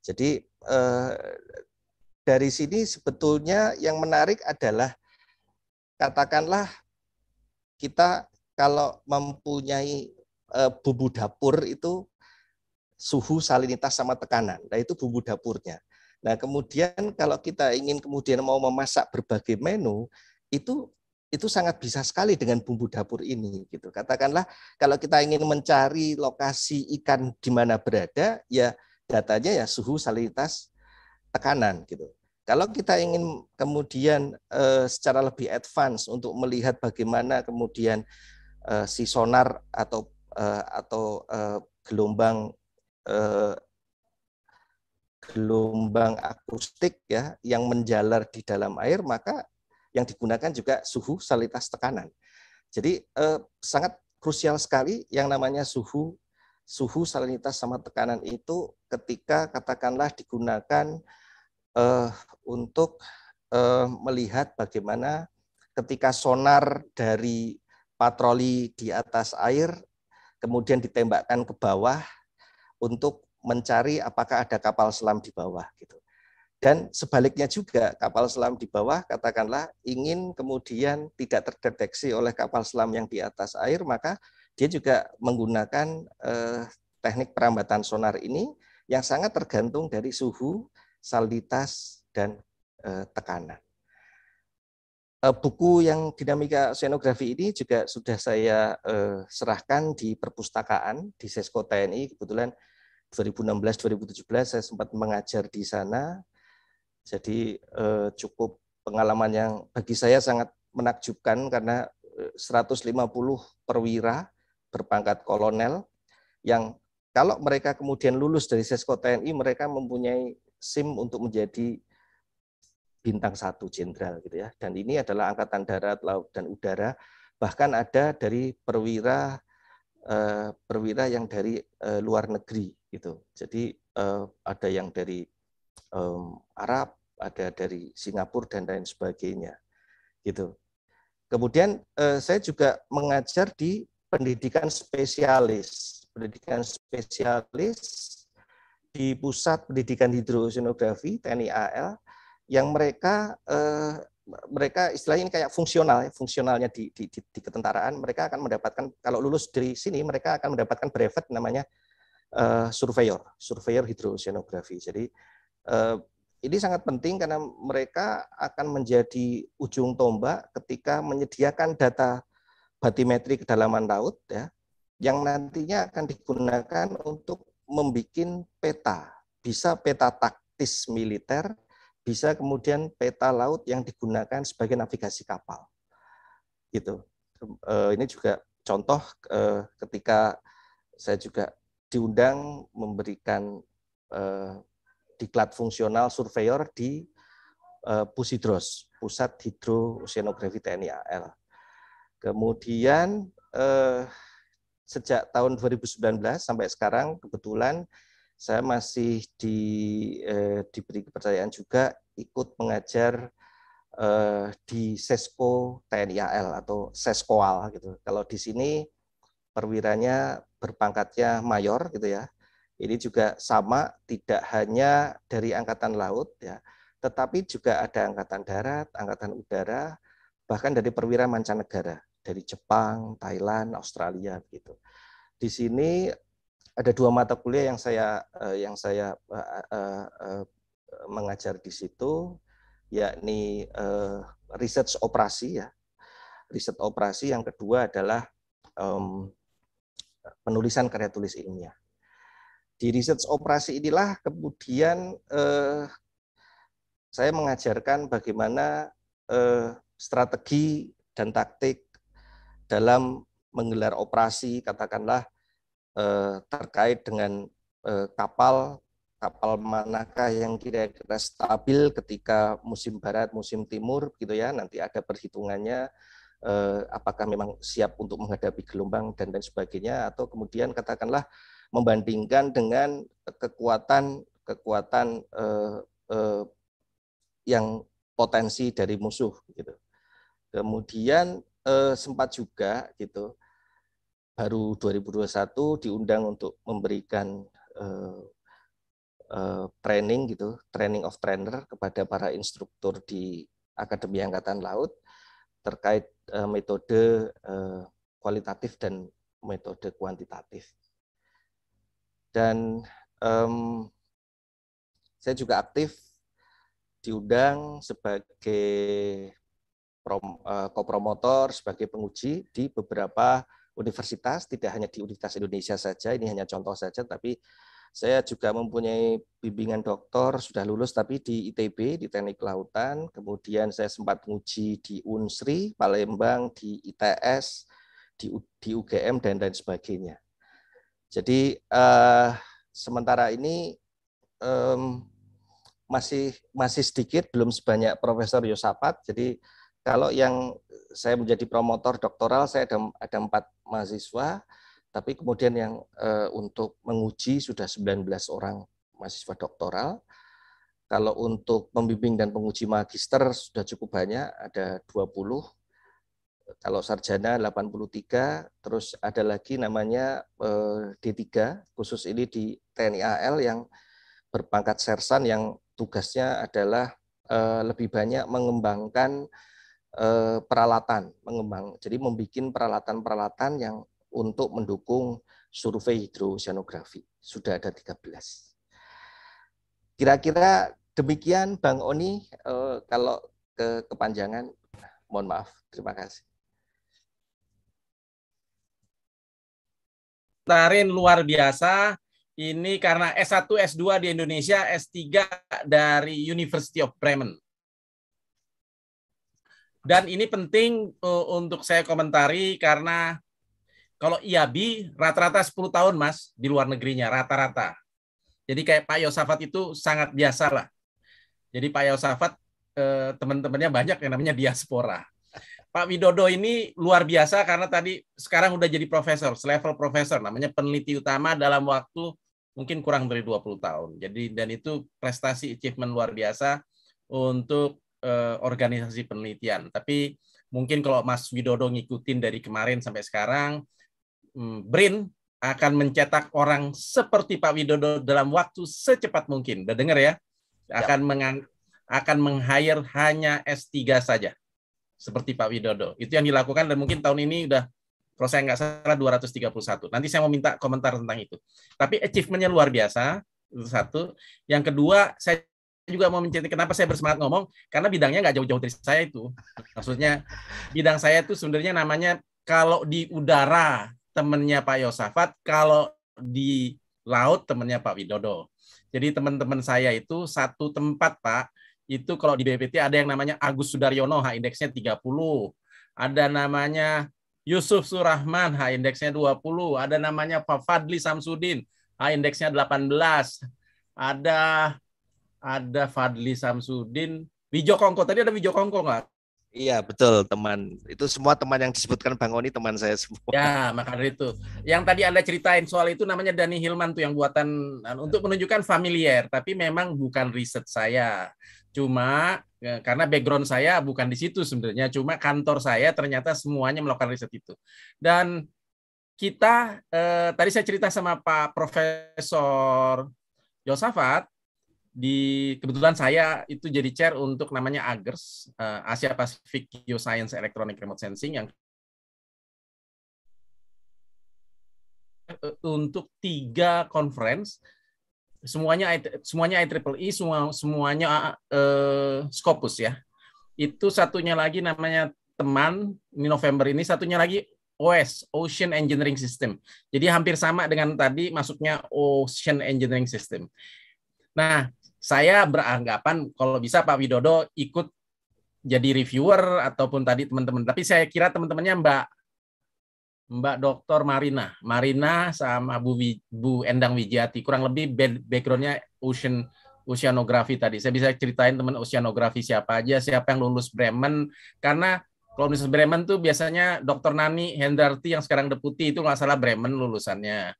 Jadi eh, dari sini sebetulnya yang menarik adalah katakanlah kita kalau mempunyai eh, bubu dapur itu suhu, salinitas, sama tekanan. Nah, itu bumbu dapurnya. Nah, kemudian kalau kita ingin kemudian mau memasak berbagai menu, itu itu sangat bisa sekali dengan bumbu dapur ini gitu. Katakanlah kalau kita ingin mencari lokasi ikan di mana berada, ya datanya ya suhu, salinitas, tekanan gitu. Kalau kita ingin kemudian eh, secara lebih advance untuk melihat bagaimana kemudian eh, si sonar atau eh, atau eh, gelombang Eh, gelombang akustik ya yang menjalar di dalam air maka yang digunakan juga suhu salinitas tekanan. Jadi eh, sangat krusial sekali yang namanya suhu suhu salinitas sama tekanan itu ketika katakanlah digunakan eh, untuk eh, melihat bagaimana ketika sonar dari patroli di atas air kemudian ditembakkan ke bawah untuk mencari apakah ada kapal selam di bawah gitu. Dan sebaliknya juga kapal selam di bawah katakanlah ingin kemudian tidak terdeteksi oleh kapal selam yang di atas air maka dia juga menggunakan eh, teknik perambatan sonar ini yang sangat tergantung dari suhu, salinitas dan eh, tekanan. Eh, buku yang dinamika oceanografi ini juga sudah saya eh, serahkan di perpustakaan di Sesko TNI kebetulan 2016 2017 saya sempat mengajar di sana. Jadi eh, cukup pengalaman yang bagi saya sangat menakjubkan karena 150 perwira berpangkat kolonel yang kalau mereka kemudian lulus dari Sesko TNI mereka mempunyai SIM untuk menjadi bintang satu jenderal gitu ya. Dan ini adalah angkatan darat, laut dan udara. Bahkan ada dari perwira eh, perwira yang dari eh, luar negeri gitu. Jadi eh, ada yang dari Arab, ada dari Singapura dan lain sebagainya gitu. Kemudian saya juga mengajar di pendidikan spesialis, pendidikan spesialis di Pusat Pendidikan Hidrosonografi TNI AL yang mereka eh, mereka istilahnya ini kayak fungsional, ya, fungsionalnya di, di, di, di ketentaraan, mereka akan mendapatkan kalau lulus dari sini mereka akan mendapatkan brevet namanya uh, surveyor, surveyor hidrosenografi Jadi uh, ini sangat penting karena mereka akan menjadi ujung tombak ketika menyediakan data batimetri kedalaman laut ya yang nantinya akan digunakan untuk membuat peta, bisa peta taktis militer bisa kemudian peta laut yang digunakan sebagai navigasi kapal. Gitu. Eh, ini juga contoh eh, ketika saya juga diundang memberikan eh, diklat fungsional surveyor di Pusidros, Pusat Hidro Oceanografi TNI AL. Kemudian sejak tahun 2019 sampai sekarang kebetulan saya masih di, eh, diberi kepercayaan juga ikut mengajar eh, di Sesko TNI AL atau Seskoal gitu. Kalau di sini perwiranya berpangkatnya mayor gitu ya. Ini juga sama tidak hanya dari angkatan laut ya, tetapi juga ada angkatan darat, angkatan udara, bahkan dari perwira mancanegara dari Jepang, Thailand, Australia gitu. Di sini ada dua mata kuliah yang saya eh, yang saya eh, eh, mengajar di situ yakni research operasi ya riset operasi yang kedua adalah penulisan karya tulis ilmiah di riset operasi inilah kemudian saya mengajarkan bagaimana strategi dan taktik dalam menggelar operasi katakanlah eh, terkait dengan eh, kapal kapal manakah yang kira-kira stabil ketika musim barat, musim timur, gitu ya. Nanti ada perhitungannya eh, apakah memang siap untuk menghadapi gelombang dan lain sebagainya, atau kemudian katakanlah membandingkan dengan kekuatan kekuatan eh, eh, yang potensi dari musuh, gitu. Kemudian eh, sempat juga gitu baru 2021 diundang untuk memberikan uh, uh, training gitu, training of trainer kepada para instruktur di Akademi Angkatan Laut terkait uh, metode uh, kualitatif dan metode kuantitatif. Dan um, saya juga aktif diundang sebagai prom, uh, kopromotor sebagai penguji di beberapa universitas, tidak hanya di Universitas Indonesia saja, ini hanya contoh saja, tapi saya juga mempunyai bimbingan doktor, sudah lulus tapi di ITB, di Teknik Kelautan, kemudian saya sempat menguji di UNSRI, Palembang, di ITS, di, di UGM, dan lain sebagainya. Jadi eh, sementara ini eh, masih masih sedikit, belum sebanyak Profesor Yosafat, jadi kalau yang saya menjadi promotor doktoral, saya ada ada empat mahasiswa, tapi kemudian yang e, untuk menguji sudah 19 orang mahasiswa doktoral. Kalau untuk pembimbing dan penguji magister sudah cukup banyak, ada 20. Kalau sarjana 83, terus ada lagi namanya e, eh, D3, khusus ini di TNI AL yang berpangkat sersan yang tugasnya adalah eh, lebih banyak mengembangkan Eh, peralatan mengembang. Jadi membuat peralatan-peralatan yang untuk mendukung survei hidrosianografi Sudah ada 13. Kira-kira demikian Bang Oni eh, kalau ke kepanjangan mohon maaf. Terima kasih. Tarin luar biasa. Ini karena S1, S2 di Indonesia, S3 dari University of Bremen. Dan ini penting uh, untuk saya komentari karena kalau IAB rata-rata 10 tahun mas di luar negerinya rata-rata. Jadi kayak Pak Yosafat itu sangat biasa lah. Jadi Pak Yosafat eh, teman-temannya banyak yang namanya diaspora. Pak Widodo ini luar biasa karena tadi sekarang udah jadi profesor, selevel profesor, namanya peneliti utama dalam waktu mungkin kurang dari 20 tahun. Jadi dan itu prestasi achievement luar biasa untuk eh, organisasi penelitian. Tapi mungkin kalau Mas Widodo ngikutin dari kemarin sampai sekarang, hmm, BRIN akan mencetak orang seperti Pak Widodo dalam waktu secepat mungkin. Udah dengar ya? ya? Akan ya. akan meng-hire hanya S3 saja. Seperti Pak Widodo. Itu yang dilakukan dan mungkin tahun ini udah kalau saya nggak salah 231. Nanti saya mau minta komentar tentang itu. Tapi achievement-nya luar biasa, itu satu. Yang kedua, saya juga mau mencintai kenapa saya bersemangat ngomong karena bidangnya nggak jauh-jauh dari saya itu maksudnya bidang saya itu sebenarnya namanya kalau di udara temennya Pak Yosafat kalau di laut temennya Pak Widodo jadi teman-teman saya itu satu tempat Pak itu kalau di BPT ada yang namanya Agus Sudaryono H indeksnya 30 ada namanya Yusuf Surahman H indeksnya 20 ada namanya Pak Fadli Samsudin H indeksnya 18 ada ada Fadli Samsudin, Wijo Kongko. Tadi ada Wijo Kongko nggak? Iya betul teman. Itu semua teman yang disebutkan Bang Oni teman saya semua. Ya maka itu. Yang tadi anda ceritain soal itu namanya Dani Hilman tuh yang buatan anu, untuk menunjukkan familiar. Tapi memang bukan riset saya. Cuma ya, karena background saya bukan di situ sebenarnya. Cuma kantor saya ternyata semuanya melakukan riset itu. Dan kita eh, tadi saya cerita sama Pak Profesor Yosafat di kebetulan saya itu jadi chair untuk namanya AGERS uh, Asia Pacific Geoscience Electronic Remote Sensing yang eh, untuk tiga conference semuanya semuanya IEEE e, semua semuanya uh, Scopus ya itu satunya lagi namanya teman ini November ini satunya lagi OS Ocean Engineering System jadi hampir sama dengan tadi masuknya Ocean Engineering System nah saya beranggapan kalau bisa Pak Widodo ikut jadi reviewer ataupun tadi teman-teman. Tapi saya kira teman-temannya Mbak Mbak Dr. Marina, Marina sama Bu, Bu Endang Wijati, kurang lebih backgroundnya ocean oceanografi tadi. Saya bisa ceritain teman oceanografi siapa aja, siapa yang lulus Bremen, karena kalau misalnya Bremen tuh biasanya Dr. Nani Hendarti yang sekarang deputi itu nggak salah Bremen lulusannya.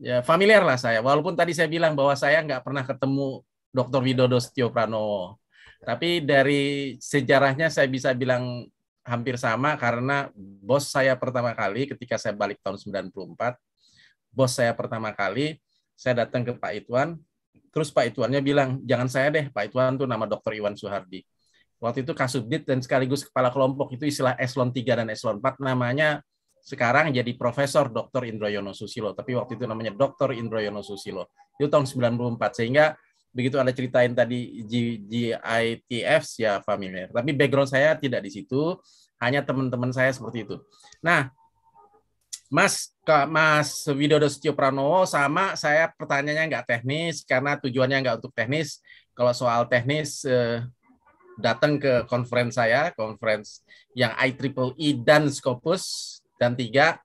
Ya, familiar lah saya, walaupun tadi saya bilang bahwa saya nggak pernah ketemu Dr. Widodo Setio Pranowo. Tapi dari sejarahnya saya bisa bilang hampir sama karena bos saya pertama kali ketika saya balik tahun 94, bos saya pertama kali saya datang ke Pak Itwan, terus Pak Itwannya bilang, jangan saya deh, Pak Itwan tuh nama Dr. Iwan Suhardi. Waktu itu Kasubdit dan sekaligus kepala kelompok itu istilah eselon 3 dan eselon 4 namanya sekarang jadi Profesor Dr. Indroyono Susilo, tapi waktu itu namanya Dr. Indroyono Susilo. Itu tahun 94 sehingga begitu Anda ceritain tadi G, GITFs ya familiar. Tapi background saya tidak di situ, hanya teman-teman saya seperti itu. Nah, Mas Kak Mas Widodo Setio Pranowo sama saya pertanyaannya nggak teknis karena tujuannya nggak untuk teknis. Kalau soal teknis eh, datang ke konferensi saya, konferensi yang IEEE e dan Scopus dan tiga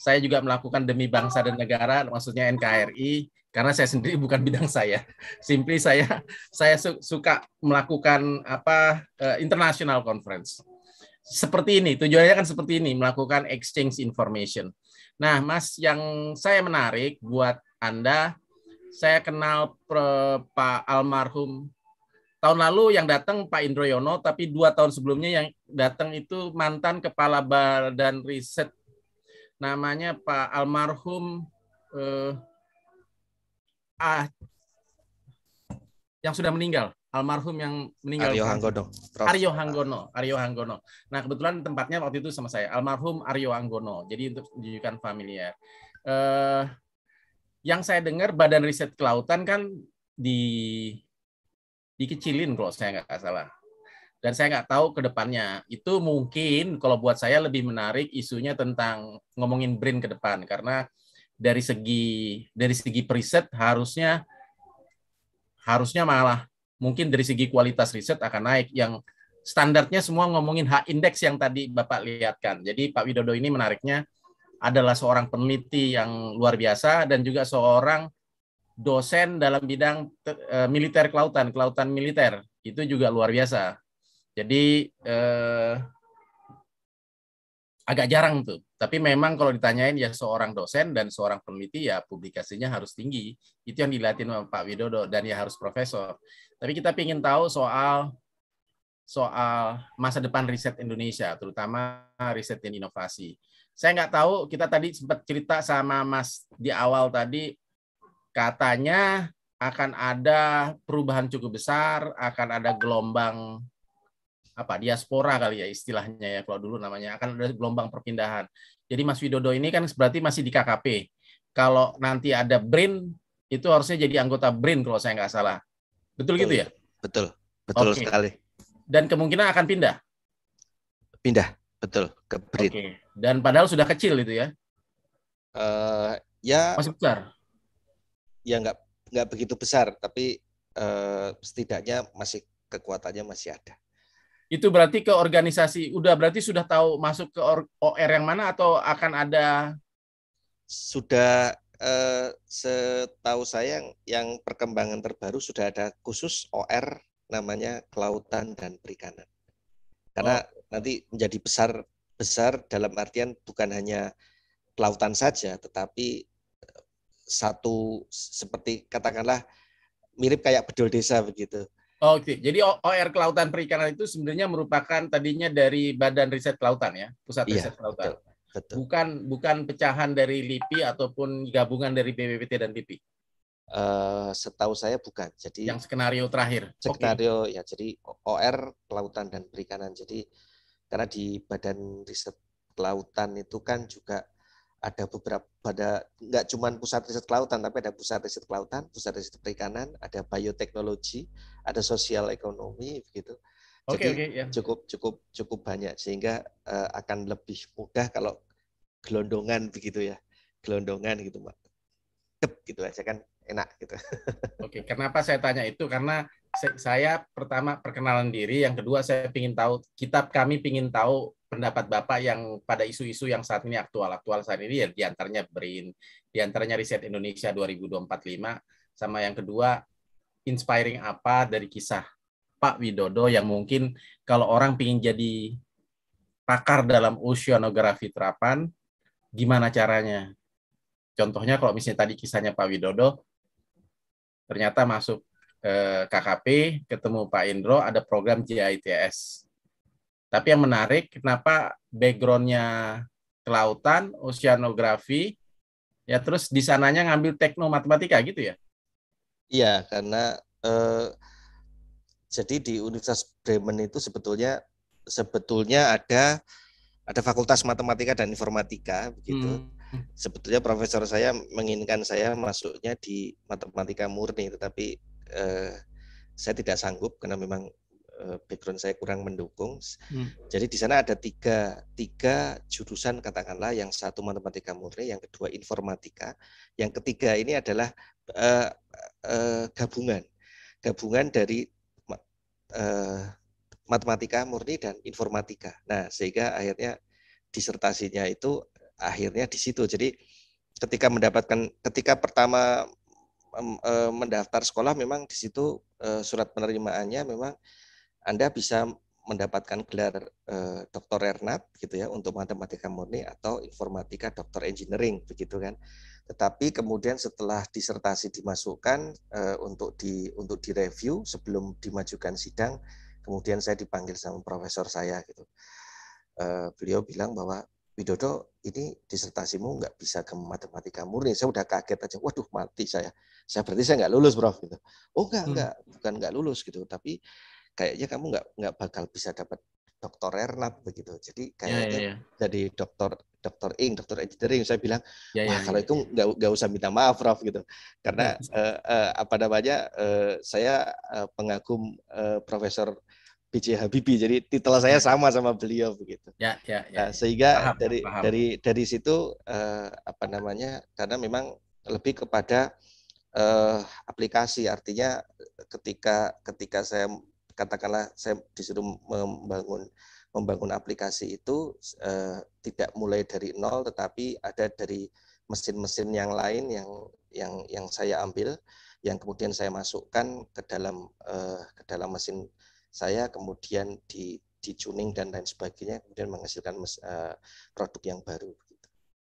saya juga melakukan demi bangsa dan negara maksudnya NKRI karena saya sendiri bukan bidang saya. Simply saya saya su suka melakukan apa uh, international conference. Seperti ini, tujuannya kan seperti ini, melakukan exchange information. Nah, Mas, yang saya menarik buat Anda, saya kenal pre, Pak almarhum tahun lalu yang datang Pak Indro Yono, tapi dua tahun sebelumnya yang datang itu mantan kepala badan riset namanya Pak almarhum eh, ah, yang sudah meninggal, almarhum yang meninggal. Aryo Hanggono. Prof. Aryo Hanggono, Aryo Hanggono. Nah, kebetulan tempatnya waktu itu sama saya, almarhum Aryo Hanggono. Jadi untuk menunjukkan familiar. Eh, yang saya dengar Badan Riset Kelautan kan di dikecilin kalau saya nggak salah. Dan saya nggak tahu ke depannya. Itu mungkin kalau buat saya lebih menarik isunya tentang ngomongin brin ke depan karena dari segi dari segi riset harusnya harusnya malah mungkin dari segi kualitas riset akan naik yang standarnya semua ngomongin H indeks yang tadi Bapak lihatkan. Jadi Pak Widodo ini menariknya adalah seorang peneliti yang luar biasa dan juga seorang dosen dalam bidang eh, militer kelautan, kelautan militer. Itu juga luar biasa. Jadi eh, agak jarang tuh tapi memang kalau ditanyain ya seorang dosen dan seorang peneliti ya publikasinya harus tinggi. Itu yang dilatih sama Pak Widodo dan ya harus profesor. Tapi kita ingin tahu soal soal masa depan riset Indonesia, terutama riset dan inovasi. Saya nggak tahu, kita tadi sempat cerita sama Mas di awal tadi, katanya akan ada perubahan cukup besar, akan ada gelombang apa diaspora kali ya istilahnya ya kalau dulu namanya akan ada gelombang perpindahan. Jadi Mas Widodo ini kan berarti masih di KKP. Kalau nanti ada BRIN itu harusnya jadi anggota BRIN kalau saya nggak salah. Betul, betul gitu ya? Betul, betul okay. sekali. Dan kemungkinan akan pindah. Pindah, betul ke BRIN. Okay. Dan padahal sudah kecil itu ya? Uh, ya. Masih besar. Ya nggak nggak begitu besar, tapi uh, setidaknya masih kekuatannya masih ada itu berarti ke organisasi udah berarti sudah tahu masuk ke OR yang mana atau akan ada sudah eh, setahu saya yang, yang perkembangan terbaru sudah ada khusus OR namanya kelautan dan perikanan karena oh. nanti menjadi besar besar dalam artian bukan hanya kelautan saja tetapi eh, satu seperti katakanlah mirip kayak bedol desa begitu Oke, jadi OR Kelautan Perikanan itu sebenarnya merupakan tadinya dari Badan Riset Kelautan ya, Pusat iya, Riset Kelautan. Betul, betul. Bukan bukan pecahan dari LIPI ataupun gabungan dari BPPT dan LIPI. Uh, eh, setahu saya bukan. Jadi yang skenario terakhir. Skenario okay. ya, jadi OR Kelautan dan Perikanan. Jadi karena di Badan Riset Kelautan itu kan juga ada beberapa pada nggak cuma pusat riset kelautan tapi ada pusat riset kelautan, pusat riset perikanan, ada bioteknologi, ada sosial ekonomi begitu. Jadi okay, yeah. cukup cukup cukup banyak sehingga uh, akan lebih mudah kalau gelondongan begitu ya. Gelondongan gitu, mbak Dep gitu aja kan enak gitu. Oke, okay, kenapa saya tanya itu karena saya pertama perkenalan diri, yang kedua saya ingin tahu kitab kami ingin tahu pendapat Bapak yang pada isu-isu yang saat ini aktual. Aktual saat ini ya diantaranya BRIN, diantaranya riset Indonesia 2045, sama yang kedua inspiring apa dari kisah Pak Widodo yang mungkin kalau orang ingin jadi pakar dalam oceanografi terapan, gimana caranya? Contohnya kalau misalnya tadi kisahnya Pak Widodo, ternyata masuk eh, KKP, ketemu Pak Indro, ada program JITS tapi yang menarik, kenapa backgroundnya kelautan, oceanografi, ya terus di sananya ngambil tekno matematika gitu ya? Iya, karena eh, jadi di Universitas Bremen itu sebetulnya sebetulnya ada ada Fakultas Matematika dan Informatika begitu. Hmm. Sebetulnya profesor saya menginginkan saya masuknya di matematika murni, tetapi eh, saya tidak sanggup karena memang Eh, background saya kurang mendukung. Hmm. Jadi di sana ada tiga, tiga jurusan katakanlah, yang satu matematika murni, yang kedua informatika, yang ketiga ini adalah uh, uh, gabungan, gabungan dari uh, matematika murni dan informatika. Nah sehingga akhirnya disertasinya itu akhirnya di situ. Jadi ketika mendapatkan, ketika pertama mendaftar sekolah memang di situ surat penerimaannya memang anda bisa mendapatkan gelar eh, Dr. Ernat gitu ya untuk matematika murni atau informatika Dr. Engineering begitu kan. Tetapi kemudian setelah disertasi dimasukkan eh, untuk di untuk direview sebelum dimajukan sidang, kemudian saya dipanggil sama profesor saya gitu. Eh, beliau bilang bahwa Widodo ini disertasimu nggak bisa ke matematika murni. Saya udah kaget aja. Waduh mati saya. Saya berarti saya nggak lulus, Prof. Gitu. Oh nggak hmm. nggak bukan nggak lulus gitu. Tapi kayaknya kamu nggak nggak bakal bisa dapat doktor Erlap begitu. Jadi ya, ya, kayaknya yeah, yeah, yeah. jadi dokter dokter ing, dokter engineering. Saya bilang, yeah, ya, wah kalau yeah. itu nggak nggak usah minta maaf Prof gitu, karena yeah. uh, uh, apa namanya uh, saya uh, pengagum uh, Profesor B.J. Habibie. Jadi titel saya sama sama beliau begitu. Ya, yeah, yeah, Nah, sehingga paham, dari paham. dari dari situ uh, apa namanya? Karena memang lebih kepada uh, aplikasi. Artinya ketika ketika saya katakanlah saya disuruh membangun membangun aplikasi itu eh, tidak mulai dari nol tetapi ada dari mesin-mesin yang lain yang yang yang saya ambil yang kemudian saya masukkan ke dalam eh, ke dalam mesin saya kemudian di di tuning dan lain sebagainya kemudian menghasilkan mes, eh, produk yang baru gitu.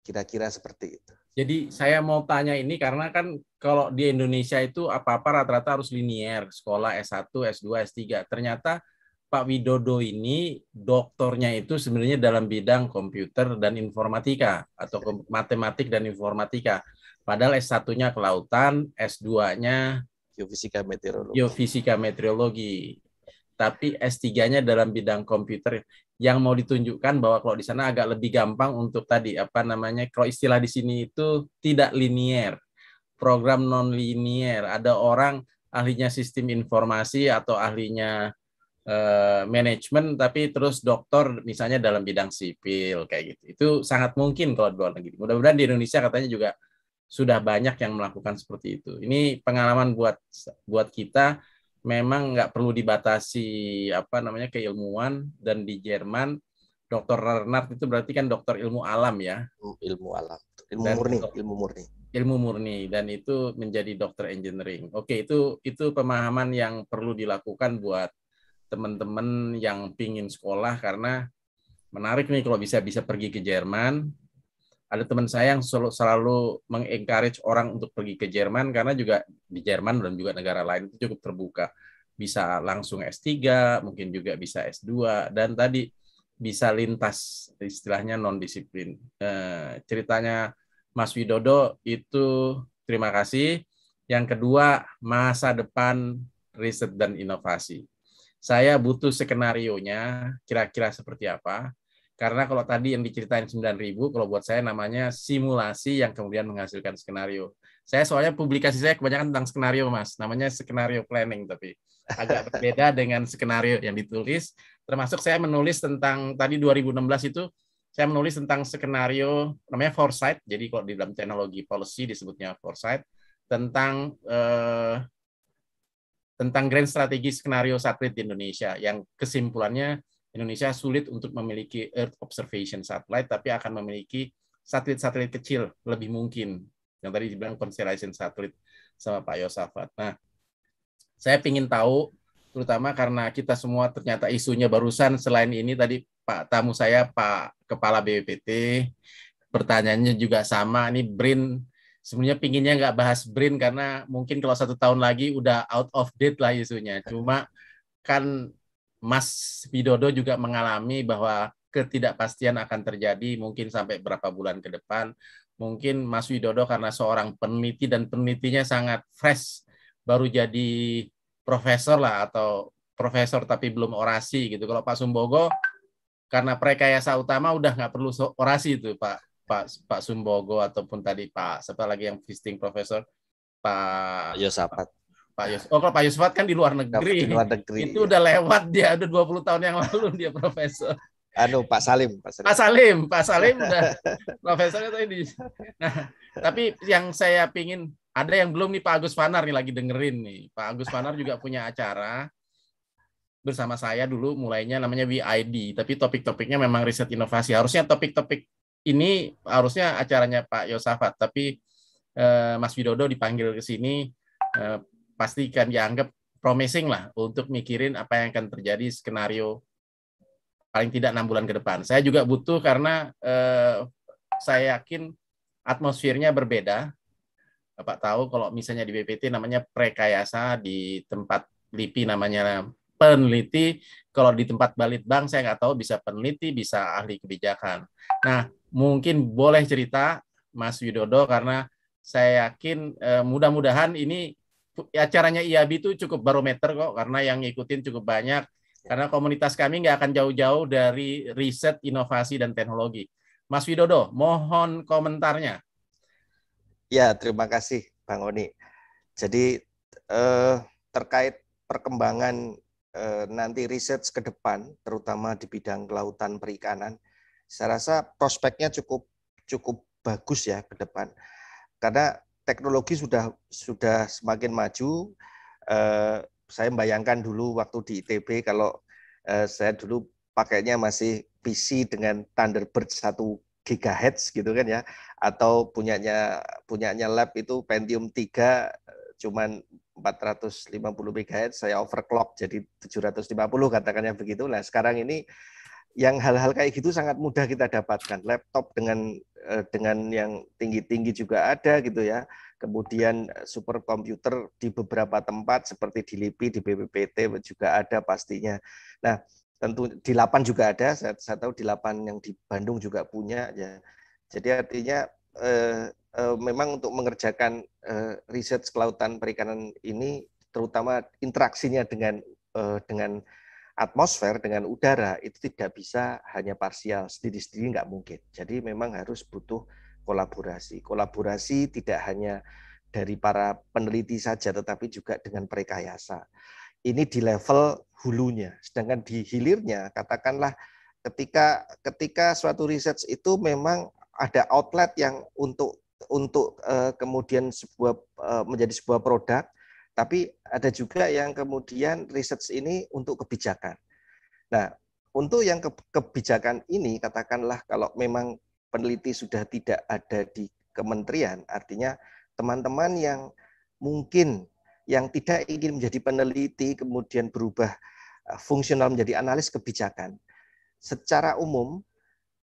kira-kira seperti itu jadi saya mau tanya ini karena kan kalau di Indonesia itu apa-apa rata-rata harus linier, sekolah S1, S2, S3. Ternyata Pak Widodo ini doktornya itu sebenarnya dalam bidang komputer dan informatika atau iya. matematik dan informatika. Padahal S1-nya kelautan, S2-nya geofisika meteorologi. Geofisika meteorologi. Tapi S3-nya dalam bidang komputer yang mau ditunjukkan bahwa kalau di sana agak lebih gampang untuk tadi apa namanya kalau istilah di sini itu tidak linier program non linier ada orang ahlinya sistem informasi atau ahlinya eh, manajemen tapi terus dokter misalnya dalam bidang sipil kayak gitu itu sangat mungkin kalau di luar negeri mudah-mudahan di Indonesia katanya juga sudah banyak yang melakukan seperti itu ini pengalaman buat buat kita memang nggak perlu dibatasi apa namanya keilmuan dan di Jerman Dr. Renard itu berarti kan dokter ilmu alam ya. Ilmu alam, ilmu dan murni, ilmu murni. Ilmu murni dan itu menjadi dokter engineering. Oke, itu itu pemahaman yang perlu dilakukan buat teman-teman yang pingin sekolah karena menarik nih kalau bisa bisa pergi ke Jerman ada teman saya yang selalu, selalu mengencourage orang untuk pergi ke Jerman karena juga di Jerman dan juga negara lain itu cukup terbuka. Bisa langsung S3, mungkin juga bisa S2 dan tadi bisa lintas istilahnya non disiplin. Eh, ceritanya Mas Widodo itu terima kasih. Yang kedua, masa depan riset dan inovasi. Saya butuh skenario nya kira-kira seperti apa karena kalau tadi yang diceritain 9.000, kalau buat saya namanya simulasi yang kemudian menghasilkan skenario. Saya soalnya publikasi saya kebanyakan tentang skenario, Mas. Namanya skenario planning tapi agak berbeda dengan skenario yang ditulis. Termasuk saya menulis tentang tadi 2016 itu saya menulis tentang skenario namanya foresight. Jadi kalau di dalam teknologi policy disebutnya foresight tentang eh, tentang grand strategi skenario satelit di Indonesia yang kesimpulannya Indonesia sulit untuk memiliki Earth Observation Satellite, tapi akan memiliki satelit-satelit kecil lebih mungkin. Yang tadi dibilang constellation satelit sama Pak Yosafat. Nah, saya ingin tahu, terutama karena kita semua ternyata isunya barusan selain ini tadi Pak tamu saya Pak Kepala BPPT pertanyaannya juga sama. Ini BRIN sebenarnya pinginnya nggak bahas BRIN karena mungkin kalau satu tahun lagi udah out of date lah isunya. Cuma kan Mas Widodo juga mengalami bahwa ketidakpastian akan terjadi mungkin sampai berapa bulan ke depan. Mungkin Mas Widodo karena seorang peneliti dan penelitinya sangat fresh, baru jadi profesor lah atau profesor tapi belum orasi gitu. Kalau Pak Sumbogo karena prekayasa utama udah nggak perlu orasi itu Pak Pak Pak Sumbogo ataupun tadi Pak siapa lagi yang visiting profesor Pak Yosafat Pak Yus. Oh, kalau Pak Yusfat kan di luar negeri. Di luar negeri. Itu iya. udah lewat dia, udah 20 tahun yang lalu dia profesor. Anu, Pak Salim, Pak Salim. Pak Salim, Pak Salim udah profesornya tadi di. Nah, tapi yang saya pingin ada yang belum nih Pak Agus Fanar nih lagi dengerin nih. Pak Agus Fanar juga punya acara bersama saya dulu mulainya namanya WID, tapi topik-topiknya memang riset inovasi. Harusnya topik-topik ini harusnya acaranya Pak Yosafat, tapi eh, Mas Widodo dipanggil ke sini eh, pastikan dianggap promising lah untuk mikirin apa yang akan terjadi skenario paling tidak enam bulan ke depan. Saya juga butuh karena eh, saya yakin atmosfernya berbeda. Bapak tahu kalau misalnya di BPT namanya prekayasa di tempat LIPI namanya peneliti. Kalau di tempat Balitbang saya nggak tahu bisa peneliti, bisa ahli kebijakan. Nah, mungkin boleh cerita Mas Widodo karena saya yakin eh, mudah-mudahan ini acaranya ya, IAB itu cukup barometer kok karena yang ngikutin cukup banyak karena komunitas kami nggak akan jauh-jauh dari riset, inovasi dan teknologi. Mas Widodo, mohon komentarnya. Ya, terima kasih Bang Oni. Jadi eh, terkait perkembangan eh, nanti riset ke depan, terutama di bidang kelautan perikanan, saya rasa prospeknya cukup cukup bagus ya ke depan. Karena teknologi sudah sudah semakin maju. Eh, saya bayangkan dulu waktu di ITB kalau eh, saya dulu pakainya masih PC dengan Thunderbird 1 GHz gitu kan ya atau punyanya punyanya lab itu Pentium 3 cuman 450 MHz saya overclock jadi 750 katakannya begitu. Nah, sekarang ini yang hal-hal kayak gitu sangat mudah kita dapatkan. Laptop dengan eh, dengan yang tinggi-tinggi juga ada gitu ya. Kemudian eh, super komputer di beberapa tempat seperti di LIPI, di BPPT juga ada pastinya. Nah, tentu di Lapan juga ada. Saya, saya tahu di Lapan yang di Bandung juga punya ya. Jadi artinya eh, eh, memang untuk mengerjakan eh, riset kelautan perikanan ini terutama interaksinya dengan eh, dengan atmosfer dengan udara itu tidak bisa hanya parsial sendiri-sendiri nggak mungkin. Jadi memang harus butuh kolaborasi. Kolaborasi tidak hanya dari para peneliti saja tetapi juga dengan perekayasa. Ini di level hulunya. Sedangkan di hilirnya katakanlah ketika ketika suatu riset itu memang ada outlet yang untuk untuk eh, kemudian sebuah eh, menjadi sebuah produk tapi ada juga yang kemudian research ini untuk kebijakan. Nah, untuk yang kebijakan ini katakanlah kalau memang peneliti sudah tidak ada di kementerian, artinya teman-teman yang mungkin yang tidak ingin menjadi peneliti kemudian berubah eh, fungsional menjadi analis kebijakan. Secara umum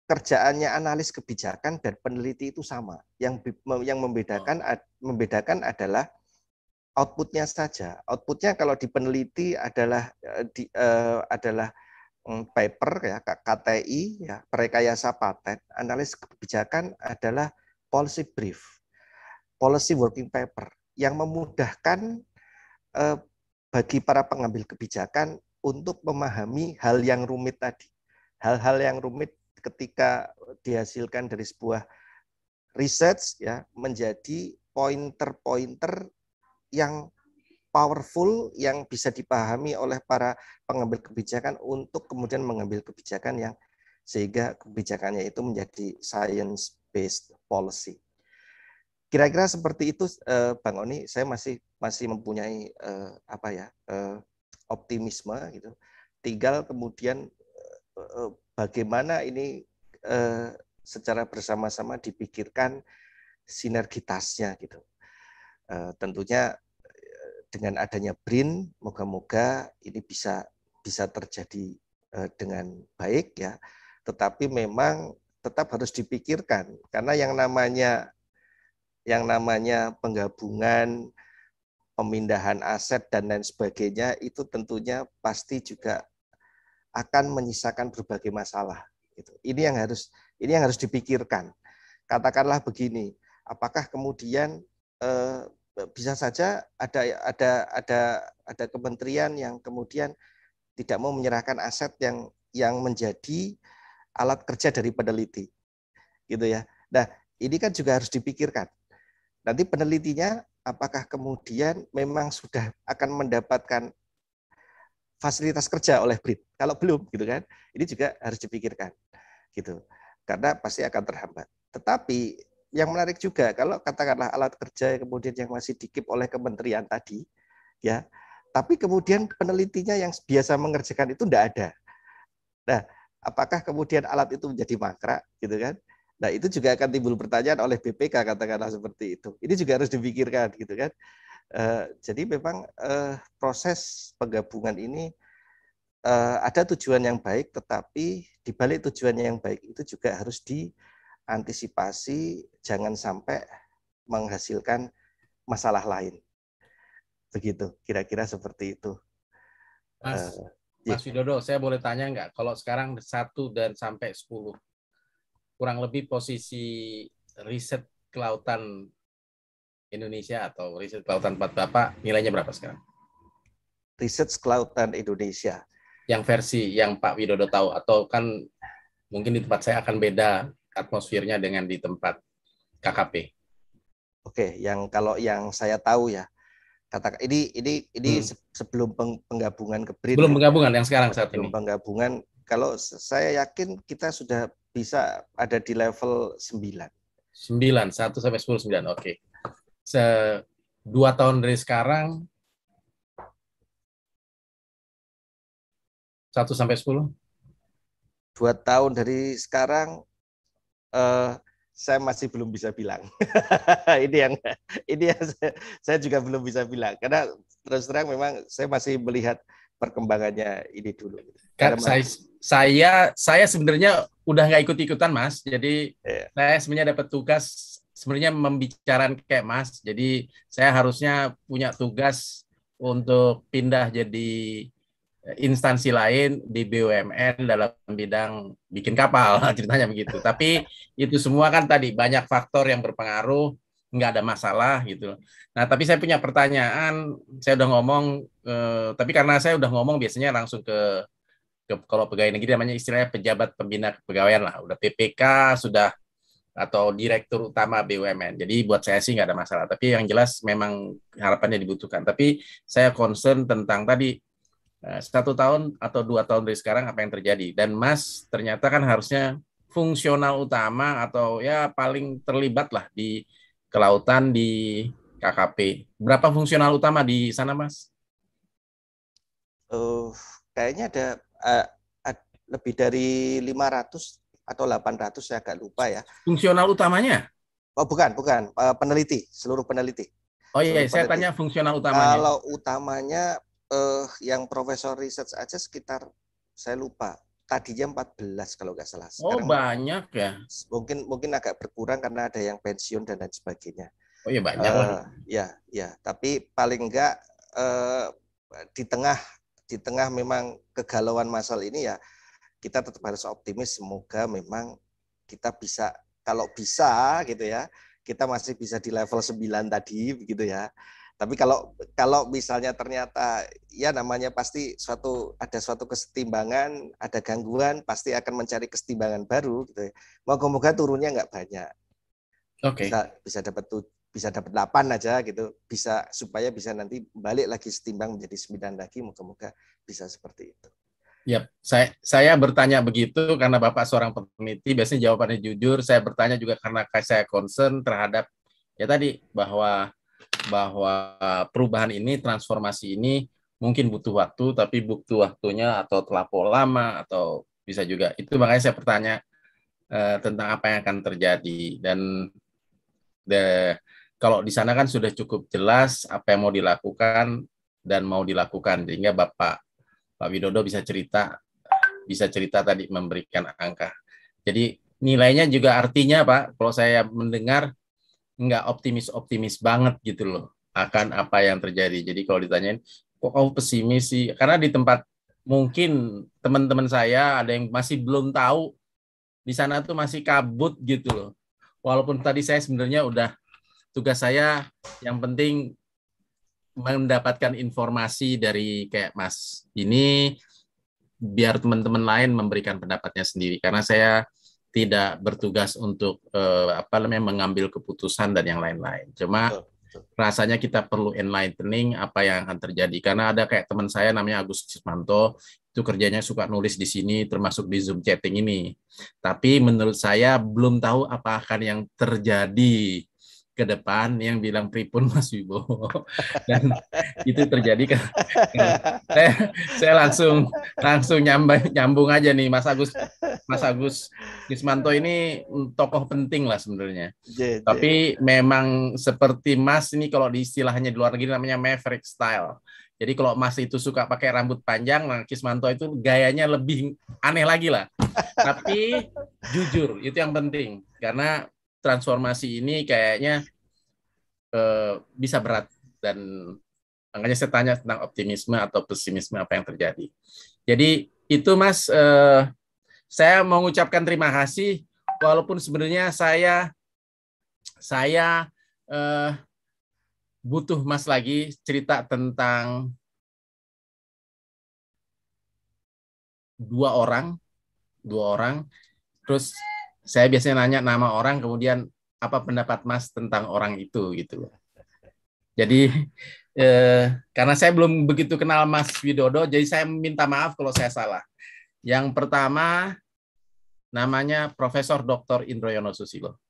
kerjaannya analis kebijakan dan peneliti itu sama. Yang yang membedakan membedakan adalah outputnya saja. Outputnya kalau dipeneliti adalah eh, di, uh, adalah mm, paper ya KTI ya perekayasa paten analis kebijakan adalah policy brief policy working paper yang memudahkan eh, bagi para pengambil kebijakan untuk memahami hal yang rumit tadi hal-hal yang rumit ketika dihasilkan dari sebuah research ya menjadi pointer-pointer yang powerful yang bisa dipahami oleh para pengambil kebijakan untuk kemudian mengambil kebijakan yang sehingga kebijakannya itu menjadi science based policy. Kira-kira seperti itu eh, Bang Oni, saya masih masih mempunyai eh, apa ya eh, optimisme gitu. Tinggal kemudian bagaimana ini secara bersama-sama dipikirkan sinergitasnya gitu. Tentunya dengan adanya BRIN, moga-moga ini bisa bisa terjadi eh, dengan baik ya. Tetapi memang tetap harus dipikirkan karena yang namanya yang namanya penggabungan pemindahan aset dan lain sebagainya itu tentunya pasti juga akan menyisakan berbagai masalah gitu. Ini yang harus ini yang harus dipikirkan. Katakanlah begini, apakah kemudian eh, Eh, bisa saja ada ada ada ada kementerian yang kemudian tidak mau menyerahkan aset yang yang menjadi alat kerja dari peneliti. Gitu ya. Nah, ini kan juga harus dipikirkan. Nanti penelitinya apakah kemudian memang sudah akan mendapatkan fasilitas kerja oleh BRIT? Kalau belum gitu kan. Ini juga harus dipikirkan. Gitu. Karena pasti akan terhambat. Tetapi yang menarik juga kalau katakanlah alat kerja yang kemudian yang masih dikip oleh kementerian tadi ya tapi kemudian penelitinya yang biasa mengerjakan itu tidak ada nah apakah kemudian alat itu menjadi mangkrak gitu kan nah itu juga akan timbul pertanyaan oleh BPK katakanlah seperti itu ini juga harus dipikirkan gitu kan eh, jadi memang eh, proses penggabungan ini eh, ada tujuan yang baik tetapi dibalik tujuannya yang baik itu juga harus di antisipasi jangan sampai menghasilkan masalah lain. Begitu, kira-kira seperti itu. Mas, uh, Mas Widodo, saya boleh tanya nggak kalau sekarang 1 dan sampai 10, kurang lebih posisi riset kelautan Indonesia atau riset kelautan Pak Bapak nilainya berapa sekarang? Riset kelautan Indonesia. Yang versi yang Pak Widodo tahu atau kan mungkin di tempat saya akan beda atmosfernya dengan di tempat KKP? Oke, yang kalau yang saya tahu ya, kata ini ini ini hmm. sebelum penggabungan ke BRIN. Belum ya. penggabungan yang sekarang saat belum ini. penggabungan. Kalau saya yakin kita sudah bisa ada di level 9. 9, 1 sampai 10 9. Oke. Se dua tahun dari sekarang 1 sampai 10. Dua tahun dari sekarang uh, saya masih belum bisa bilang. ini yang ini yang saya, juga belum bisa bilang karena terus terang memang saya masih melihat perkembangannya ini dulu. Karena saya saya saya sebenarnya udah nggak ikut-ikutan Mas. Jadi yeah. saya sebenarnya dapat tugas sebenarnya membicarakan kayak Mas. Jadi saya harusnya punya tugas untuk pindah jadi instansi lain di BUMN dalam bidang bikin kapal ceritanya begitu. Tapi itu semua kan tadi banyak faktor yang berpengaruh, nggak ada masalah gitu. Nah tapi saya punya pertanyaan, saya udah ngomong, eh, tapi karena saya udah ngomong biasanya langsung ke, ke kalau pegawai negeri namanya istilahnya pejabat pembina kepegawaian lah, udah PPK sudah atau direktur utama BUMN. Jadi buat saya sih nggak ada masalah. Tapi yang jelas memang harapannya dibutuhkan. Tapi saya concern tentang tadi Eh, satu tahun atau dua tahun dari sekarang apa yang terjadi dan Mas ternyata kan harusnya fungsional utama atau ya paling terlibat lah di kelautan di KKP berapa fungsional utama di sana Mas? Uh, kayaknya ada uh, lebih dari 500 atau 800 saya agak lupa ya. Fungsional utamanya? Oh bukan bukan uh, peneliti seluruh peneliti. Oh iya, saya tanya fungsional utamanya. Kalau utamanya eh, yang profesor riset aja sekitar saya lupa tadinya 14 kalau nggak salah. Oh, sekarang oh banyak ya. Mungkin mungkin agak berkurang karena ada yang pensiun dan lain sebagainya. Oh iya banyak. Uh, lah. Eh, ya ya tapi paling nggak uh, di tengah di tengah memang kegalauan masal ini ya kita tetap harus optimis semoga memang kita bisa kalau bisa gitu ya kita masih bisa di level 9 tadi begitu ya tapi kalau kalau misalnya ternyata ya namanya pasti suatu ada suatu kesetimbangan, ada gangguan, pasti akan mencari kesetimbangan baru gitu. Ya. Moga-moga turunnya nggak banyak. Oke. Okay. Bisa, bisa dapat bisa dapat 8 aja gitu. Bisa supaya bisa nanti balik lagi setimbang menjadi 9 lagi, moga-moga bisa seperti itu. yep. saya saya bertanya begitu karena Bapak seorang peneliti, biasanya jawabannya jujur. Saya bertanya juga karena saya concern terhadap ya tadi bahwa bahwa perubahan ini, transformasi ini mungkin butuh waktu, tapi butuh waktunya atau terlalu lama atau bisa juga. Itu makanya saya bertanya eh, tentang apa yang akan terjadi dan the, kalau di sana kan sudah cukup jelas apa yang mau dilakukan dan mau dilakukan, sehingga Bapak Pak Widodo bisa cerita bisa cerita tadi memberikan angka. Jadi nilainya juga artinya Pak, kalau saya mendengar nggak optimis-optimis banget gitu loh akan apa yang terjadi. Jadi kalau ditanyain kok kamu pesimis sih? Karena di tempat mungkin teman-teman saya ada yang masih belum tahu di sana tuh masih kabut gitu loh. Walaupun tadi saya sebenarnya udah tugas saya yang penting mendapatkan informasi dari kayak Mas ini biar teman-teman lain memberikan pendapatnya sendiri karena saya tidak bertugas untuk eh, apa namanya mengambil keputusan dan yang lain-lain. Cuma rasanya kita perlu enlightening apa yang akan terjadi karena ada kayak teman saya namanya Agus Cismanto itu kerjanya suka nulis di sini termasuk di Zoom chatting ini. Tapi menurut saya belum tahu apa akan yang terjadi ke depan yang bilang pripun Mas wibo dan itu terjadi kan saya, saya langsung langsung nyambung nyambung aja nih Mas Agus Mas Agus kismanto ini tokoh penting lah sebenarnya iya, iya. tapi memang seperti Mas ini kalau di istilahnya di luar negeri namanya maverick style jadi kalau Mas itu suka pakai rambut panjang nah Kismanto itu gayanya lebih aneh lagi lah tapi jujur itu yang penting karena transformasi ini kayaknya uh, bisa berat dan makanya saya tanya tentang optimisme atau pesimisme apa yang terjadi. Jadi itu Mas eh, saya mengucapkan terima kasih walaupun sebenarnya saya saya eh, butuh Mas lagi cerita tentang dua orang, dua orang terus saya biasanya nanya nama orang kemudian apa pendapat Mas tentang orang itu gitu Jadi eh, karena saya belum begitu kenal Mas Widodo, jadi saya minta maaf kalau saya salah. Yang pertama namanya Profesor Dr. Indroyono Susilo.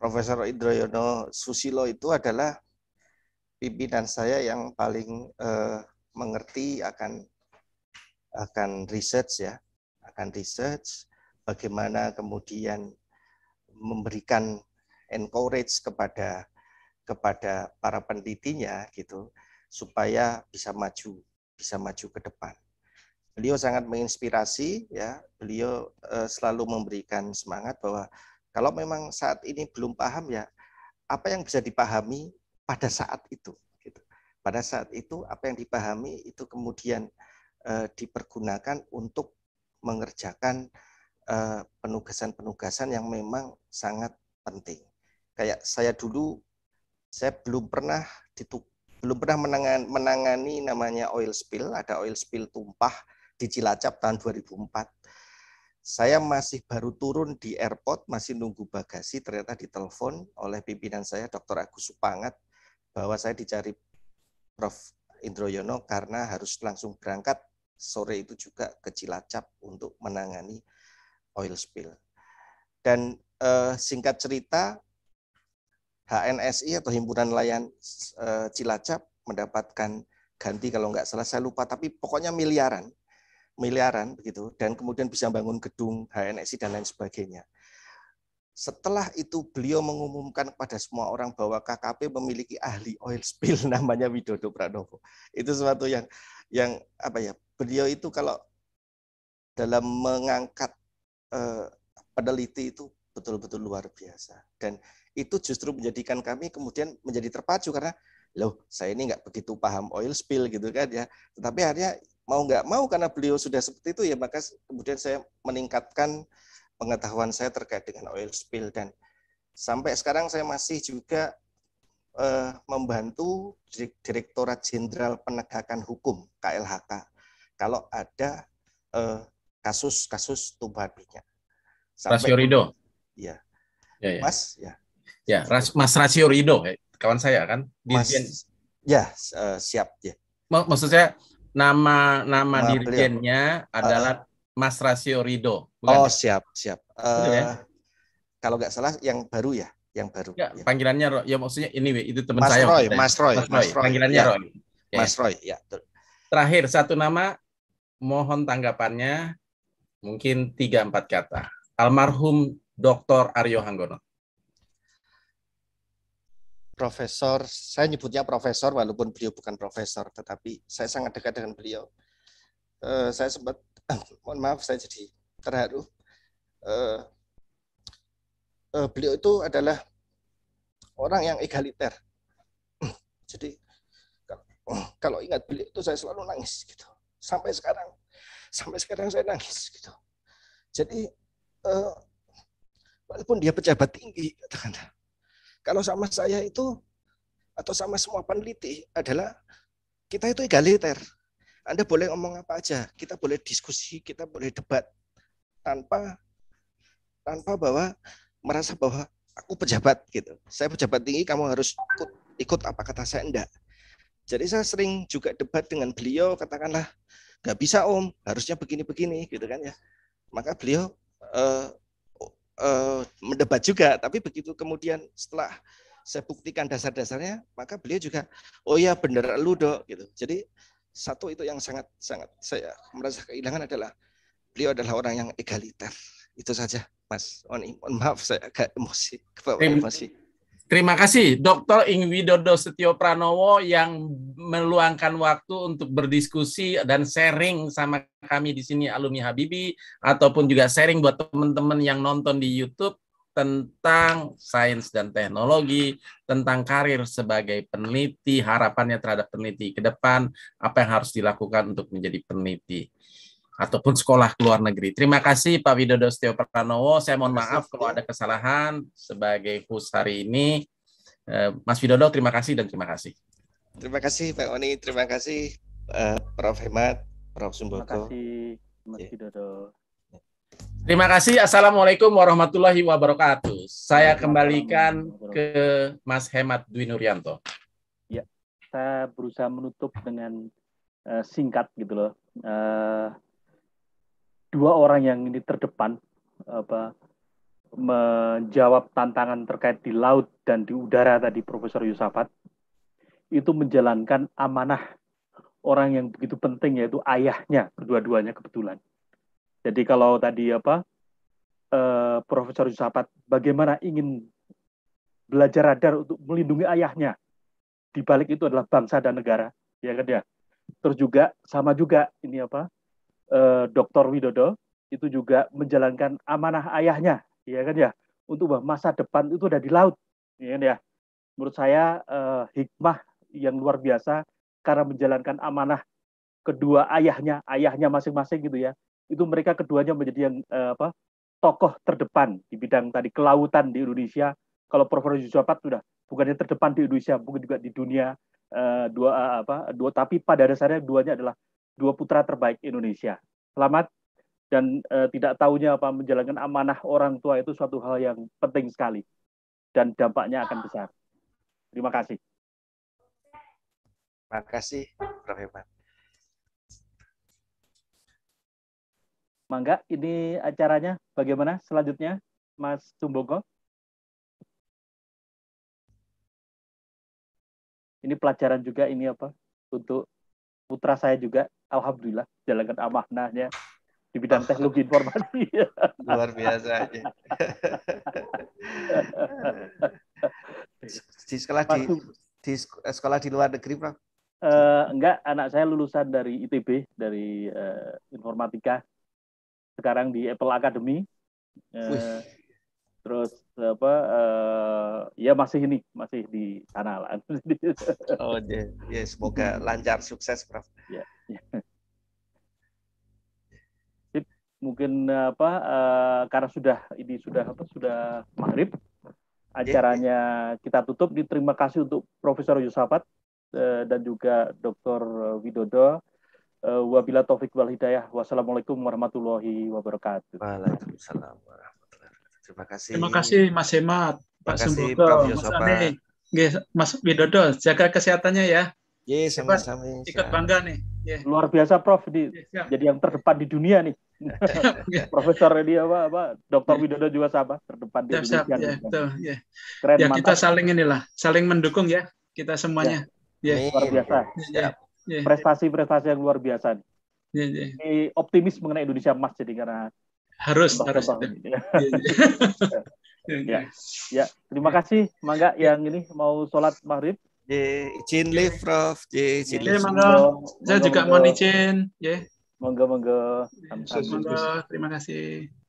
Profesor Indroyono Susilo itu adalah pimpinan saya yang paling eh, mengerti akan akan research ya, akan research bagaimana kemudian memberikan encourage kepada kepada para pendidinya gitu supaya bisa maju bisa maju ke depan beliau sangat menginspirasi ya beliau eh, selalu memberikan semangat bahwa kalau memang saat ini belum paham ya apa yang bisa dipahami pada saat itu gitu. pada saat itu apa yang dipahami itu kemudian eh, dipergunakan untuk mengerjakan Eh, penugasan-penugasan yang memang sangat penting. Kayak saya dulu, saya belum pernah dituk, belum pernah menangani, menangani namanya oil spill. Ada oil spill tumpah di Cilacap tahun 2004. Saya masih baru turun di airport, masih nunggu bagasi, ternyata ditelepon oleh pimpinan saya, Dr. Agus Supangat, bahwa saya dicari Prof. Indroyono karena harus langsung berangkat sore itu juga ke Cilacap untuk menangani oil spill. Dan eh, singkat cerita, HNSI atau Himpunan Nelayan eh, Cilacap mendapatkan ganti kalau nggak salah saya lupa, tapi pokoknya miliaran, miliaran begitu, dan kemudian bisa bangun gedung HNSI dan lain sebagainya. Setelah itu beliau mengumumkan kepada semua orang bahwa KKP memiliki ahli oil spill namanya Widodo Pranowo. Itu sesuatu yang yang apa ya? Beliau itu kalau dalam mengangkat eh, peneliti itu betul-betul luar biasa. Dan itu justru menjadikan kami kemudian menjadi terpacu karena loh saya ini nggak begitu paham oil spill gitu kan ya. Tetapi akhirnya mau nggak mau karena beliau sudah seperti itu ya maka kemudian saya meningkatkan pengetahuan saya terkait dengan oil spill dan sampai sekarang saya masih juga eh, membantu Direktorat Jenderal Penegakan Hukum KLHK kalau ada eh, kasus-kasus tumpahan minyak. Sampai, Rasio Rido. Iya. Ya, ya. Mas, ya. Ya, Ras, Mas Rasio Rido, ya, kawan saya kan. Di Mas, Dirjen. ya, uh, siap ya. Maksud saya nama nama nah, dirjennya uh, ah, adalah ah. Mas Rasio Rido. Bukan oh, ya? siap, siap. Uh, ya? Eh, kalau nggak salah yang baru ya, yang baru. Ya, ya. panggilannya Roy. Ya maksudnya ini itu teman Mas saya. Mas Roy, Mas Roy. Mas Roy. Panggilannya ya. Roy. Ya. Mas Roy, ya. Terakhir satu nama mohon tanggapannya Mungkin tiga empat kata. Almarhum Dr. Aryo Hanggono. Profesor, saya nyebutnya profesor walaupun beliau bukan profesor, tetapi saya sangat dekat dengan beliau. Uh, saya sempat, mohon maaf, saya jadi terharu. Uh, uh, beliau itu adalah orang yang egaliter. Jadi kalau, kalau ingat beliau itu saya selalu nangis gitu. Sampai sekarang sampai sekarang saya nangis gitu. Jadi uh, walaupun dia pejabat tinggi, katakanlah, kalau sama saya itu atau sama semua peneliti adalah kita itu egaliter. Anda boleh ngomong apa aja, kita boleh diskusi, kita boleh debat tanpa tanpa bahwa merasa bahwa aku pejabat gitu. Saya pejabat tinggi, kamu harus ikut, ikut apa kata saya enggak. Jadi saya sering juga debat dengan beliau, katakanlah nggak bisa om harusnya begini begini gitu kan ya maka beliau uh, uh, mendebat juga tapi begitu kemudian setelah saya buktikan dasar-dasarnya maka beliau juga oh ya bener lu dok gitu jadi satu itu yang sangat sangat saya merasa kehilangan adalah beliau adalah orang yang egaliter itu saja mas mohon, mohon maaf saya agak emosi kebawa emosi Terima kasih Dr. Ing Widodo Setio Pranowo yang meluangkan waktu untuk berdiskusi dan sharing sama kami di sini alumni Habibi ataupun juga sharing buat teman-teman yang nonton di YouTube tentang sains dan teknologi, tentang karir sebagai peneliti, harapannya terhadap peneliti ke depan, apa yang harus dilakukan untuk menjadi peneliti ataupun sekolah ke luar negeri. Terima kasih Pak Widodo Setio Pranowo. Saya mohon maaf kalau ada kesalahan sebagai host hari ini. Eh, Mas Widodo, terima kasih dan terima kasih. Terima kasih Pak Oni, terima kasih uh, Prof. Hemat, Prof. Sumboko. Terima kasih Mas yeah. Widodo. Terima kasih. Assalamualaikum warahmatullahi wabarakatuh. Saya kembalikan ke Mas Hemat Dwi Nuryanto. Ya, saya berusaha menutup dengan uh, singkat gitu loh. Uh, dua orang yang ini terdepan apa menjawab tantangan terkait di laut dan di udara tadi Profesor Yusafat itu menjalankan amanah orang yang begitu penting yaitu ayahnya kedua-duanya kebetulan. Jadi kalau tadi apa eh, Profesor Yusafat bagaimana ingin belajar radar untuk melindungi ayahnya di balik itu adalah bangsa dan negara ya kan ya. Terus juga sama juga ini apa eh, Dr. Widodo itu juga menjalankan amanah ayahnya, ya kan ya, untuk masa depan itu ada di laut, ya kan ya. Menurut saya eh, hikmah yang luar biasa karena menjalankan amanah kedua ayahnya, ayahnya masing-masing gitu ya. Itu mereka keduanya menjadi yang eh, apa? tokoh terdepan di bidang tadi kelautan di Indonesia. Kalau Prof. Yusufat sudah bukannya terdepan di Indonesia, bukan juga di dunia eh, dua eh, apa dua tapi pada dasarnya duanya adalah dua putra terbaik Indonesia. Selamat dan e, tidak tahunya apa menjalankan amanah orang tua itu suatu hal yang penting sekali dan dampaknya akan besar. Terima kasih. Terima kasih, Prof. Hebat. Mangga, ini acaranya bagaimana selanjutnya, Mas Sumbogo? Ini pelajaran juga ini apa untuk putra saya juga alhamdulillah jalankan amanahnya di bidang teknologi informasi. Luar biasa. aja. di sekolah di, di eh, sekolah di luar negeri, Prof? Uh, enggak, anak saya lulusan dari ITB, dari uh, informatika. Sekarang di Apple Academy. Uh, terus apa uh, ya masih ini masih di sana lah oh ya yeah. semoga lancar sukses prof ya, ya. mungkin apa uh, karena sudah ini sudah apa sudah maghrib iya, acaranya kita tutup diterima kasih untuk Profesor Yusafat uh, dan juga Dr. Widodo wabila taufik wal hidayah wassalamualaikum warahmatullahi wabarakatuh waalaikumsalam warahmatullahi wabarakatuh. Terima kasih. Terima kasih Mas Hemat, Pak Sumbogo, Mas Ane, Mas Widodo, jaga kesehatannya ya. Iya, sama-sama. Ikut bangga nih. Yeah. Luar biasa Prof, di, yeah. jadi yang terdepan di dunia nih. yeah. Profesor ini apa, apa Dr. Yeah. Widodo juga sama terdepan di siap, Indonesia. Siap, yeah, yeah. Keren, ya, kita saling inilah, saling mendukung ya kita semuanya. Yeah. Yeah. Luar biasa. Yeah. Yeah. Prestasi-prestasi yang luar biasa. Yeah, yeah. optimis mengenai Indonesia Emas jadi karena harus harus ya. ya ya terima kasih mangga ya. yang ini mau sholat maghrib di izin live Prof. ya Mangga, live. Saya juga mau izin. ya. Mangga-mangga, Terima kasih.